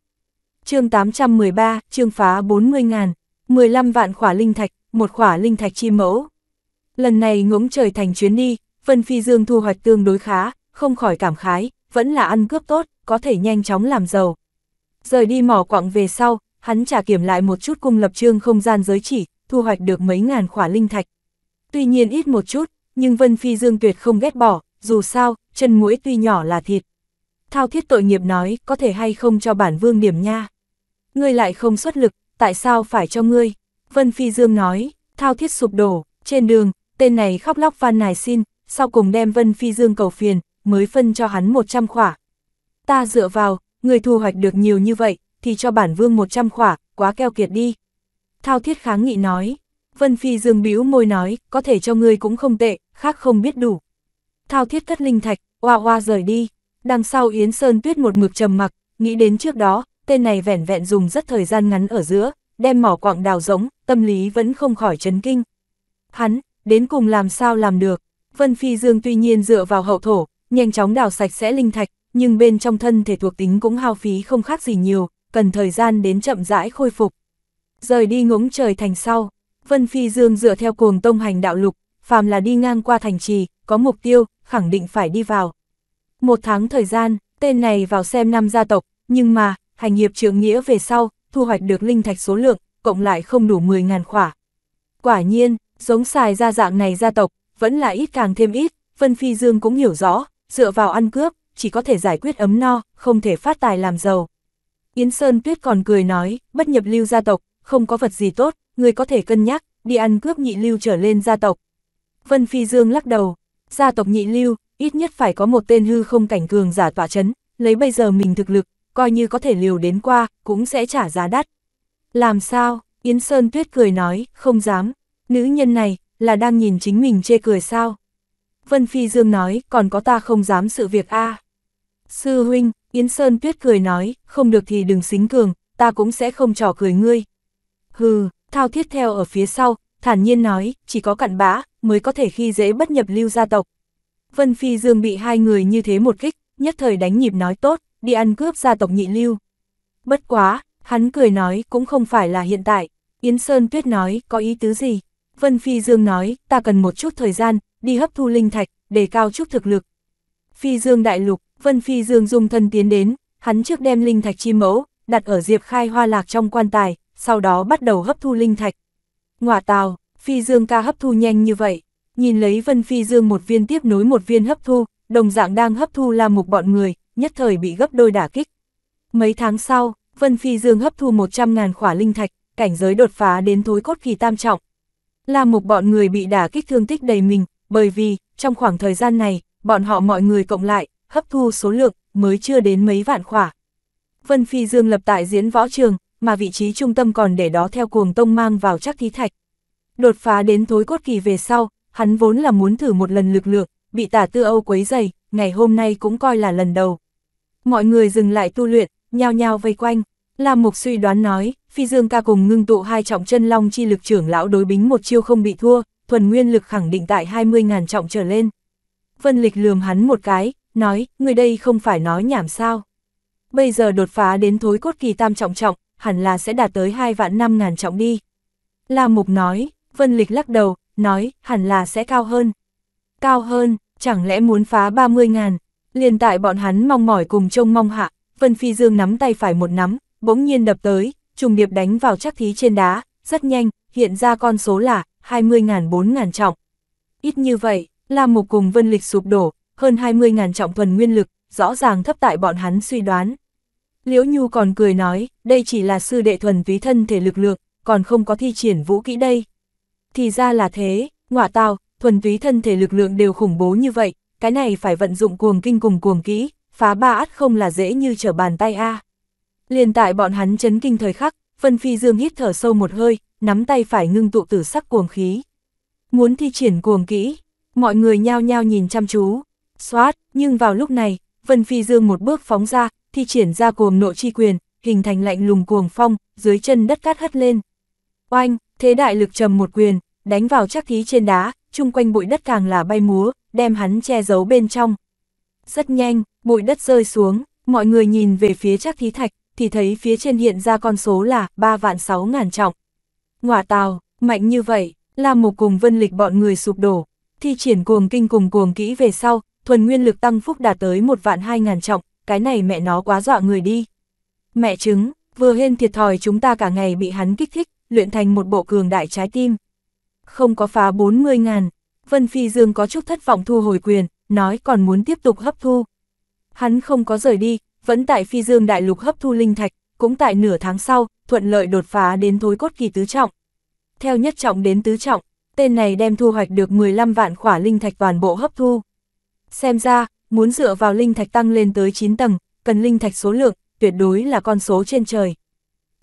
chương 813, chương phá 40.000, 15 vạn khỏa linh thạch, một khỏa linh thạch chi mẫu. Lần này ngỗng trời thành chuyến đi, Vân Phi Dương thu hoạch tương đối khá, không khỏi cảm khái, vẫn là ăn cướp tốt, có thể nhanh chóng làm giàu. Rời đi mỏ quặng về sau, hắn trả kiểm lại một chút cung lập trương không gian giới chỉ, thu hoạch được mấy ngàn khỏa linh thạch. Tuy nhiên ít một chút, nhưng Vân Phi Dương tuyệt không ghét bỏ, dù sao, chân mũi tuy nhỏ là thịt. Thao thiết tội nghiệp nói, có thể hay không cho bản vương điểm nha. Ngươi lại không xuất lực, tại sao phải cho ngươi? Vân Phi Dương nói, thao thiết sụp đổ, trên đường, tên này khóc lóc van nài xin, sau cùng đem Vân Phi Dương cầu phiền, mới phân cho hắn 100 khỏa. Ta dựa vào, người thu hoạch được nhiều như vậy, thì cho bản vương 100 khỏa, quá keo kiệt đi. Thao thiết kháng nghị nói, Vân Phi dương bĩu môi nói, có thể cho ngươi cũng không tệ, khác không biết đủ. Thao thiết cất linh thạch, oa oa rời đi, đằng sau Yến Sơn tuyết một mực trầm mặc, nghĩ đến trước đó, tên này vẻn vẹn dùng rất thời gian ngắn ở giữa, đem mỏ quạng đào giống, tâm lý vẫn không khỏi chấn kinh. Hắn, đến cùng làm sao làm được, Vân Phi Dương tuy nhiên dựa vào hậu thổ, nhanh chóng đào sạch sẽ linh thạch, nhưng bên trong thân thể thuộc tính cũng hao phí không khác gì nhiều, cần thời gian đến chậm rãi khôi phục. Rời đi ngỗng trời thành sau, Vân Phi Dương dựa theo cuồng tông hành đạo lục, phàm là đi ngang qua thành trì, có mục tiêu, khẳng định phải đi vào. Một tháng thời gian, tên này vào xem năm gia tộc, nhưng mà, hành nghiệp trưởng nghĩa về sau, thu hoạch được linh thạch số lượng, cộng lại không đủ 10.000 khỏa. Quả nhiên, giống xài ra dạng này gia tộc, vẫn là ít càng thêm ít, Vân Phi Dương cũng hiểu rõ, dựa vào ăn cướp, chỉ có thể giải quyết ấm no, không thể phát tài làm giàu. Yến Sơn Tuyết còn cười nói, bất nhập lưu gia tộc, không có vật gì tốt, người có thể cân nhắc, đi ăn cướp nhị lưu trở lên gia tộc. Vân Phi Dương lắc đầu, gia tộc nhị lưu, ít nhất phải có một tên hư không cảnh cường giả tỏa chấn, lấy bây giờ mình thực lực, coi như có thể liều đến qua, cũng sẽ trả giá đắt. Làm sao, Yến Sơn Tuyết cười nói, không dám, nữ nhân này, là đang nhìn chính mình chê cười sao? Vân Phi Dương nói, còn có ta không dám sự việc a à. Sư huynh, Yến Sơn Tuyết cười nói, không được thì đừng xính cường, ta cũng sẽ không trò cười ngươi. Hừ, thao thiết theo ở phía sau, thản nhiên nói, chỉ có cặn bã, mới có thể khi dễ bất nhập lưu gia tộc. Vân Phi Dương bị hai người như thế một kích, nhất thời đánh nhịp nói tốt, đi ăn cướp gia tộc nhị lưu. Bất quá, hắn cười nói cũng không phải là hiện tại, Yến Sơn Tuyết nói có ý tứ gì. Vân Phi Dương nói, ta cần một chút thời gian, đi hấp thu linh thạch, để cao trúc thực lực. Phi Dương Đại Lục, Vân Phi Dương dung thân tiến đến, hắn trước đem linh thạch chi mẫu, đặt ở diệp khai hoa lạc trong quan tài, sau đó bắt đầu hấp thu linh thạch. Ngọa tào, Phi Dương ca hấp thu nhanh như vậy, nhìn lấy Vân Phi Dương một viên tiếp nối một viên hấp thu, đồng dạng đang hấp thu là một bọn người, nhất thời bị gấp đôi đả kích. Mấy tháng sau, Vân Phi Dương hấp thu 100.000 khỏa linh thạch, cảnh giới đột phá đến thối cốt kỳ tam trọng. Là một bọn người bị đả kích thương tích đầy mình, bởi vì, trong khoảng thời gian này, bọn họ mọi người cộng lại, hấp thu số lượng, mới chưa đến mấy vạn khỏa. Vân Phi Dương lập tại diễn võ trường, mà vị trí trung tâm còn để đó theo cuồng tông mang vào chắc thí thạch. Đột phá đến thối cốt kỳ về sau, hắn vốn là muốn thử một lần lực lượng, bị tả tư Âu quấy dày, ngày hôm nay cũng coi là lần đầu. Mọi người dừng lại tu luyện, nhao nhao vây quanh, làm Mục suy đoán nói, Phi Dương ca cùng ngưng tụ hai trọng chân long chi lực trưởng lão đối bính một chiêu không bị thua, thuần nguyên lực khẳng định tại 20.000 trọng trở lên. Vân Lịch lườm hắn một cái, nói, người đây không phải nói nhảm sao. Bây giờ đột phá đến thối cốt kỳ tam trọng trọng, hẳn là sẽ đạt tới 2 vạn 5 ngàn trọng đi. La Mục nói, Vân Lịch lắc đầu, nói, hẳn là sẽ cao hơn. Cao hơn, chẳng lẽ muốn phá 30 ngàn. Liên tại bọn hắn mong mỏi cùng trông mong hạ, Vân Phi Dương nắm tay phải một nắm, bỗng nhiên đập tới, trùng điệp đánh vào chắc thí trên đá, rất nhanh, hiện ra con số là 20.000 4.000 trọng. Ít như vậy, là một cùng vân lịch sụp đổ, hơn 20.000 trọng thuần nguyên lực, rõ ràng thấp tại bọn hắn suy đoán. Liễu Nhu còn cười nói, đây chỉ là sư đệ thuần ví thân thể lực lượng, còn không có thi triển vũ kỹ đây. Thì ra là thế, ngọa tao, thuần ví thân thể lực lượng đều khủng bố như vậy, cái này phải vận dụng cuồng kinh cùng cuồng kỹ, phá ba át không là dễ như trở bàn tay a. Liền tại bọn hắn chấn kinh thời khắc, Vân Phi Dương hít thở sâu một hơi, nắm tay phải ngưng tụ tử sắc cuồng khí. Muốn thi triển cuồng kỹ, mọi người nhao nhao nhìn chăm chú. Xoát, nhưng vào lúc này, Vân Phi Dương một bước phóng ra, thi triển ra cuồng nộ chi quyền, hình thành lạnh lùng cuồng phong, dưới chân đất cát hất lên. Oanh, thế đại lực trầm một quyền, đánh vào chắc thí trên đá, chung quanh bụi đất càng là bay múa, đem hắn che giấu bên trong. Rất nhanh, bụi đất rơi xuống, mọi người nhìn về phía chắc thí thạch, thì thấy phía trên hiện ra con số là 3 vạn 6 ngàn trọng. Ngọa tàu, mạnh như vậy, là một cùng vân lịch bọn người sụp đổ, thi triển cuồng kinh cùng cuồng kỹ về sau, thuần nguyên lực tăng phúc đạt tới 1 vạn 2 ngàn trọng, cái này mẹ nó quá dọa người đi. Mẹ chứng, vừa hên thiệt thòi chúng ta cả ngày bị hắn kích thích, luyện thành một bộ cường đại trái tim. Không có phá 40 ngàn, Vân Phi Dương có chút thất vọng thu hồi quyền, nói còn muốn tiếp tục hấp thu. Hắn không có rời đi, vẫn tại phi dương đại lục hấp thu linh thạch, cũng tại nửa tháng sau, thuận lợi đột phá đến thối cốt kỳ tứ trọng. Theo nhất trọng đến tứ trọng, tên này đem thu hoạch được 15 vạn khỏa linh thạch toàn bộ hấp thu. Xem ra, muốn dựa vào linh thạch tăng lên tới 9 tầng, cần linh thạch số lượng, tuyệt đối là con số trên trời.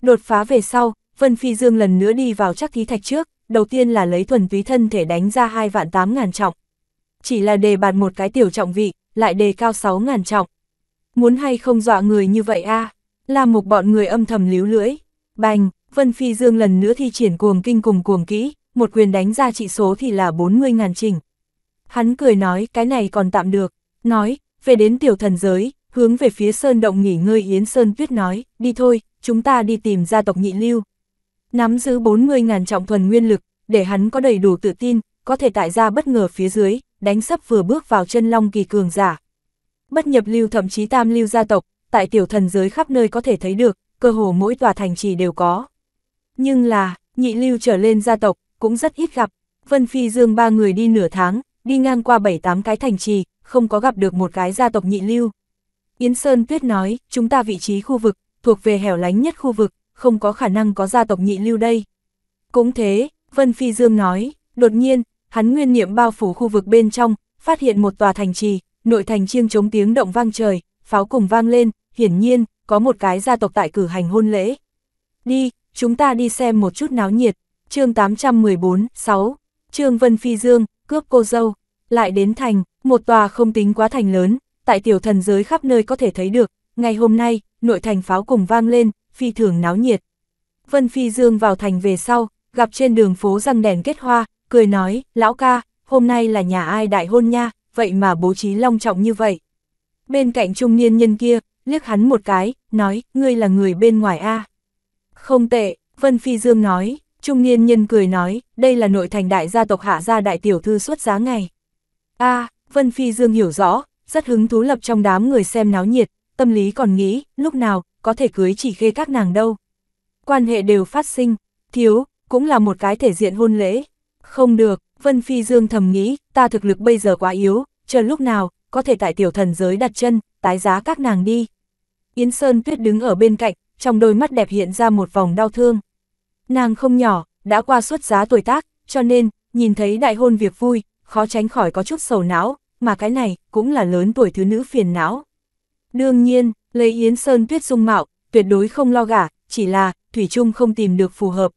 Đột phá về sau, Vân Phi Dương lần nữa đi vào chắc thí thạch trước, đầu tiên là lấy thuần túy thân thể đánh ra 2 vạn 8 ngàn trọng. Chỉ là đề bạt một cái tiểu trọng vị, lại đề cao 6 ngàn trọng, Muốn hay không dọa người như vậy a à? Là một bọn người âm thầm líu lưỡi. Bành, Vân Phi Dương lần nữa thi triển cuồng kinh cùng cuồng kỹ, một quyền đánh ra trị số thì là 40.000 trình. Hắn cười nói cái này còn tạm được, nói, về đến tiểu thần giới, hướng về phía sơn động nghỉ ngơi Yến Sơn Tuyết nói, đi thôi, chúng ta đi tìm gia tộc nhị lưu. Nắm giữ 40.000 trọng thuần nguyên lực, để hắn có đầy đủ tự tin, có thể tại ra bất ngờ phía dưới, đánh sắp vừa bước vào chân long kỳ cường giả. Bất nhập lưu thậm chí tam lưu gia tộc, tại tiểu thần giới khắp nơi có thể thấy được, cơ hồ mỗi tòa thành trì đều có. Nhưng là, nhị lưu trở lên gia tộc, cũng rất ít gặp. Vân Phi Dương ba người đi nửa tháng, đi ngang qua 7-8 cái thành trì, không có gặp được một cái gia tộc nhị lưu. Yến Sơn Tuyết nói, chúng ta vị trí khu vực, thuộc về hẻo lánh nhất khu vực, không có khả năng có gia tộc nhị lưu đây. Cũng thế, Vân Phi Dương nói, đột nhiên, hắn nguyên niệm bao phủ khu vực bên trong, phát hiện một tòa thành trì, nội thành chiêng chống tiếng động vang trời, pháo cùng vang lên, hiển nhiên, có một cái gia tộc tại cử hành hôn lễ. Đi, chúng ta đi xem một chút náo nhiệt, chương 814, 6, Trương Vân Phi Dương, cướp cô dâu, lại đến thành, một tòa không tính quá thành lớn, tại tiểu thần giới khắp nơi có thể thấy được, ngày hôm nay, nội thành pháo cùng vang lên, phi thường náo nhiệt. Vân Phi Dương vào thành về sau, gặp trên đường phố răng đèn kết hoa, cười nói, lão ca, hôm nay là nhà ai đại hôn nha, vậy mà bố trí long trọng như vậy. Bên cạnh trung niên nhân kia, liếc hắn một cái, nói, ngươi là người bên ngoài a Không tệ, Vân Phi Dương nói, trung niên nhân cười nói, đây là nội thành đại gia tộc hạ gia đại tiểu thư xuất giá ngày. a Vân Phi Dương hiểu rõ, rất hứng thú lập trong đám người xem náo nhiệt, tâm lý còn nghĩ, lúc nào, có thể cưới chỉ khê các nàng đâu. Quan hệ đều phát sinh, thiếu, cũng là một cái thể diện hôn lễ. Không được, Vân Phi Dương thầm nghĩ, ta thực lực bây giờ quá yếu, chờ lúc nào, có thể tại tiểu thần giới đặt chân, tái giá các nàng đi. Yến Sơn Tuyết đứng ở bên cạnh, trong đôi mắt đẹp hiện ra một vòng đau thương. Nàng không nhỏ, đã qua suốt giá tuổi tác, cho nên, nhìn thấy đại hôn việc vui, khó tránh khỏi có chút sầu não, mà cái này cũng là lớn tuổi thứ nữ phiền não. Đương nhiên, lấy Yến Sơn Tuyết dung mạo, tuyệt đối không lo gả, chỉ là, Thủy Trung không tìm được phù hợp.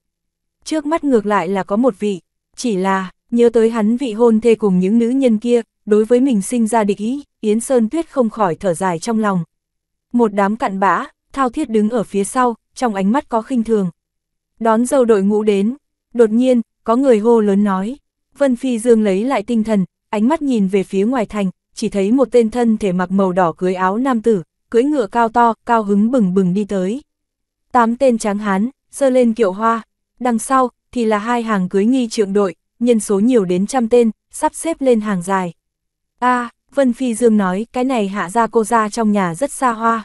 Trước mắt ngược lại là có một vị, chỉ là, Nhớ tới hắn vị hôn thê cùng những nữ nhân kia, đối với mình sinh ra địch ý, Yến Sơn Tuyết không khỏi thở dài trong lòng. Một đám cặn bã, thao thiết đứng ở phía sau, trong ánh mắt có khinh thường. Đón dâu đội ngũ đến, đột nhiên, có người hô lớn nói. Vân Phi Dương lấy lại tinh thần, ánh mắt nhìn về phía ngoài thành, chỉ thấy một tên thân thể mặc màu đỏ cưới áo nam tử, cưỡi ngựa cao to, cao hứng bừng bừng đi tới. Tám tên tráng hán, dơ lên kiệu hoa, đằng sau thì là hai hàng cưới nghi trượng đội, nhân số nhiều đến trăm tên, sắp xếp lên hàng dài. a à, Vân Phi Dương nói, cái này hạ ra cô ra trong nhà rất xa hoa.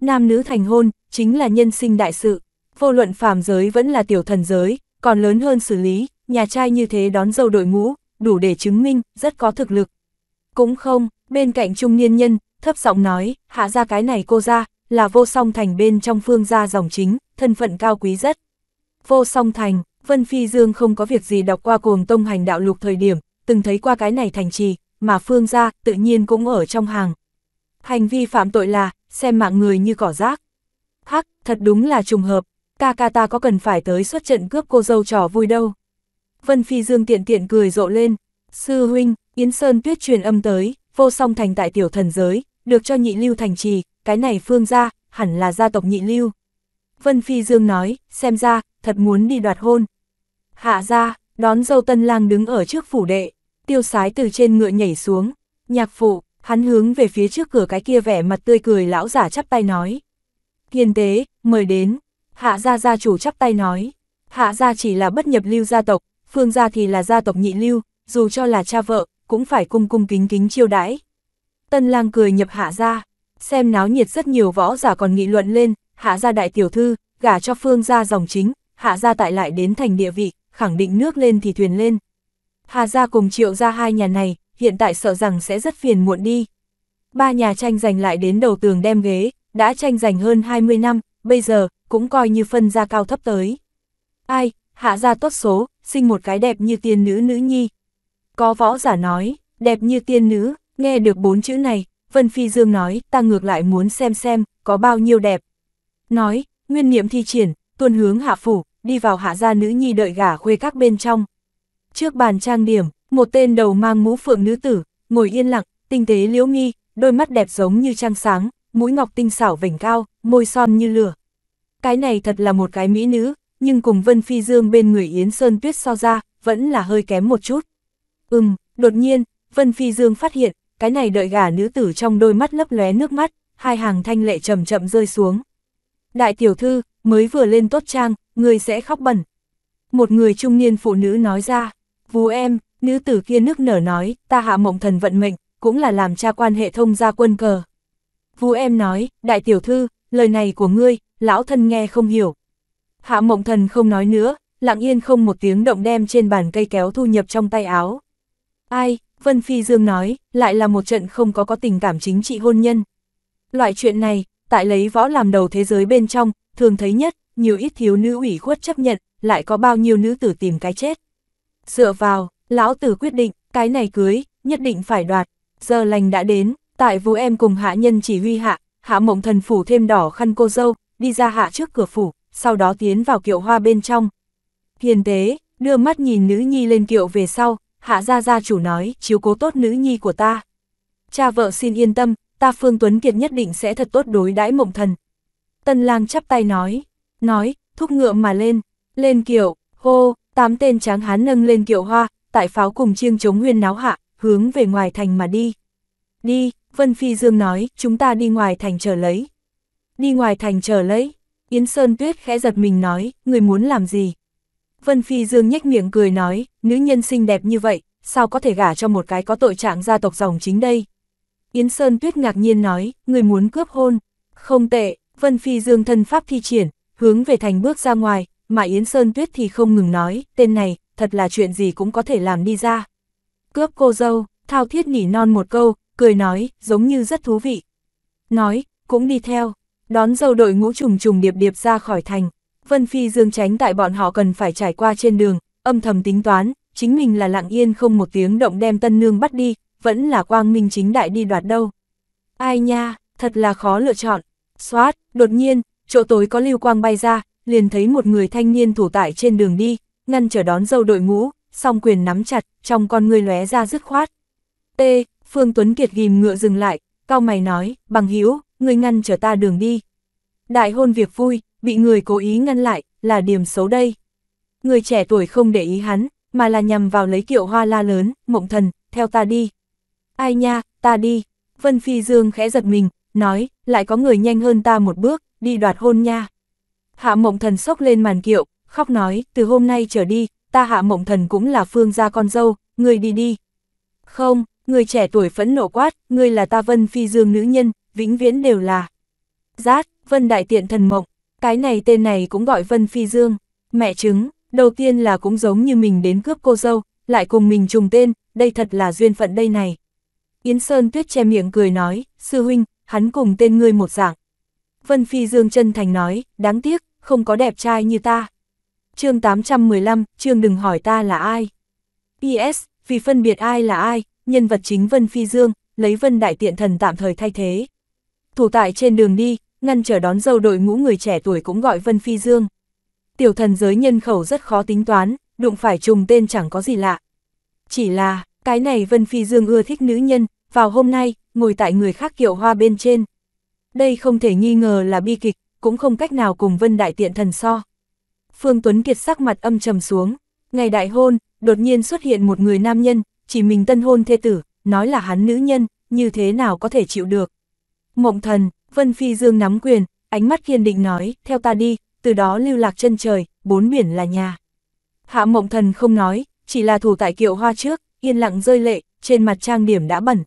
Nam nữ thành hôn, chính là nhân sinh đại sự, vô luận phàm giới vẫn là tiểu thần giới, còn lớn hơn xử lý, nhà trai như thế đón dâu đội ngũ, đủ để chứng minh, rất có thực lực. Cũng không, bên cạnh trung niên nhân, thấp giọng nói, hạ ra cái này cô ra, là vô song thành bên trong phương gia dòng chính, thân phận cao quý rất. Vô song thành, Vân Phi Dương không có việc gì đọc qua cuồng tông hành đạo lục thời điểm, từng thấy qua cái này thành trì, mà Phương gia tự nhiên cũng ở trong hàng. Hành vi phạm tội là, xem mạng người như cỏ rác. Hắc, thật đúng là trùng hợp, ca ca ta có cần phải tới xuất trận cướp cô dâu trò vui đâu. Vân Phi Dương tiện tiện cười rộ lên, sư huynh, Yến Sơn tuyết truyền âm tới, vô song thành tại tiểu thần giới, được cho nhị lưu thành trì, cái này Phương gia, hẳn là gia tộc nhị lưu. Vân Phi Dương nói, xem ra, thật muốn đi đoạt hôn. Hạ ra, đón dâu tân lang đứng ở trước phủ đệ, tiêu sái từ trên ngựa nhảy xuống, nhạc phụ, hắn hướng về phía trước cửa cái kia vẻ mặt tươi cười lão giả chắp tay nói. Hiền tế, mời đến, hạ gia gia chủ chắp tay nói, hạ gia chỉ là bất nhập lưu gia tộc, phương gia thì là gia tộc nhị lưu, dù cho là cha vợ, cũng phải cung cung kính kính chiêu đãi. Tân lang cười nhập hạ gia, xem náo nhiệt rất nhiều võ giả còn nghị luận lên, hạ gia đại tiểu thư, gả cho phương gia dòng chính, hạ gia tại lại đến thành địa vị, khẳng định nước lên thì thuyền lên. Hà gia cùng triệu gia hai nhà này, hiện tại sợ rằng sẽ rất phiền muộn đi. Ba nhà tranh giành lại đến đầu tường đem ghế, đã tranh giành hơn 20 năm, bây giờ, cũng coi như phân gia cao thấp tới. Ai, hạ gia tốt số, sinh một cái đẹp như tiên nữ nữ nhi. Có võ giả nói, đẹp như tiên nữ, nghe được bốn chữ này, Vân Phi Dương nói, ta ngược lại muốn xem xem, có bao nhiêu đẹp. Nói, nguyên niệm thi triển, tuôn hướng hạ phủ, đi vào hạ gia nữ nhi đợi gả khuê các bên trong. Trước bàn trang điểm, một tên đầu mang mũ phượng nữ tử, ngồi yên lặng, tinh tế liễu nghi, đôi mắt đẹp giống như trăng sáng, mũi ngọc tinh xảo vảnh cao, môi son như lửa. Cái này thật là một cái mỹ nữ, nhưng cùng Vân Phi Dương bên người Yến Sơn Tuyết so ra, vẫn là hơi kém một chút. Ừm, đột nhiên, Vân Phi Dương phát hiện, cái này đợi gả nữ tử trong đôi mắt lấp lóe nước mắt, hai hàng thanh lệ chậm chậm rơi xuống. Đại tiểu thư, mới vừa lên tốt trang, người sẽ khóc bẩn. Một người trung niên phụ nữ nói ra, vú em, nữ tử kia nước nở nói, ta hạ mộng thần vận mệnh, cũng là làm cha quan hệ thông gia quân cờ. Vú em nói, đại tiểu thư, lời này của ngươi, lão thân nghe không hiểu. Hạ mộng thần không nói nữa, lặng yên không một tiếng động đem trên bàn cây kéo thu nhập trong tay áo. Ai, Vân Phi Dương nói, lại là một trận không có có tình cảm chính trị hôn nhân. Loại chuyện này, tại lấy võ làm đầu thế giới bên trong, thường thấy nhất, nhiều ít thiếu nữ ủy khuất chấp nhận, lại có bao nhiêu nữ tử tìm cái chết. Dựa vào, lão tử quyết định, cái này cưới, nhất định phải đoạt, giờ lành đã đến, tại vũ em cùng hạ nhân chỉ huy hạ, hạ mộng thần phủ thêm đỏ khăn cô dâu, đi ra hạ trước cửa phủ, sau đó tiến vào kiệu hoa bên trong. Hiền tế, đưa mắt nhìn nữ nhi lên kiệu về sau, hạ gia gia chủ nói, chiếu cố tốt nữ nhi của ta. Cha vợ xin yên tâm, ta Phương Tuấn Kiệt nhất định sẽ thật tốt đối đãi mộng thần. Tân lang chắp tay nói, nói, thúc ngựa mà lên, lên kiệu, hô, tám tên tráng hán nâng lên kiệu hoa, tại pháo cùng chiêng chống huyên náo hạ, hướng về ngoài thành mà đi. Đi, Vân Phi Dương nói, chúng ta đi ngoài thành chờ lấy. Đi ngoài thành chờ lấy, Yến Sơn Tuyết khẽ giật mình nói, người muốn làm gì? Vân Phi Dương nhếch miệng cười nói, nữ nhân xinh đẹp như vậy, sao có thể gả cho một cái có tội trạng gia tộc dòng chính đây? Yến Sơn Tuyết ngạc nhiên nói, người muốn cướp hôn, không tệ, Vân Phi Dương thân pháp thi triển, hướng về thành bước ra ngoài, mà Yến Sơn Tuyết thì không ngừng nói, tên này, thật là chuyện gì cũng có thể làm đi ra. Cướp cô dâu, thao thiết nỉ non một câu, cười nói, giống như rất thú vị. Nói, cũng đi theo, đón dâu đội ngũ trùng trùng điệp điệp ra khỏi thành. Vân Phi Dương tránh tại bọn họ cần phải trải qua trên đường, âm thầm tính toán, chính mình là lặng yên không một tiếng động đem tân nương bắt đi, vẫn là quang minh chính đại đi đoạt đâu. Ai nha, thật là khó lựa chọn, Xoát, đột nhiên, chỗ tối có lưu quang bay ra, liền thấy một người thanh niên thủ tại trên đường đi, ngăn trở đón dâu đội ngũ, song quyền nắm chặt, trong con người lóe ra dứt khoát. T, Phương Tuấn Kiệt ghim ngựa dừng lại, cao mày nói, bằng hữu người ngăn trở ta đường đi. Đại hôn việc vui, bị người cố ý ngăn lại, là điểm xấu đây. Người trẻ tuổi không để ý hắn, mà là nhằm vào lấy kiệu hoa la lớn, mộng thần, theo ta đi. Ai nha, ta đi. Vân Phi Dương khẽ giật mình, nói, lại có người nhanh hơn ta một bước, đi đoạt hôn nha. Hạ mộng thần sốc lên màn kiệu, khóc nói, từ hôm nay trở đi, ta hạ mộng thần cũng là phương gia con dâu, người đi đi. Không, người trẻ tuổi phẫn nộ quát, người là ta vân phi dương nữ nhân, vĩnh viễn đều là. Giát, vân đại tiện thần mộng, cái này tên này cũng gọi vân phi dương, mẹ chứng, đầu tiên là cũng giống như mình đến cướp cô dâu, lại cùng mình trùng tên, đây thật là duyên phận đây này. Yến Sơn Tuyết che miệng cười nói, sư huynh, hắn cùng tên ngươi một dạng. Vân Phi Dương chân thành nói, đáng tiếc, không có đẹp trai như ta. chương 815, trương đừng hỏi ta là ai. P.S. Vì phân biệt ai là ai, nhân vật chính Vân Phi Dương, lấy Vân Đại Tiện Thần tạm thời thay thế. Thủ tại trên đường đi, ngăn trở đón dâu đội ngũ người trẻ tuổi cũng gọi Vân Phi Dương. Tiểu thần giới nhân khẩu rất khó tính toán, đụng phải trùng tên chẳng có gì lạ. Chỉ là, cái này Vân Phi Dương ưa thích nữ nhân, vào hôm nay, ngồi tại người khác kiệu hoa bên trên. Đây không thể nghi ngờ là bi kịch, cũng không cách nào cùng Vân Đại Tiện Thần so. Phương Tuấn Kiệt sắc mặt âm trầm xuống, ngày đại hôn, đột nhiên xuất hiện một người nam nhân, chỉ mình tân hôn thê tử, nói là hắn nữ nhân, như thế nào có thể chịu được. Mộng thần, Vân Phi Dương nắm quyền, ánh mắt kiên định nói, theo ta đi, từ đó lưu lạc chân trời, bốn biển là nhà. Hạ mộng thần không nói, chỉ là thủ tại kiệu hoa trước, yên lặng rơi lệ, trên mặt trang điểm đã bẩn,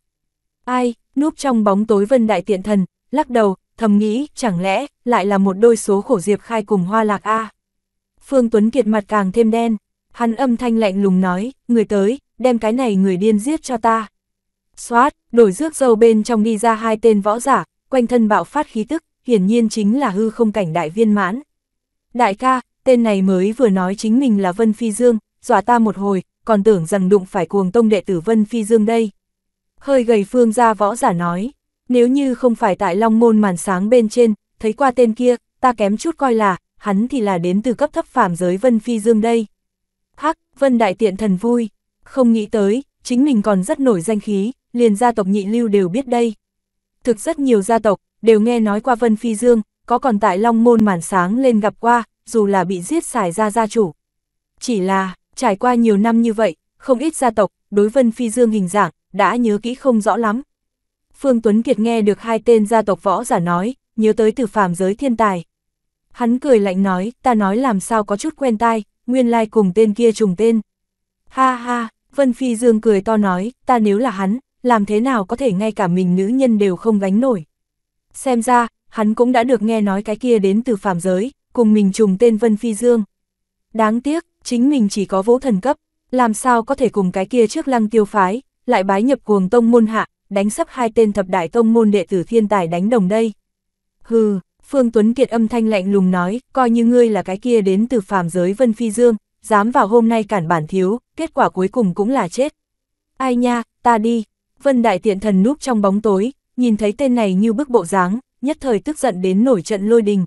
Ai, núp trong bóng tối vân đại tiện thần, lắc đầu, thầm nghĩ, chẳng lẽ, lại là một đôi số khổ diệp khai cùng hoa lạc a Phương Tuấn Kiệt mặt càng thêm đen, hắn âm thanh lạnh lùng nói, người tới, đem cái này người điên giết cho ta. Xoát, đổi rước dâu bên trong đi ra hai tên võ giả, quanh thân bạo phát khí tức, hiển nhiên chính là hư không cảnh đại viên mãn. Đại ca, tên này mới vừa nói chính mình là Vân Phi Dương, dọa ta một hồi, còn tưởng rằng đụng phải cuồng tông đệ tử Vân Phi Dương đây, Hơi gầy phương gia võ giả nói, nếu như không phải tại long môn màn sáng bên trên, thấy qua tên kia, ta kém chút coi là, hắn thì là đến từ cấp thấp phàm giới Vân Phi Dương đây. Hắc, Vân Đại Tiện Thần vui, không nghĩ tới, chính mình còn rất nổi danh khí, liền gia tộc nhị lưu đều biết đây. Thực rất nhiều gia tộc, đều nghe nói qua Vân Phi Dương, có còn tại Long Môn màn sáng lên gặp qua, dù là bị giết xài ra gia chủ. Chỉ là, trải qua nhiều năm như vậy, không ít gia tộc, đối Vân Phi Dương hình dạng, đã nhớ kỹ không rõ lắm. Phương Tuấn Kiệt nghe được hai tên gia tộc võ giả nói, nhớ tới từ phàm giới thiên tài. Hắn cười lạnh nói, ta nói làm sao có chút quen tai, nguyên lai cùng tên kia trùng tên. Ha ha, Vân Phi Dương cười to nói, ta nếu là hắn, làm thế nào có thể ngay cả mình nữ nhân đều không gánh nổi. Xem ra, hắn cũng đã được nghe nói cái kia đến từ phàm giới, cùng mình trùng tên Vân Phi Dương. Đáng tiếc, chính mình chỉ có vũ thần cấp, làm sao có thể cùng cái kia trước lăng tiêu phái, lại bái nhập cuồng tông môn hạ, đánh sắp hai tên thập đại tông môn đệ tử thiên tài đánh đồng đây. Hừ, Phương Tuấn Kiệt âm thanh lạnh lùng nói, coi như ngươi là cái kia đến từ phàm giới Vân Phi Dương, dám vào hôm nay cản bản thiếu, kết quả cuối cùng cũng là chết. Ai nha, ta đi. Vân Đại Tiện Thần núp trong bóng tối, nhìn thấy tên này như bức bộ dáng, nhất thời tức giận đến nổi trận lôi đình.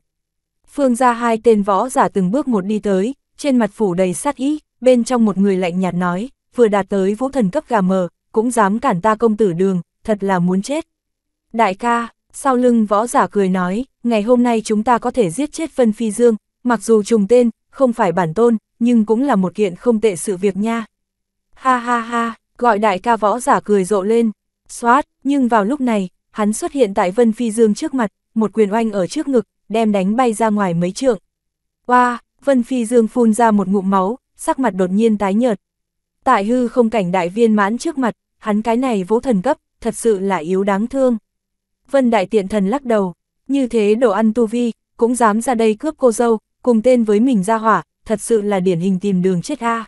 Phương ra hai tên võ giả từng bước một đi tới, trên mặt phủ đầy sát ý, bên trong một người lạnh nhạt nói, vừa đạt tới vũ thần cấp gà mờ, cũng dám cản ta công tử đường, thật là muốn chết. Đại ca, sau lưng võ giả cười nói, ngày hôm nay chúng ta có thể giết chết Vân Phi Dương, mặc dù trùng tên, không phải bản tôn, nhưng cũng là một kiện không tệ sự việc nha. Ha ha ha, gọi đại ca võ giả cười rộ lên, xoát, nhưng vào lúc này, hắn xuất hiện tại Vân Phi Dương trước mặt, một quyền oanh ở trước ngực, đem đánh bay ra ngoài mấy trượng. Hoa, wow, Vân Phi Dương phun ra một ngụm máu, sắc mặt đột nhiên tái nhợt, Tại hư không cảnh đại viên mãn trước mặt, hắn cái này vỗ thần cấp, thật sự là yếu đáng thương. Vân đại tiện thần lắc đầu, như thế đồ ăn tu vi, cũng dám ra đây cướp cô dâu, cùng tên với mình ra hỏa, thật sự là điển hình tìm đường chết ha.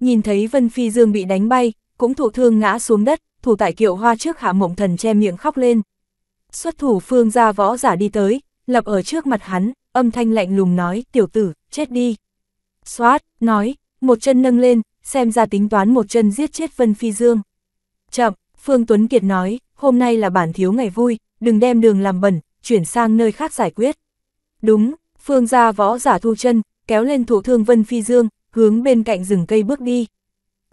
Nhìn thấy Vân Phi Dương bị đánh bay, cũng thụ thương ngã xuống đất, thủ tại kiệu hoa trước hạ mộng thần che miệng khóc lên. Xuất thủ phương gia võ giả đi tới, lập ở trước mặt hắn, âm thanh lạnh lùng nói, tiểu tử, chết đi. Xoát, nói, một chân nâng lên, xem ra tính toán một chân giết chết Vân Phi Dương. Chậm, Phương Tuấn Kiệt nói, hôm nay là bản thiếu ngày vui, đừng đem đường làm bẩn, chuyển sang nơi khác giải quyết. Đúng, Phương gia võ giả thu chân, kéo lên thủ thương Vân Phi Dương, hướng bên cạnh rừng cây bước đi.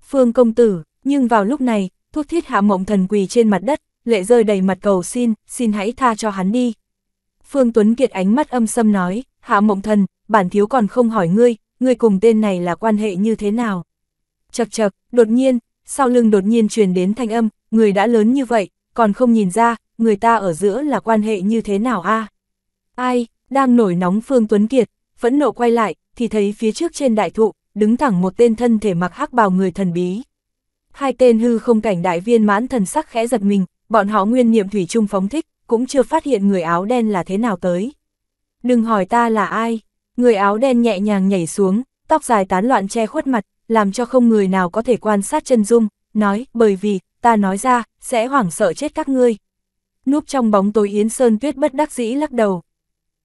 Phương công tử, nhưng vào lúc này, thuốc thiết hạ mộng thần quỳ trên mặt đất, lệ rơi đầy mặt cầu xin, xin hãy tha cho hắn đi. Phương Tuấn Kiệt ánh mắt âm sâm nói, hạ mộng thần, bản thiếu còn không hỏi ngươi, ngươi cùng tên này là quan hệ như thế nào chập chập, đột nhiên, sau lưng đột nhiên truyền đến thanh âm, người đã lớn như vậy, còn không nhìn ra, người ta ở giữa là quan hệ như thế nào a Ai, đang nổi nóng Phương Tuấn Kiệt, phẫn nộ quay lại, thì thấy phía trước trên đại thụ, đứng thẳng một tên thân thể mặc hắc bào người thần bí. Hai tên hư không cảnh đại viên mãn thần sắc khẽ giật mình, bọn họ nguyên niệm thủy trung phóng thích, cũng chưa phát hiện người áo đen là thế nào tới. Đừng hỏi ta là ai, người áo đen nhẹ nhàng nhảy xuống, tóc dài tán loạn che khuất mặt, làm cho không người nào có thể quan sát chân dung, nói, bởi vì, ta nói ra, sẽ hoảng sợ chết các ngươi. Núp trong bóng tối Yến Sơn Tuyết bất đắc dĩ lắc đầu.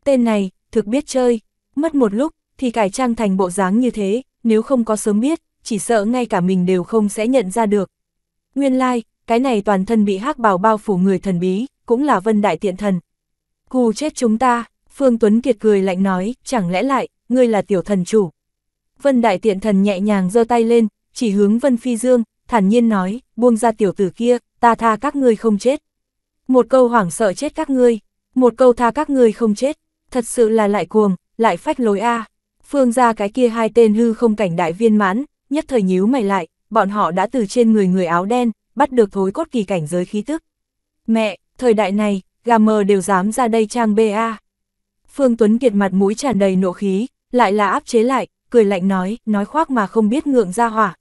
Tên này, thực biết chơi, mất một lúc, thì cải trang thành bộ dáng như thế, nếu không có sớm biết, chỉ sợ ngay cả mình đều không sẽ nhận ra được. Nguyên lai, like, cái này toàn thân bị hắc bào bao phủ người thần bí, cũng là vân đại tiện thần. Cù chết chúng ta, Phương Tuấn Kiệt cười lạnh nói, chẳng lẽ lại, ngươi là tiểu thần chủ. Vân Đại Tiện Thần nhẹ nhàng giơ tay lên, chỉ hướng Vân Phi Dương, thản nhiên nói, buông ra tiểu tử kia, ta tha các ngươi không chết. Một câu hoảng sợ chết các ngươi, một câu tha các ngươi không chết, thật sự là lại cuồng, lại phách lối a. Phương ra cái kia hai tên hư không cảnh đại viên mãn, nhất thời nhíu mày lại, bọn họ đã từ trên người người áo đen, bắt được thối cốt kỳ cảnh giới khí tức. Mẹ, thời đại này, gà mờ đều dám ra đây trang BA. Phương Tuấn Kiệt mặt mũi tràn đầy nộ khí, lại là áp chế lại, cười lạnh nói, nói khoác mà không biết ngượng ra hỏa.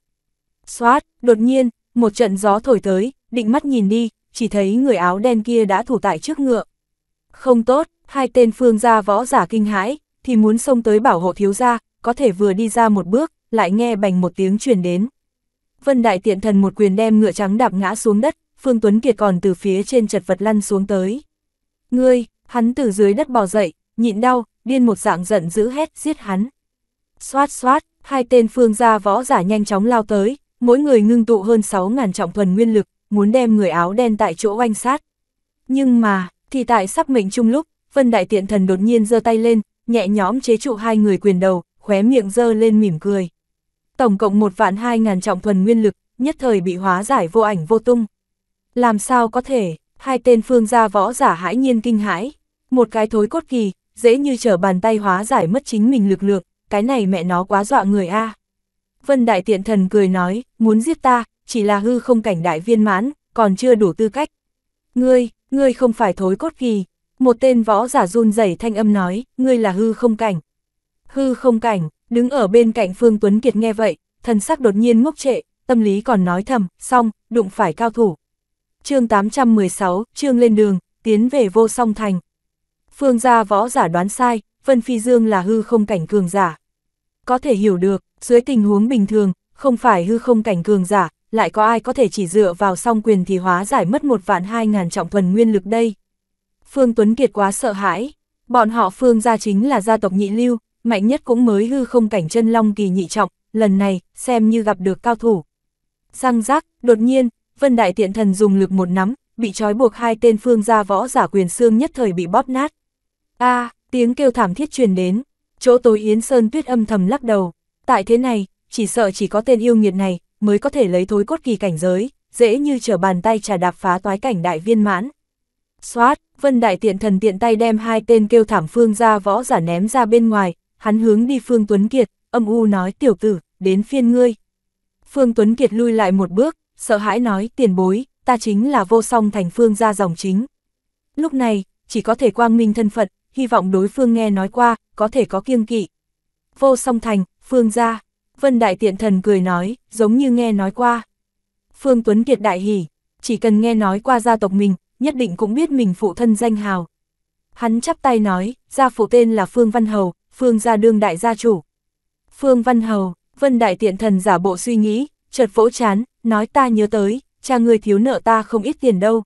Xoát, đột nhiên, một trận gió thổi tới, định mắt nhìn đi, chỉ thấy người áo đen kia đã thủ tại trước ngựa. Không tốt, hai tên phương gia võ giả kinh hãi, thì muốn xông tới bảo hộ thiếu gia, có thể vừa đi ra một bước, lại nghe bành một tiếng truyền đến. Vân Đại Tiện Thần một quyền đem ngựa trắng đạp ngã xuống đất, Phương Tuấn Kiệt còn từ phía trên chật vật lăn xuống tới. Ngươi, hắn từ dưới đất bò dậy, nhịn đau, điên một dạng giận dữ hét giết hắn. Xoát xoát, hai tên phương gia võ giả nhanh chóng lao tới, mỗi người ngưng tụ hơn 6.000 trọng thuần nguyên lực, muốn đem người áo đen tại chỗ oanh sát. Nhưng mà, thì tại sắp mệnh chung lúc, Vân Đại Tiện Thần đột nhiên giơ tay lên, nhẹ nhõm chế trụ hai người quyền đầu, khóe miệng giơ lên mỉm cười. Tổng cộng một vạn hai ngàn trọng thuần nguyên lực, nhất thời bị hóa giải vô ảnh vô tung. Làm sao có thể, hai tên phương gia võ giả hãi nhiên kinh hãi, một cái thối cốt kỳ, dễ như trở bàn tay hóa giải mất chính mình lực lượng, cái này mẹ nó quá dọa người a. Vân Đại Tiện Thần cười nói, muốn giết ta, chỉ là hư không cảnh đại viên mãn, còn chưa đủ tư cách. Ngươi, ngươi không phải thối cốt kỳ. Một tên võ giả run rẩy thanh âm nói, ngươi là hư không cảnh. Hư không cảnh, đứng ở bên cạnh Phương Tuấn Kiệt nghe vậy, thần sắc đột nhiên ngốc trệ, tâm lý còn nói thầm, xong, đụng phải cao thủ. chương 816, chương lên đường, tiến về vô song thành. Phương gia võ giả đoán sai, Vân Phi Dương là hư không cảnh cường giả. Có thể hiểu được, dưới tình huống bình thường, không phải hư không cảnh cường giả, lại có ai có thể chỉ dựa vào song quyền thì hóa giải mất một vạn hai ngàn trọng thuần nguyên lực đây. Phương Tuấn Kiệt quá sợ hãi, bọn họ Phương gia chính là gia tộc nhị lưu, mạnh nhất cũng mới hư không cảnh chân long kỳ nhị trọng, lần này, xem như gặp được cao thủ. Răng rác, đột nhiên, Vân Đại Tiện Thần dùng lực một nắm, bị trói buộc hai tên Phương gia võ giả quyền xương nhất thời bị bóp nát. a à, Tiếng kêu thảm thiết truyền đến, chỗ tối Yến Sơn Tuyết âm thầm lắc đầu, tại thế này, chỉ sợ chỉ có tên yêu nghiệt này mới có thể lấy thối cốt kỳ cảnh giới, dễ như trở bàn tay trà đạp phá toái cảnh đại viên mãn. Xoát, Vân Đại Tiện Thần tiện tay đem hai tên kêu thảm phương ra võ giả ném ra bên ngoài, hắn hướng đi Phương Tuấn Kiệt, âm u nói tiểu tử, đến phiên ngươi. Phương Tuấn Kiệt lui lại một bước, sợ hãi nói tiền bối, ta chính là vô song thành phương ra dòng chính. Lúc này, chỉ có thể quang minh thân phận, hy vọng đối phương nghe nói qua, có thể có kiêng kỵ. Vô song thành, Phương gia Vân Đại Tiện Thần cười nói, giống như nghe nói qua. Phương Tuấn Kiệt đại hỉ, chỉ cần nghe nói qua gia tộc mình, nhất định cũng biết mình phụ thân danh hào. Hắn chắp tay nói, gia phụ tên là Phương Văn Hầu, Phương gia đương đại gia chủ. Phương Văn Hầu, Vân Đại Tiện Thần giả bộ suy nghĩ, chợt vỗ chán, nói ta nhớ tới, cha người thiếu nợ ta không ít tiền đâu.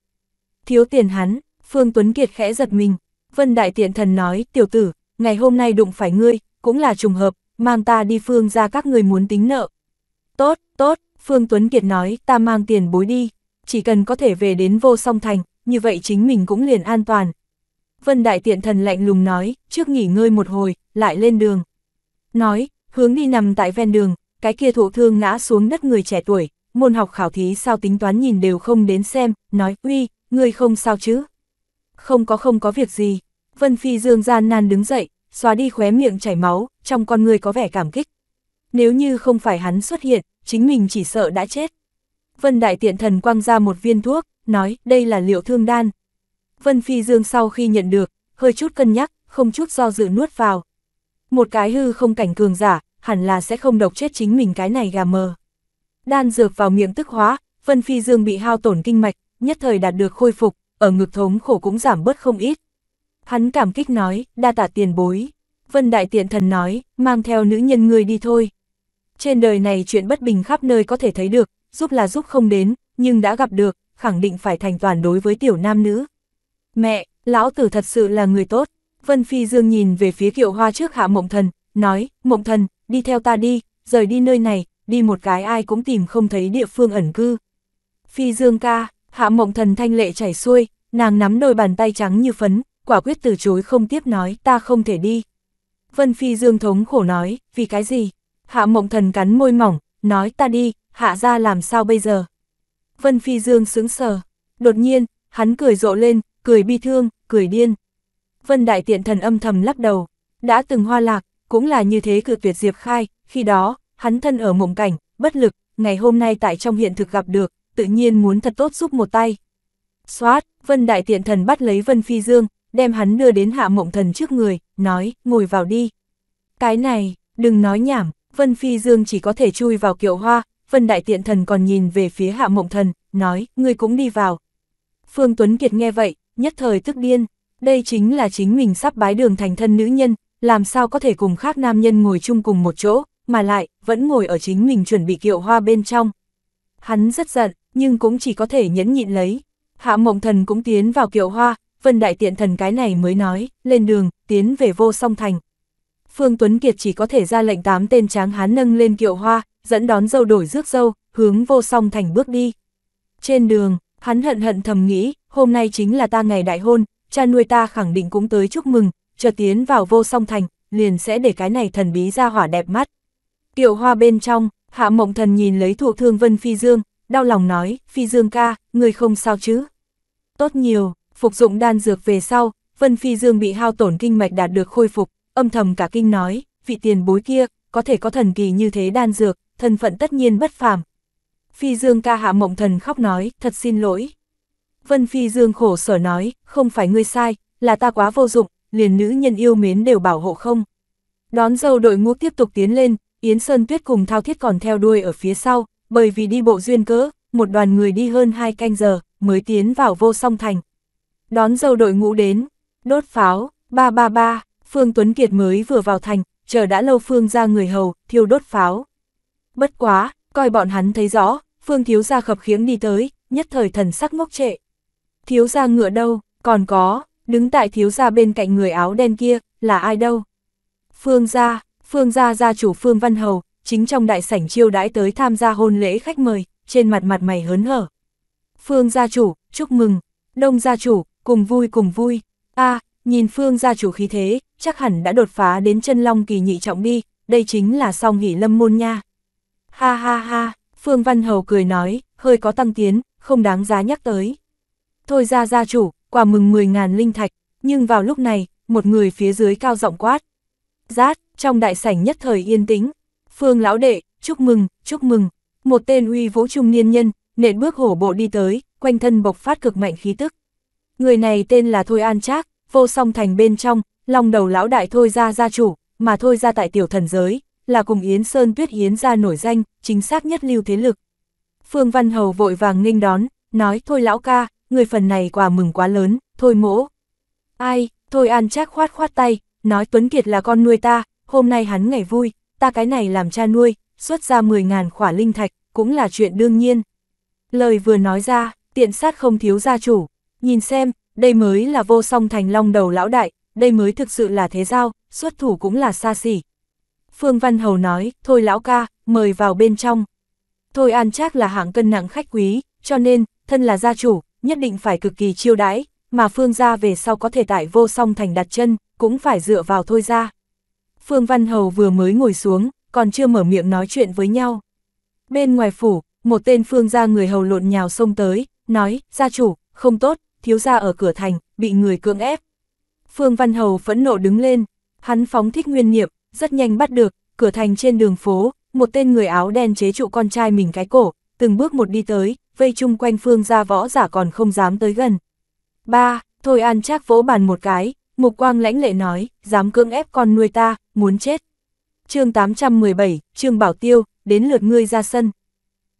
Thiếu tiền hắn, Phương Tuấn Kiệt khẽ giật mình, Vân Đại Tiện Thần nói, tiểu tử, ngày hôm nay đụng phải ngươi, cũng là trùng hợp, mang ta đi phương ra các người muốn tính nợ. Tốt, tốt, Phương Tuấn Kiệt nói, ta mang tiền bối đi, chỉ cần có thể về đến vô song thành, như vậy chính mình cũng liền an toàn. Vân Đại Tiện Thần lạnh lùng nói, trước nghỉ ngơi một hồi, lại lên đường. Nói, hướng đi nằm tại ven đường, cái kia thụ thương ngã xuống đất người trẻ tuổi, môn học khảo thí sao tính toán nhìn đều không đến xem, nói, uy, ngươi không sao chứ không có không có việc gì. Vân Phi Dương gian nan đứng dậy, xóa đi khóe miệng chảy máu, trong con người có vẻ cảm kích. Nếu như không phải hắn xuất hiện, chính mình chỉ sợ đã chết. Vân Đại Tiện Thần quăng ra một viên thuốc, nói đây là liệu thương đan. Vân Phi Dương sau khi nhận được, hơi chút cân nhắc, không chút do dự nuốt vào. Một cái hư không cảnh cường giả, hẳn là sẽ không độc chết chính mình cái này gà mờ. Đan dược vào miệng tức hóa, Vân Phi Dương bị hao tổn kinh mạch, nhất thời đạt được khôi phục, ở ngực thống khổ cũng giảm bớt không ít. Hắn cảm kích nói, đa tạ tiền bối. Vân Đại Tiện Thần nói, mang theo nữ nhân người đi thôi. Trên đời này chuyện bất bình khắp nơi có thể thấy được, giúp là giúp không đến, nhưng đã gặp được, khẳng định phải thành toàn đối với tiểu nam nữ. Mẹ, lão tử thật sự là người tốt. Vân Phi Dương nhìn về phía kiệu hoa trước hạ mộng thần, nói, mộng thần, đi theo ta đi, rời đi nơi này, đi một cái ai cũng tìm không thấy địa phương ẩn cư. Phi Dương ca, hạ mộng thần thanh lệ chảy xuôi, Nàng nắm đôi bàn tay trắng như phấn, quả quyết từ chối không tiếp nói ta không thể đi. Vân Phi Dương thống khổ nói, vì cái gì? Hạ mộng thần cắn môi mỏng, nói ta đi, hạ ra làm sao bây giờ? Vân Phi Dương sững sờ, đột nhiên, hắn cười rộ lên, cười bi thương, cười điên. Vân Đại Tiện Thần âm thầm lắc đầu, đã từng hoa lạc, cũng là như thế cự tuyệt Diệp Khai, khi đó, hắn thân ở mộng cảnh, bất lực, ngày hôm nay tại trong hiện thực gặp được, tự nhiên muốn thật tốt giúp một tay. Xoát, Vân Đại Tiện Thần bắt lấy Vân Phi Dương, đem hắn đưa đến Hạ Mộng Thần trước người, nói, ngồi vào đi. Cái này, đừng nói nhảm, Vân Phi Dương chỉ có thể chui vào kiệu hoa, Vân Đại Tiện Thần còn nhìn về phía Hạ Mộng Thần, nói, ngươi cũng đi vào. Phương Tuấn Kiệt nghe vậy, nhất thời tức điên, đây chính là chính mình sắp bái đường thành thân nữ nhân, làm sao có thể cùng khác nam nhân ngồi chung cùng một chỗ, mà lại, vẫn ngồi ở chính mình chuẩn bị kiệu hoa bên trong. Hắn rất giận, nhưng cũng chỉ có thể nhẫn nhịn lấy, Hạ mộng thần cũng tiến vào kiệu hoa, Vân Đại Tiện Thần cái này mới nói, lên đường, tiến về vô song thành. Phương Tuấn Kiệt chỉ có thể ra lệnh tám tên tráng hán nâng lên kiệu hoa, dẫn đón dâu đổi rước dâu, hướng vô song thành bước đi. Trên đường, hắn hận hận thầm nghĩ, hôm nay chính là ta ngày đại hôn, cha nuôi ta khẳng định cũng tới chúc mừng, chờ tiến vào vô song thành, liền sẽ để cái này thần bí ra hỏa đẹp mắt. Kiệu hoa bên trong, hạ mộng thần nhìn lấy thụ thương Vân Phi Dương, đau lòng nói, Phi Dương ca, người không sao chứ tốt nhiều, phục dụng đan dược về sau, Vân Phi Dương bị hao tổn kinh mạch đạt được khôi phục, âm thầm cả kinh nói, vị tiền bối kia, có thể có thần kỳ như thế đan dược, thân phận tất nhiên bất phàm. Phi Dương ca hạ mộng thần khóc nói, thật xin lỗi. Vân Phi Dương khổ sở nói, không phải ngươi sai, là ta quá vô dụng, liền nữ nhân yêu mến đều bảo hộ không. Đón dâu đội ngũ tiếp tục tiến lên, Yến Sơn Tuyết cùng Thao Thiết còn theo đuôi ở phía sau, bởi vì đi bộ duyên cớ, một đoàn người đi hơn hai canh giờ, mới tiến vào vô song thành. Đón dâu đội ngũ đến, đốt pháo, ba ba ba, Phương Tuấn Kiệt mới vừa vào thành, chờ đã lâu Phương ra người hầu, thiêu đốt pháo. Bất quá, coi bọn hắn thấy rõ, Phương thiếu ra khập khiếng đi tới, nhất thời thần sắc ngốc trệ. Thiếu ra ngựa đâu, còn có, đứng tại thiếu ra bên cạnh người áo đen kia, là ai đâu? Phương gia, Phương gia gia chủ Phương Văn Hầu, chính trong đại sảnh chiêu đãi tới tham gia hôn lễ khách mời, trên mặt mặt mày hớn hở. Phương gia chủ, chúc mừng, Đông gia chủ, cùng vui cùng vui. a à, nhìn Phương gia chủ khí thế, chắc hẳn đã đột phá đến chân long kỳ nhị trọng đi, đây chính là song hỷ lâm môn nha. Ha ha ha, Phương Văn Hầu cười nói, hơi có tăng tiến, không đáng giá nhắc tới. Thôi ra gia chủ, quả mừng 10.000 linh thạch, nhưng vào lúc này, một người phía dưới cao giọng quát. Rát, trong đại sảnh nhất thời yên tĩnh, Phương lão đệ, chúc mừng, chúc mừng, một tên uy vũ trung niên nhân, nện bước hổ bộ đi tới, quanh thân bộc phát cực mạnh khí tức. Người này tên là Thôi An Trác, vô song thành bên trong, long đầu lão đại Thôi ra gia chủ, mà Thôi ra tại tiểu thần giới, là cùng Yến Sơn Tuyết Yến ra nổi danh, chính xác nhất lưu thế lực. Phương Văn Hầu vội vàng nghênh đón, nói Thôi lão ca, người phần này quả mừng quá lớn, Thôi mỗ. Ai, Thôi An Trác khoát khoát tay, nói Tuấn Kiệt là con nuôi ta, hôm nay hắn ngày vui, ta cái này làm cha nuôi, xuất ra 10.000 khỏa linh thạch, cũng là chuyện đương nhiên. Lời vừa nói ra, tiện sát không thiếu gia chủ, nhìn xem, đây mới là vô song thành long đầu lão đại, đây mới thực sự là thế giao, xuất thủ cũng là xa xỉ. Phương Văn Hầu nói, thôi lão ca, mời vào bên trong. Thôi An Trác là hạng cân nặng khách quý, cho nên, thân là gia chủ, nhất định phải cực kỳ chiêu đãi, mà Phương gia về sau có thể tại vô song thành đặt chân, cũng phải dựa vào thôi ra. Phương Văn Hầu vừa mới ngồi xuống, còn chưa mở miệng nói chuyện với nhau. Bên ngoài phủ, một tên phương gia người hầu lộn nhào xông tới, nói, gia chủ, không tốt, thiếu gia ở cửa thành, bị người cưỡng ép. Phương Văn Hầu phẫn nộ đứng lên, hắn phóng thích nguyên niệm, rất nhanh bắt được, cửa thành trên đường phố, một tên người áo đen chế trụ con trai mình cái cổ, từng bước một đi tới, vây chung quanh phương gia võ giả còn không dám tới gần. Ba, Thôi An Trác vỗ bàn một cái, mục quang lãnh lệ nói, dám cưỡng ép con nuôi ta, muốn chết. chương 817, Trương Bảo Tiêu, đến lượt ngươi ra sân.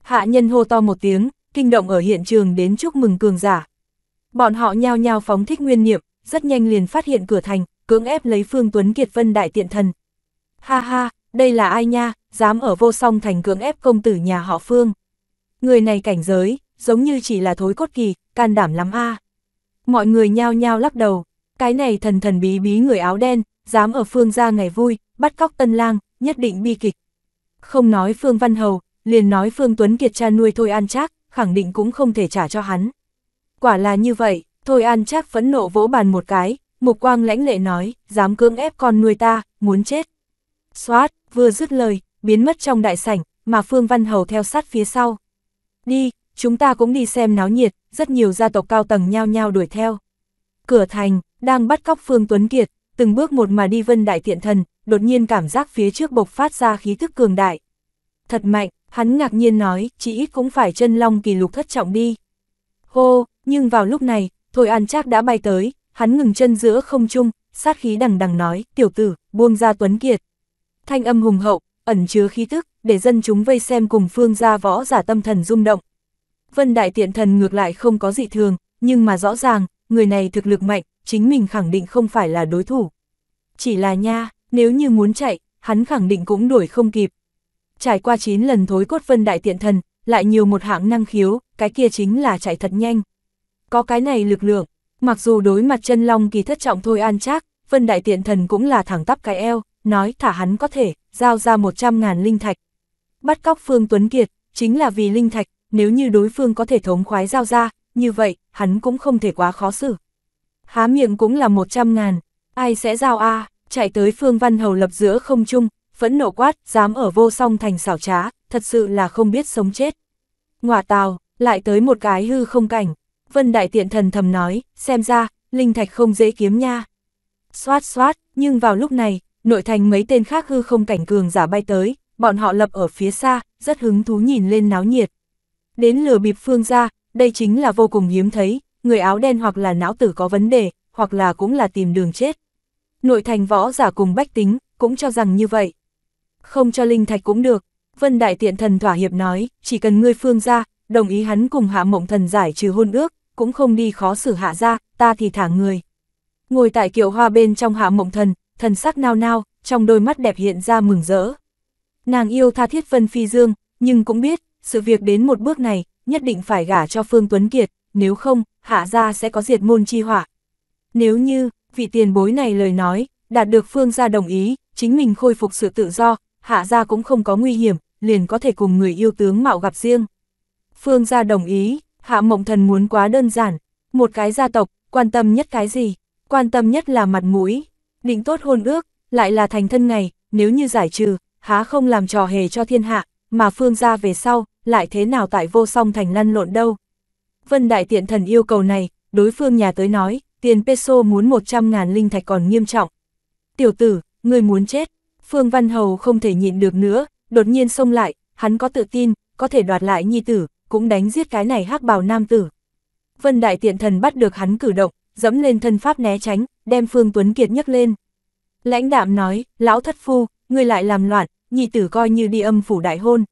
Hạ nhân hô to một tiếng, kinh động ở hiện trường đến chúc mừng cường giả. Bọn họ nhao nhao phóng thích nguyên niệm, rất nhanh liền phát hiện cửa thành, cưỡng ép lấy Phương Tuấn Kiệt Vân đại tiện thần. Ha ha, đây là ai nha, dám ở vô song thành cưỡng ép công tử nhà họ Phương. Người này cảnh giới, giống như chỉ là thối cốt kỳ, can đảm lắm a. Mọi người nhao nhao lắc đầu, cái này thần thần bí bí người áo đen, dám ở Phương ra ngày vui, bắt cóc tân lang, nhất định bi kịch. Không nói Phương Văn Hầu, liền nói Phương Tuấn Kiệt cha nuôi Thôi An Trác, khẳng định cũng không thể trả cho hắn. Quả là như vậy, Thôi An Trác phẫn nộ vỗ bàn một cái, mục quang lãnh lệ nói, dám cưỡng ép con nuôi ta, muốn chết. Xoát, vừa dứt lời, biến mất trong đại sảnh, mà Phương Văn Hầu theo sát phía sau. Đi, chúng ta cũng đi xem náo nhiệt, rất nhiều gia tộc cao tầng nhao nhao đuổi theo. Cửa thành, đang bắt cóc Phương Tuấn Kiệt, từng bước một mà đi vân đại thiện thần, đột nhiên cảm giác phía trước bộc phát ra khí thức cường đại. Thật mạnh, Hắn ngạc nhiên nói, chỉ ít cũng phải chân long kỳ lục thất trọng đi. Hô, nhưng vào lúc này, Thôi An Trác đã bay tới, hắn ngừng chân giữa không trung, sát khí đằng đằng nói, tiểu tử, buông ra Tuấn Kiệt. Thanh âm hùng hậu, ẩn chứa khí tức, để dân chúng vây xem cùng phương gia võ giả tâm thần rung động. Vân Đại Tiện Thần ngược lại không có dị thường, nhưng mà rõ ràng, người này thực lực mạnh, chính mình khẳng định không phải là đối thủ. Chỉ là nha, nếu như muốn chạy, hắn khẳng định cũng đuổi không kịp. Trải qua 9 lần thối cốt vân đại tiện thần, lại nhiều một hạng năng khiếu, cái kia chính là chạy thật nhanh. Có cái này lực lượng, mặc dù đối mặt chân long kỳ thất trọng thôi an chắc, vân đại tiện thần cũng là thẳng tắp cái eo, nói thả hắn có thể, giao ra 100.000 linh thạch. Bắt cóc Phương Tuấn Kiệt, chính là vì linh thạch, nếu như đối phương có thể thống khoái giao ra, như vậy, hắn cũng không thể quá khó xử. Há miệng cũng là 100 ngàn, ai sẽ giao a chạy tới Phương Văn Hầu lập giữa không chung, phẫn nộ quát, dám ở vô song thành xảo trá, thật sự là không biết sống chết. Ngoà tào, lại tới một cái hư không cảnh. Vân Đại Tiện Thần thầm nói, xem ra, linh thạch không dễ kiếm nha. Xoát xoát, nhưng vào lúc này, nội thành mấy tên khác hư không cảnh cường giả bay tới, bọn họ lập ở phía xa, rất hứng thú nhìn lên náo nhiệt. Đến lừa bịp phương ra, đây chính là vô cùng hiếm thấy, người áo đen hoặc là não tử có vấn đề, hoặc là cũng là tìm đường chết. Nội thành võ giả cùng bách tính, cũng cho rằng như vậy. Không cho linh thạch cũng được. Vân Đại Tiện Thần thỏa hiệp nói, chỉ cần ngươi phương ra, đồng ý hắn cùng hạ mộng thần giải trừ hôn ước, cũng không đi khó xử hạ ra, ta thì thả người. Ngồi tại kiệu hoa bên trong hạ mộng thần, thần sắc nao nao, trong đôi mắt đẹp hiện ra mừng rỡ. Nàng yêu tha thiết Vân Phi Dương, nhưng cũng biết, sự việc đến một bước này, nhất định phải gả cho Phương Tuấn Kiệt, nếu không, hạ ra sẽ có diệt môn chi họa. Nếu như, vị tiền bối này lời nói, đạt được Phương ra đồng ý, chính mình khôi phục sự tự do, hạ gia cũng không có nguy hiểm, liền có thể cùng người yêu tướng mạo gặp riêng. Phương gia đồng ý, hạ mộng thần muốn quá đơn giản, một cái gia tộc, quan tâm nhất cái gì, quan tâm nhất là mặt mũi, định tốt hôn ước, lại là thành thân ngày, nếu như giải trừ, há không làm trò hề cho thiên hạ, mà phương gia về sau, lại thế nào tại vô song thành lăn lộn đâu. Vân Đại Tiện Thần yêu cầu này, đối phương nhà tới nói, tiền peso muốn 100.000 linh thạch còn nghiêm trọng. Tiểu tử, người muốn chết, Phương Văn Hầu không thể nhịn được nữa, đột nhiên xông lại, hắn có tự tin, có thể đoạt lại nhi tử, cũng đánh giết cái này hắc bào nam tử. Vân Đại Tiện Thần bắt được hắn cử động, dẫm lên thân pháp né tránh, đem Phương Tuấn Kiệt nhấc lên. Lãnh đạm nói, lão thất phu, ngươi lại làm loạn, nhi tử coi như đi âm phủ đại hôn.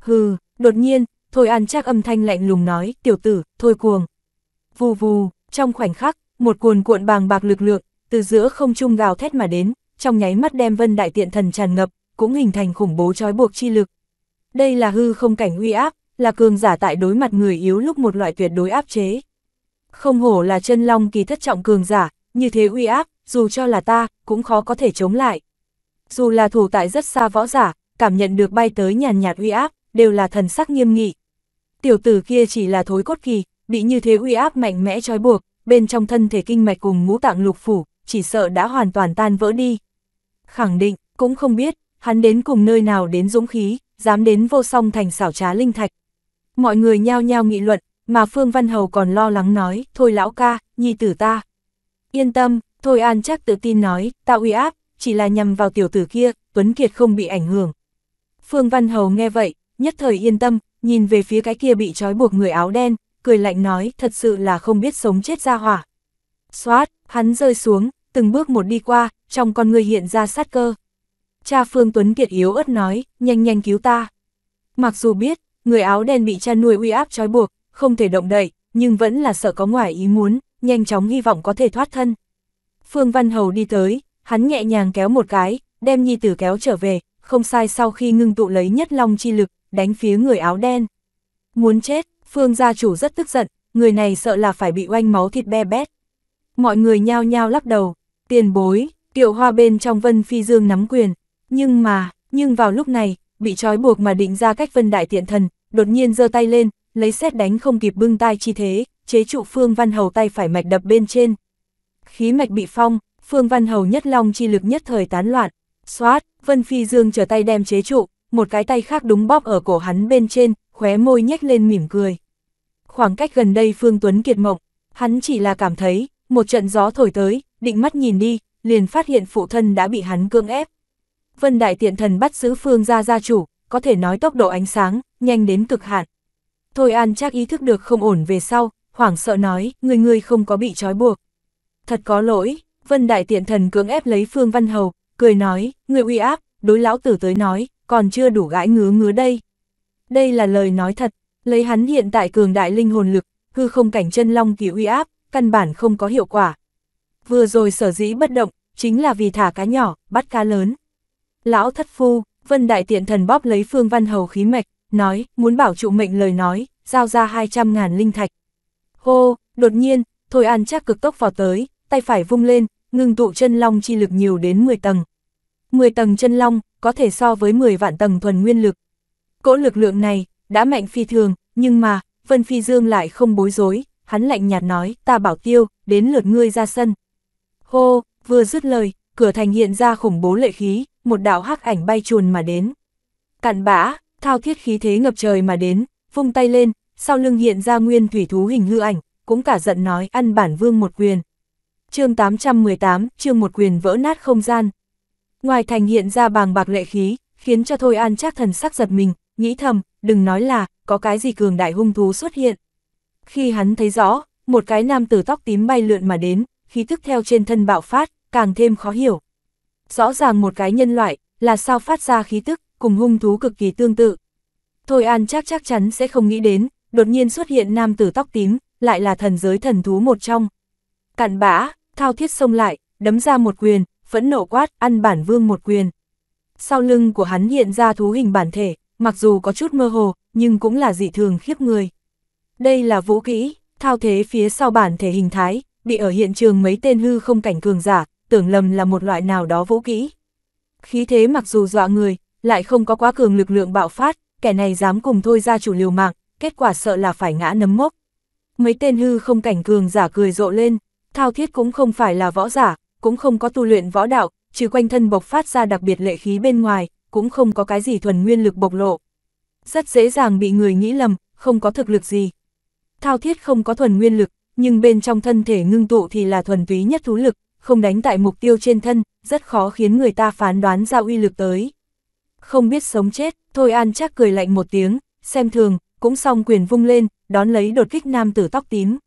Hừ, đột nhiên, Thôi An chắc âm thanh lạnh lùng nói, tiểu tử, thôi cuồng. Vù vù, trong khoảnh khắc, một cuồn cuộn bàng bạc lực lượng, từ giữa không trung gào thét mà đến, trong nháy mắt đem vân đại tiện thần tràn ngập, cũng hình thành khủng bố trói buộc chi lực. Đây là hư không cảnh uy áp, là cường giả tại đối mặt người yếu lúc một loại tuyệt đối áp chế. Không hổ là chân long kỳ thất trọng cường giả, như thế uy áp, dù cho là ta, cũng khó có thể chống lại. Dù là thủ tại rất xa võ giả, cảm nhận được bay tới nhàn nhạt uy áp, đều là thần sắc nghiêm nghị. Tiểu tử kia chỉ là thối cốt kỳ, bị như thế uy áp mạnh mẽ trói buộc, bên trong thân thể kinh mạch cùng ngũ tạng lục phủ, chỉ sợ đã hoàn toàn tan vỡ đi khẳng định, cũng không biết, hắn đến cùng nơi nào đến dũng khí, dám đến vô song thành xảo trá linh thạch. Mọi người nhao nhao nghị luận, mà Phương Văn Hầu còn lo lắng nói, thôi lão ca, nhi tử ta. Yên tâm, thôi an chắc tự tin nói, ta uy áp, chỉ là nhằm vào tiểu tử kia, Tuấn Kiệt không bị ảnh hưởng. Phương Văn Hầu nghe vậy, nhất thời yên tâm, nhìn về phía cái kia bị trói buộc người áo đen, cười lạnh nói, thật sự là không biết sống chết ra hỏa. Xoát, hắn rơi xuống, từng bước một đi qua, trong con người hiện ra sát cơ. Cha Phương Tuấn Kiệt yếu ớt nói, nhanh nhanh cứu ta. Mặc dù biết, người áo đen bị cha nuôi uy áp trói buộc, không thể động đậy, nhưng vẫn là sợ có ngoài ý muốn, nhanh chóng hy vọng có thể thoát thân. Phương Văn Hầu đi tới, hắn nhẹ nhàng kéo một cái, đem nhi tử kéo trở về, không sai sau khi ngưng tụ lấy nhất long chi lực, đánh phía người áo đen. Muốn chết, Phương gia chủ rất tức giận, người này sợ là phải bị oanh máu thịt be bét. Mọi người nhao nhao lắc đầu, tiền bối, Tiểu hoa bên trong Vân Phi Dương nắm quyền, nhưng mà, nhưng vào lúc này, bị trói buộc mà định ra cách Vân Đại Tiện Thần, đột nhiên giơ tay lên, lấy xét đánh không kịp bưng tay chi thế, chế trụ Phương Văn Hầu tay phải mạch đập bên trên. Khí mạch bị phong, Phương Văn Hầu nhất long chi lực nhất thời tán loạn, xoát, Vân Phi Dương trở tay đem chế trụ, một cái tay khác đúng bóp ở cổ hắn bên trên, khóe môi nhếch lên mỉm cười. Khoảng cách gần đây Phương Tuấn kiệt mộng, hắn chỉ là cảm thấy, một trận gió thổi tới, định mắt nhìn đi, liền phát hiện phụ thân đã bị hắn cưỡng ép. Vân Đại Tiện Thần bắt giữ Phương Gia gia chủ, có thể nói tốc độ ánh sáng, nhanh đến cực hạn. Thôi An chắc ý thức được không ổn về sau, hoảng sợ nói, người người không có bị trói buộc. Thật có lỗi, Vân Đại Tiện Thần cưỡng ép lấy Phương Văn Hầu, cười nói, người uy áp, đối lão tử tới nói, còn chưa đủ gãi ngứa ngứa đây. Đây là lời nói thật, lấy hắn hiện tại cường đại linh hồn lực, hư không cảnh chân long kỳ uy áp, căn bản không có hiệu quả, vừa rồi sở dĩ bất động, chính là vì thả cá nhỏ, bắt cá lớn. Lão thất phu, Vân Đại Tiện Thần bóp lấy Phương Văn Hầu khí mạch, nói, muốn bảo trụ mệnh lời nói, giao ra 200 ngàn linh thạch. Hô, đột nhiên, Thôi An chắc cực tốc vào tới, tay phải vung lên, ngừng tụ chân long chi lực nhiều đến 10 tầng. 10 tầng chân long, có thể so với 10 vạn tầng thuần nguyên lực. Cỗ lực lượng này, đã mạnh phi thường, nhưng mà, Vân Phi Dương lại không bối rối, hắn lạnh nhạt nói, ta bảo tiêu, đến lượt ngươi ra sân. Hô, vừa dứt lời, cửa thành hiện ra khủng bố lệ khí, một đạo hắc ảnh bay chuồn mà đến. Cạn bã, thao thiết khí thế ngập trời mà đến, vung tay lên, sau lưng hiện ra nguyên thủy thú hình hư ảnh, cũng cả giận nói ăn bản vương một quyền. chương 818, chương một quyền vỡ nát không gian. Ngoài thành hiện ra bàng bạc lệ khí, khiến cho Thôi An chắc thần sắc giật mình, nghĩ thầm, đừng nói là, có cái gì cường đại hung thú xuất hiện. Khi hắn thấy rõ, một cái nam tử tóc tím bay lượn mà đến, khí thức theo trên thân bạo phát, càng thêm khó hiểu. Rõ ràng một cái nhân loại, là sao phát ra khí tức, cùng hung thú cực kỳ tương tự. Thôi An chắc chắc chắn sẽ không nghĩ đến, đột nhiên xuất hiện nam tử tóc tím, lại là thần giới thần thú một trong. Cạn bã, thao thiết xông lại, đấm ra một quyền, phẫn nộ quát, ăn bản vương một quyền. Sau lưng của hắn hiện ra thú hình bản thể, mặc dù có chút mơ hồ, nhưng cũng là dị thường khiếp người. Đây là vũ kỹ, thao thế phía sau bản thể hình thái, bị ở hiện trường mấy tên hư không cảnh cường giả, tưởng lầm là một loại nào đó vũ kỹ. Khí thế mặc dù dọa người, lại không có quá cường lực lượng bạo phát, kẻ này dám cùng thôi ra chủ liều mạng, kết quả sợ là phải ngã nấm mốc. Mấy tên hư không cảnh cường giả cười rộ lên, thao thiết cũng không phải là võ giả, cũng không có tu luyện võ đạo, trừ quanh thân bộc phát ra đặc biệt lệ khí bên ngoài, cũng không có cái gì thuần nguyên lực bộc lộ. Rất dễ dàng bị người nghĩ lầm, không có thực lực gì. Thao thiết không có thuần nguyên lực, nhưng bên trong thân thể ngưng tụ thì là thuần túy nhất thú lực, không đánh tại mục tiêu trên thân, rất khó khiến người ta phán đoán ra uy lực tới. Không biết sống chết, Thôi An chắc cười lạnh một tiếng, xem thường, cũng xong quyền vung lên, đón lấy đột kích nam tử tóc tím.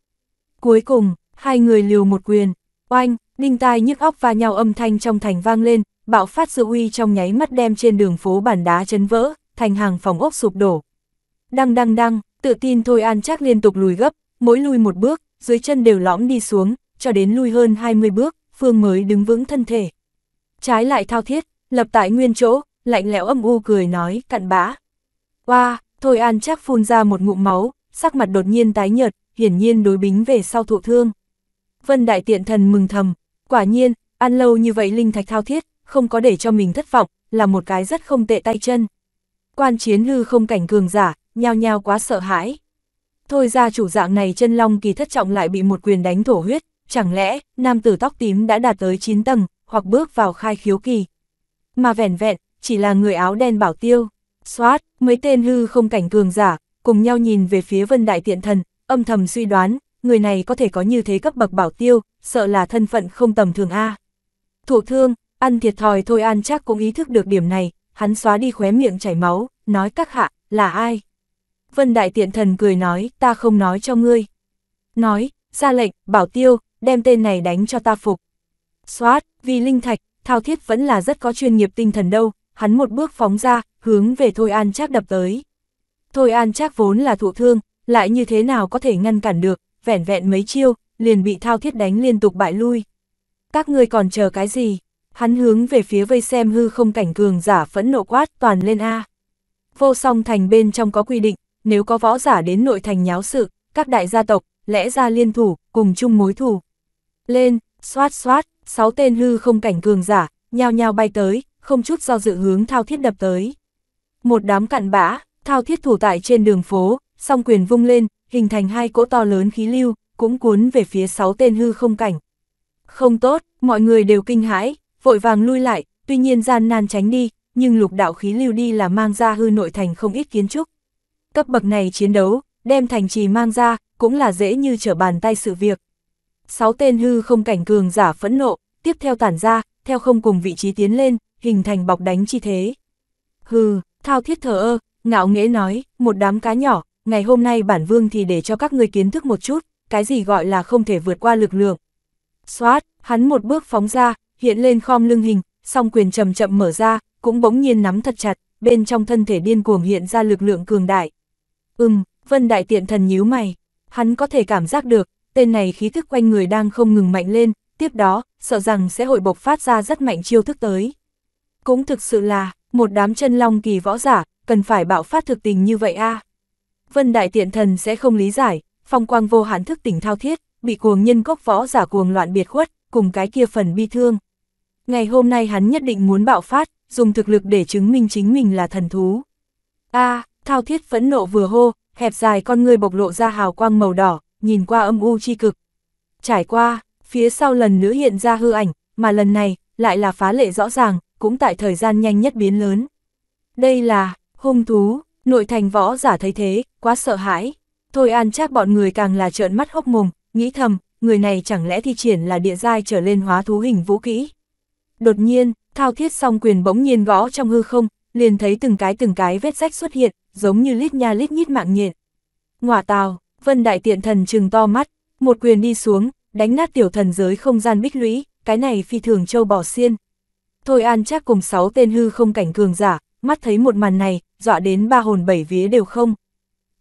Cuối cùng, hai người liều một quyền, oanh, đinh tai nhức óc va nhau âm thanh trong thành vang lên, bạo phát sự uy trong nháy mắt đem trên đường phố bản đá chấn vỡ, thành hàng phòng ốc sụp đổ. Đăng đăng đăng, tự tin Thôi An chắc liên tục lùi gấp, mỗi lùi một bước, dưới chân đều lõm đi xuống, cho đến lui hơn 20 bước, Phương mới đứng vững thân thể. Trái lại thao thiết, lập tại nguyên chỗ, lạnh lẽo âm u cười nói, cặn bã. qua Thôi An chắc phun ra một ngụm máu, sắc mặt đột nhiên tái nhợt, hiển nhiên đối bính về sau thụ thương. Vân Đại Tiện Thần mừng thầm, quả nhiên, ăn lâu như vậy Linh Thạch thao thiết, không có để cho mình thất vọng, là một cái rất không tệ tay chân. Quan chiến hư không cảnh cường giả, nhao nhao quá sợ hãi. Thôi ra chủ dạng này chân long kỳ thất trọng lại bị một quyền đánh thổ huyết, chẳng lẽ nam tử tóc tím đã đạt tới 9 tầng, hoặc bước vào khai khiếu kỳ. Mà vẻn vẹn, chỉ là người áo đen bảo tiêu. Xoát, mấy tên hư không cảnh cường giả, cùng nhau nhìn về phía vân đại tiện thần, âm thầm suy đoán, người này có thể có như thế cấp bậc bảo tiêu, sợ là thân phận không tầm thường A. Thủ thương, ăn thiệt thòi thôi an chắc cũng ý thức được điểm này, hắn xóa đi khóe miệng chảy máu, nói các hạ, là ai? Vân Đại Tiện Thần cười nói, ta không nói cho ngươi. Nói, ra lệnh, bảo tiêu, đem tên này đánh cho ta phục. Xoát, vì linh thạch, thao thiết vẫn là rất có chuyên nghiệp tinh thần đâu, hắn một bước phóng ra, hướng về Thôi An Trác đập tới. Thôi An Trác vốn là thụ thương, lại như thế nào có thể ngăn cản được, vẻn vẹn mấy chiêu, liền bị thao thiết đánh liên tục bại lui. Các ngươi còn chờ cái gì? Hắn hướng về phía vây xem hư không cảnh cường giả phẫn nộ quát toàn lên A. Vô song thành bên trong có quy định, nếu có võ giả đến nội thành nháo sự, các đại gia tộc, lẽ ra liên thủ, cùng chung mối thù. Lên, xoát xoát, sáu tên hư không cảnh cường giả, nhao nhao bay tới, không chút do dự hướng thao thiết đập tới. Một đám cặn bã, thao thiết thủ tại trên đường phố, song quyền vung lên, hình thành hai cỗ to lớn khí lưu, cũng cuốn về phía sáu tên hư không cảnh. Không tốt, mọi người đều kinh hãi, vội vàng lui lại, tuy nhiên gian nan tránh đi, nhưng lục đạo khí lưu đi là mang ra hư nội thành không ít kiến trúc, cấp bậc này chiến đấu, đem thành trì mang ra, cũng là dễ như trở bàn tay sự việc. Sáu tên hư không cảnh cường giả phẫn nộ, tiếp theo tản ra, theo không cùng vị trí tiến lên, hình thành bọc đánh chi thế. Hừ, thao thiết thờ ơ, ngạo nghễ nói, một đám cá nhỏ, ngày hôm nay bản vương thì để cho các người kiến thức một chút, cái gì gọi là không thể vượt qua lực lượng. Xoát, hắn một bước phóng ra, hiện lên khom lưng hình, song quyền chậm chậm mở ra, cũng bỗng nhiên nắm thật chặt, bên trong thân thể điên cuồng hiện ra lực lượng cường đại. Ừm, Vân Đại Tiện Thần nhíu mày, hắn có thể cảm giác được, tên này khí thức quanh người đang không ngừng mạnh lên, tiếp đó, sợ rằng sẽ hội bộc phát ra rất mạnh chiêu thức tới. Cũng thực sự là, một đám chân long kỳ võ giả, cần phải bạo phát thực tình như vậy a Vân Đại Tiện Thần sẽ không lý giải, phong quang vô hạn thức tỉnh thao thiết, bị cuồng nhân cốc võ giả cuồng loạn biệt khuất, cùng cái kia phần bi thương. Ngày hôm nay hắn nhất định muốn bạo phát, dùng thực lực để chứng minh chính mình là thần thú. a à, thao thiết phẫn nộ vừa hô, hẹp dài con người bộc lộ ra hào quang màu đỏ, nhìn qua âm u chi cực. Trải qua, phía sau lần nữa hiện ra hư ảnh, mà lần này, lại là phá lệ rõ ràng, cũng tại thời gian nhanh nhất biến lớn. Đây là, hung thú, nội thành võ giả thấy thế, quá sợ hãi. Thôi an chắc bọn người càng là trợn mắt hốc mồm, nghĩ thầm, người này chẳng lẽ thi triển là địa giai trở lên hóa thú hình vũ kỹ. Đột nhiên, thao thiết song quyền bỗng nhiên gõ trong hư không, liền thấy từng cái từng cái vết rách xuất hiện, giống như lít nha lít nhít mạng nhện. Ngọa tào, vân đại tiện thần trừng to mắt, một quyền đi xuống, đánh nát tiểu thần giới không gian bích lũy, cái này phi thường châu bỏ xiên. Thôi an chắc cùng sáu tên hư không cảnh cường giả, mắt thấy một màn này, dọa đến ba hồn bảy vía đều không.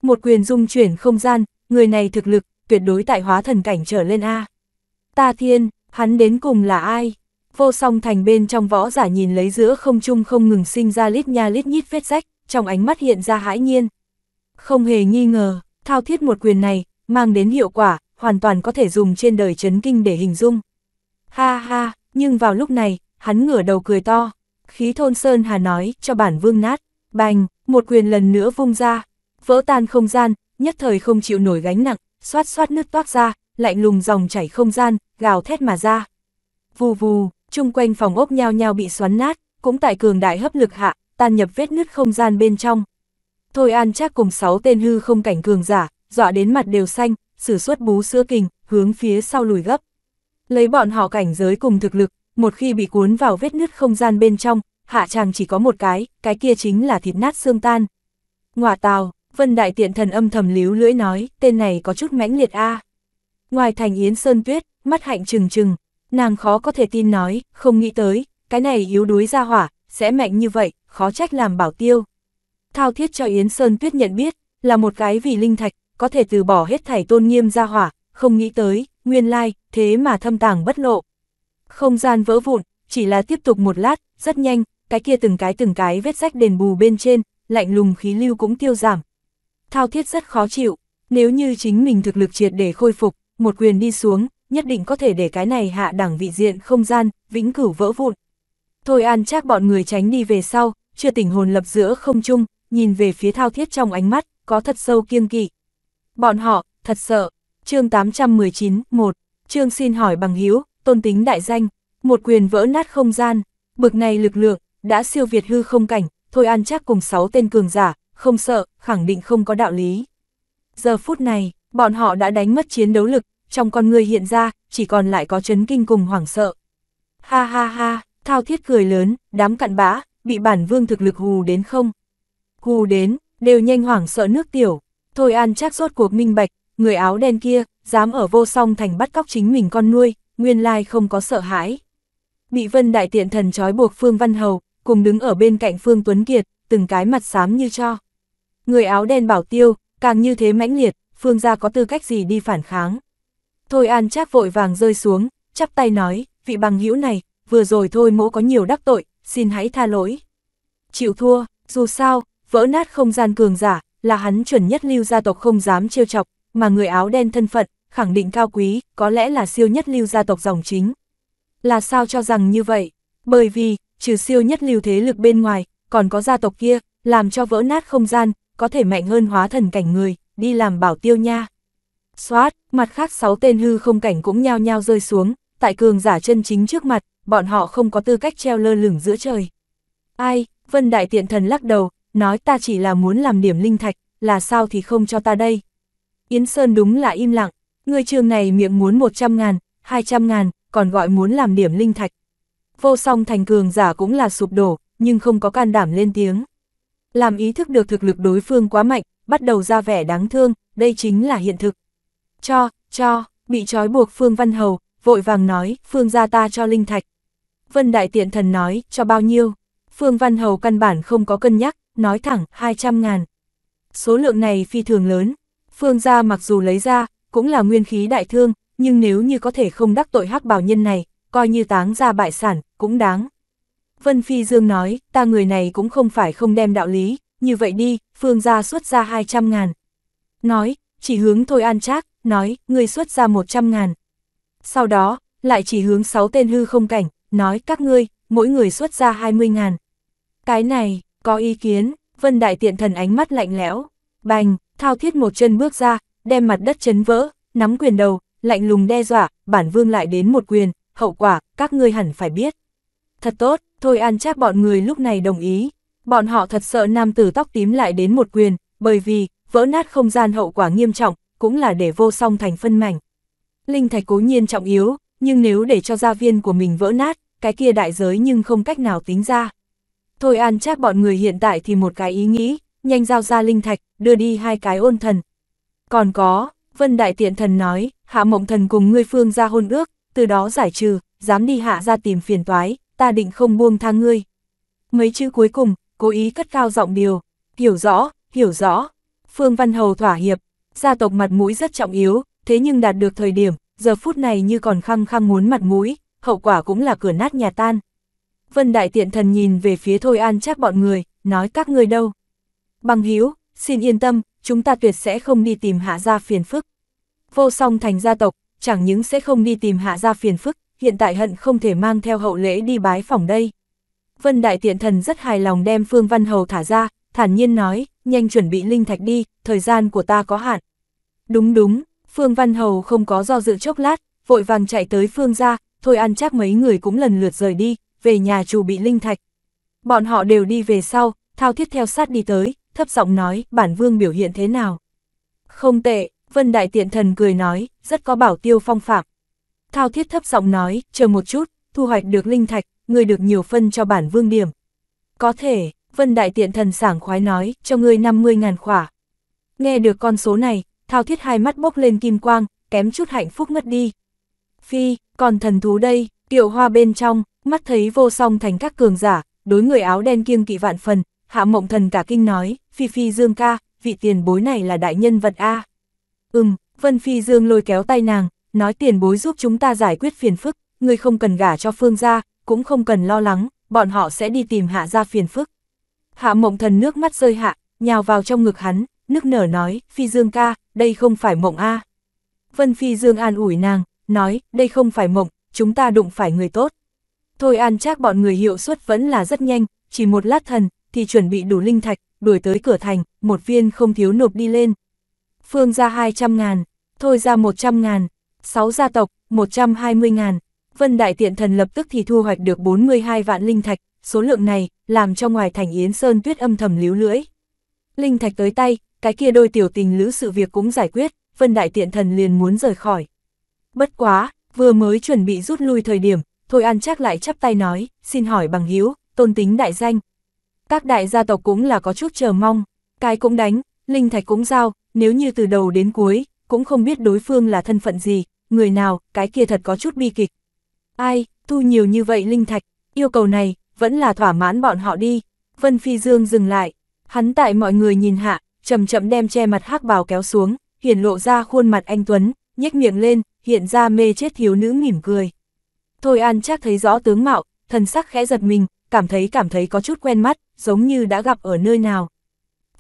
Một quyền dung chuyển không gian, người này thực lực, tuyệt đối tại hóa thần cảnh trở lên A. Ta thiên, hắn đến cùng là ai? Vô song thành bên trong võ giả nhìn lấy giữa không trung không ngừng sinh ra lít nha lít nhít vết rách, trong ánh mắt hiện ra hãi nhiên. Không hề nghi ngờ, thao thiết một quyền này, mang đến hiệu quả, hoàn toàn có thể dùng trên đời chấn kinh để hình dung. Ha ha, nhưng vào lúc này, hắn ngửa đầu cười to. Khí thôn Sơn Hà nói, cho bản vương nát, bành, một quyền lần nữa vung ra, vỡ tan không gian, nhất thời không chịu nổi gánh nặng, xoát xoát nước toát ra, lạnh lùng dòng chảy không gian, gào thét mà ra. Vù vù, chung quanh phòng ốc nhao nhao bị xoắn nát, cũng tại cường đại hấp lực hạ, tan nhập vết nứt không gian bên trong. Thôi An chắc cùng 6 tên hư không cảnh cường giả, dọa đến mặt đều xanh, sử xuất bú sữa kình, hướng phía sau lùi gấp. Lấy bọn họ cảnh giới cùng thực lực, một khi bị cuốn vào vết nứt không gian bên trong, hạ chàng chỉ có một cái, cái kia chính là thịt nát xương tan. Ngoà tào, Vân Đại Tiện Thần âm thầm líu lưỡi nói, tên này có chút mãnh liệt a. Ngoài thành Yến Sơn Tuyết, mắt hạnh trừng trừng, nàng khó có thể tin nói, không nghĩ tới, cái này yếu đuối ra hỏa, sẽ mạnh như vậy, khó trách làm bảo tiêu. Thao thiết cho Yến Sơn Tuyết nhận biết, là một cái vì linh thạch, có thể từ bỏ hết thảy tôn nghiêm ra hỏa, không nghĩ tới, nguyên lai, thế mà thâm tàng bất lộ. Không gian vỡ vụn, chỉ là tiếp tục một lát, rất nhanh, cái kia từng cái từng cái vết rách đền bù bên trên, lạnh lùng khí lưu cũng tiêu giảm. Thao thiết rất khó chịu, nếu như chính mình thực lực triệt để khôi phục, một quyền đi xuống, nhất định có thể để cái này hạ đẳng vị diện không gian, vĩnh cửu vỡ vụn, Thôi An chắc bọn người tránh đi về sau, chưa tỉnh hồn lập giữa không chung, nhìn về phía thao thiết trong ánh mắt, có thật sâu kiêng kỵ. Bọn họ, thật sợ. chương 819, 1. Trương xin hỏi bằng hiếu, tôn tính đại danh, một quyền vỡ nát không gian, bực này lực lượng, đã siêu việt hư không cảnh, thôi an chắc cùng 6 tên cường giả, không sợ, khẳng định không có đạo lý. Giờ phút này, bọn họ đã đánh mất chiến đấu lực, trong con người hiện ra, chỉ còn lại có chấn kinh cùng hoảng sợ. Ha ha ha, Thao thiết cười lớn, đám cặn bã, bị bản vương thực lực hù đến không? Hù đến, đều nhanh hoảng sợ nước tiểu. Thôi an chắc rốt cuộc minh bạch, người áo đen kia, dám ở vô song thành bắt cóc chính mình con nuôi, nguyên lai không có sợ hãi. Bị vân đại tiện thần trói buộc Phương Văn Hầu, cùng đứng ở bên cạnh Phương Tuấn Kiệt, từng cái mặt xám như cho. Người áo đen bảo tiêu, càng như thế mãnh liệt, Phương gia có tư cách gì đi phản kháng. Thôi An Trác vội vàng rơi xuống, chắp tay nói, vị bằng hữu này, vừa rồi thôi mỗ có nhiều đắc tội, xin hãy tha lỗi. Chịu thua, dù sao, vỡ nát không gian cường giả, là hắn chuẩn nhất lưu gia tộc không dám trêu chọc, mà người áo đen thân phận, khẳng định cao quý, có lẽ là siêu nhất lưu gia tộc dòng chính. Là sao cho rằng như vậy? Bởi vì, trừ siêu nhất lưu thế lực bên ngoài, còn có gia tộc kia, làm cho vỡ nát không gian, có thể mạnh hơn hóa thần cảnh người, đi làm bảo tiêu nha. Xoát, mặt khác sáu tên hư không cảnh cũng nhao nhao rơi xuống, tại cường giả chân chính trước mặt, bọn họ không có tư cách treo lơ lửng giữa trời. Ai, Vân Đại Tiện Thần lắc đầu, nói ta chỉ là muốn làm điểm linh thạch, là sao thì không cho ta đây. Yến Sơn đúng là im lặng, người trường này miệng muốn 100 ngàn, 200 ngàn, còn gọi muốn làm điểm linh thạch. Vô song thành cường giả cũng là sụp đổ, nhưng không có can đảm lên tiếng. Làm ý thức được thực lực đối phương quá mạnh, bắt đầu ra vẻ đáng thương, đây chính là hiện thực. Cho, cho, bị trói buộc Phương Văn Hầu, vội vàng nói, Phương gia ta cho linh thạch, Vân Đại Tiện Thần nói, cho bao nhiêu? Phương Văn Hầu căn bản không có cân nhắc, nói thẳng, 200 ngàn. Số lượng này phi thường lớn. Phương gia mặc dù lấy ra, cũng là nguyên khí đại thương, nhưng nếu như có thể không đắc tội hắc bảo nhân này, coi như táng ra bại sản, cũng đáng. Vân Phi Dương nói, ta người này cũng không phải không đem đạo lý, như vậy đi, Phương gia xuất ra 200 ngàn. Nói, chỉ hướng Thôi An chắc nói, người xuất ra 100 ngàn. Sau đó, lại chỉ hướng 6 tên hư không cảnh, nói các ngươi, mỗi người xuất ra 20 ngàn. Cái này, có ý kiến, Vân Đại Tiện Thần ánh mắt lạnh lẽo, bành, thao thiết một chân bước ra, đem mặt đất chấn vỡ, nắm quyền đầu, lạnh lùng đe dọa, bản vương lại đến một quyền, hậu quả, các ngươi hẳn phải biết. Thật tốt, thôi an chắc bọn người lúc này đồng ý, bọn họ thật sợ nam tử tóc tím lại đến một quyền, bởi vì, vỡ nát không gian hậu quả nghiêm trọng, cũng là để vô song thành phân mảnh. Linh thạch cố nhiên trọng yếu, nhưng nếu để cho gia viên của mình vỡ nát, cái kia đại giới nhưng không cách nào tính ra. Thôi an chắc bọn người hiện tại thì một cái ý nghĩ, nhanh giao ra linh thạch, đưa đi hai cái ôn thần. Còn có, Vân Đại Tiện Thần nói, hạ mộng thần cùng ngươi phương ra hôn ước, từ đó giải trừ, dám đi hạ ra tìm phiền toái, ta định không buông tha ngươi. Mấy chữ cuối cùng, cố ý cất cao giọng điều, hiểu rõ, hiểu rõ. Phương Văn Hầu thỏa hiệp, gia tộc mặt mũi rất trọng yếu, thế nhưng đạt được thời điểm, giờ phút này như còn khăng khăng muốn mặt mũi, hậu quả cũng là cửa nát nhà tan. Vân Đại Tiện Thần nhìn về phía Thôi An chắc bọn người, nói các người đâu. Bằng hiếu, xin yên tâm, chúng ta tuyệt sẽ không đi tìm hạ gia phiền phức. Vô song thành gia tộc, chẳng những sẽ không đi tìm hạ gia phiền phức, hiện tại hận không thể mang theo hậu lễ đi bái phòng đây. Vân Đại Tiện Thần rất hài lòng đem Phương Văn Hầu thả ra, thản nhiên nói, nhanh chuẩn bị linh thạch đi, thời gian của ta có hạn. Đúng đúng, Phương Văn Hầu không có do dự chốc lát, vội vàng chạy tới Phương ra, thôi ăn chắc mấy người cũng lần lượt rời đi, về nhà chủ bị linh thạch. Bọn họ đều đi về sau, thao thiết theo sát đi tới, thấp giọng nói, bản vương biểu hiện thế nào. Không tệ, Vân Đại Tiện Thần cười nói, rất có bảo tiêu phong phạm. Thao thiết thấp giọng nói, chờ một chút, thu hoạch được linh thạch, người được nhiều phân cho bản vương điểm. Có thể, Vân Đại Tiện Thần sảng khoái nói, cho ngươi 50.000 khỏa. Nghe được con số này, thao thiết hai mắt bốc lên kim quang, kém chút hạnh phúc ngất đi. Phi, còn thần thú đây, tiểu hoa bên trong, mắt thấy vô song thành các cường giả, đối người áo đen kiêng kỵ vạn phần, hạ mộng thần cả kinh nói, Phi Phi Dương ca, vị tiền bối này là đại nhân vật A. Ừm, Vân Phi Dương lôi kéo tay nàng, nói tiền bối giúp chúng ta giải quyết phiền phức, người không cần gả cho phương gia, cũng không cần lo lắng, bọn họ sẽ đi tìm hạ ra phiền phức. Hạ mộng thần nước mắt rơi hạ, nhào vào trong ngực hắn, nước nở nói, Phi Dương ca, đây không phải mộng a. Vân Phi Dương an ủi nàng, nói, đây không phải mộng, chúng ta đụng phải người tốt. Thôi an chắc bọn người hiệu suất vẫn là rất nhanh, chỉ một lát thần, thì chuẩn bị đủ linh thạch, đuổi tới cửa thành, một viên không thiếu nộp đi lên. Phương ra 200 ngàn, thôi ra 100 ngàn, 6 gia tộc, 120 ngàn. Vân Đại Tiện Thần lập tức thì thu hoạch được 42 vạn linh thạch, số lượng này, làm cho ngoài thành Yến Sơn tuyết âm thầm líu lưỡi. Linh thạch tới tay, cái kia đôi tiểu tình lữ sự việc cũng giải quyết, Vân Đại Tiện Thần liền muốn rời khỏi. Bất quá, vừa mới chuẩn bị rút lui thời điểm, Thôi An chắc lại chắp tay nói, xin hỏi bằng hiếu, tôn tính đại danh. Các đại gia tộc cũng là có chút chờ mong, cái cũng đánh, linh thạch cũng giao, nếu như từ đầu đến cuối, cũng không biết đối phương là thân phận gì, người nào, cái kia thật có chút bi kịch. Ai, thu nhiều như vậy linh thạch, yêu cầu này, vẫn là thỏa mãn bọn họ đi. Vân Phi Dương dừng lại, hắn tại mọi người nhìn hạ, chậm chậm đem che mặt hắc bào kéo xuống, hiển lộ ra khuôn mặt anh Tuấn, nhếch miệng lên, hiện ra mê chết thiếu nữ mỉm cười. Thôi An chắc thấy rõ tướng mạo, thần sắc khẽ giật mình, cảm thấy cảm thấy có chút quen mắt, giống như đã gặp ở nơi nào.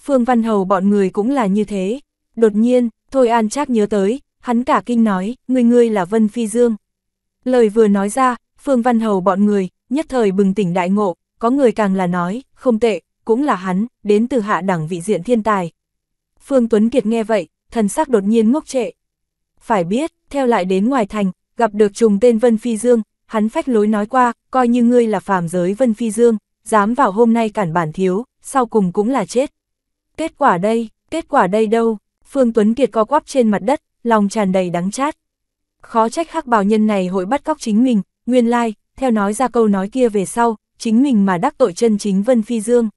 Phương Văn Hầu bọn người cũng là như thế. Đột nhiên, Thôi An chắc nhớ tới, hắn cả kinh nói, người ngươi là Vân Phi Dương. Lời vừa nói ra, Phương Văn Hầu bọn người, nhất thời bừng tỉnh đại ngộ, có người càng là nói, không tệ, cũng là hắn, đến từ hạ đẳng vị diện thiên tài. Phương Tuấn Kiệt nghe vậy, thần sắc đột nhiên ngốc trệ. Phải biết, theo lại đến ngoài thành, gặp được trùng tên Vân Phi Dương, hắn phách lối nói qua, coi như ngươi là phàm giới Vân Phi Dương, dám vào hôm nay cản bản thiếu, sau cùng cũng là chết. Kết quả đây, kết quả đây đâu, Phương Tuấn Kiệt co quắp trên mặt đất, lòng tràn đầy đắng chát. Khó trách hắc bào nhân này hội bắt cóc chính mình, nguyên lai, theo nói ra câu nói kia về sau, chính mình mà đắc tội chân chính Vân Phi Dương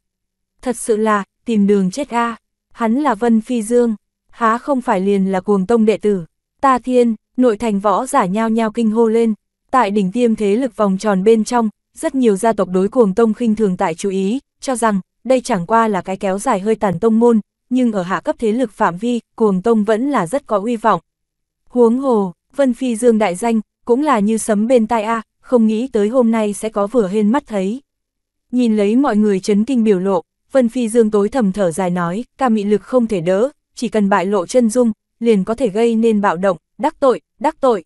thật sự là, tìm đường chết a hắn là Vân Phi Dương, há không phải liền là cuồng tông đệ tử, ta thiên, nội thành võ giả nhao nhao kinh hô lên, tại đỉnh tiêm thế lực vòng tròn bên trong, rất nhiều gia tộc đối cuồng tông khinh thường tại chú ý, cho rằng, đây chẳng qua là cái kéo dài hơi tàn tông môn, nhưng ở hạ cấp thế lực phạm vi, cuồng tông vẫn là rất có uy vọng. Huống hồ, Vân Phi Dương đại danh, cũng là như sấm bên tai A, không nghĩ tới hôm nay sẽ có vừa hên mắt thấy. Nhìn lấy mọi người chấn kinh biểu lộ, Vân Phi Dương tối thầm thở dài nói, ca mị lực không thể đỡ, chỉ cần bại lộ chân dung, liền có thể gây nên bạo động, đắc tội, đắc tội.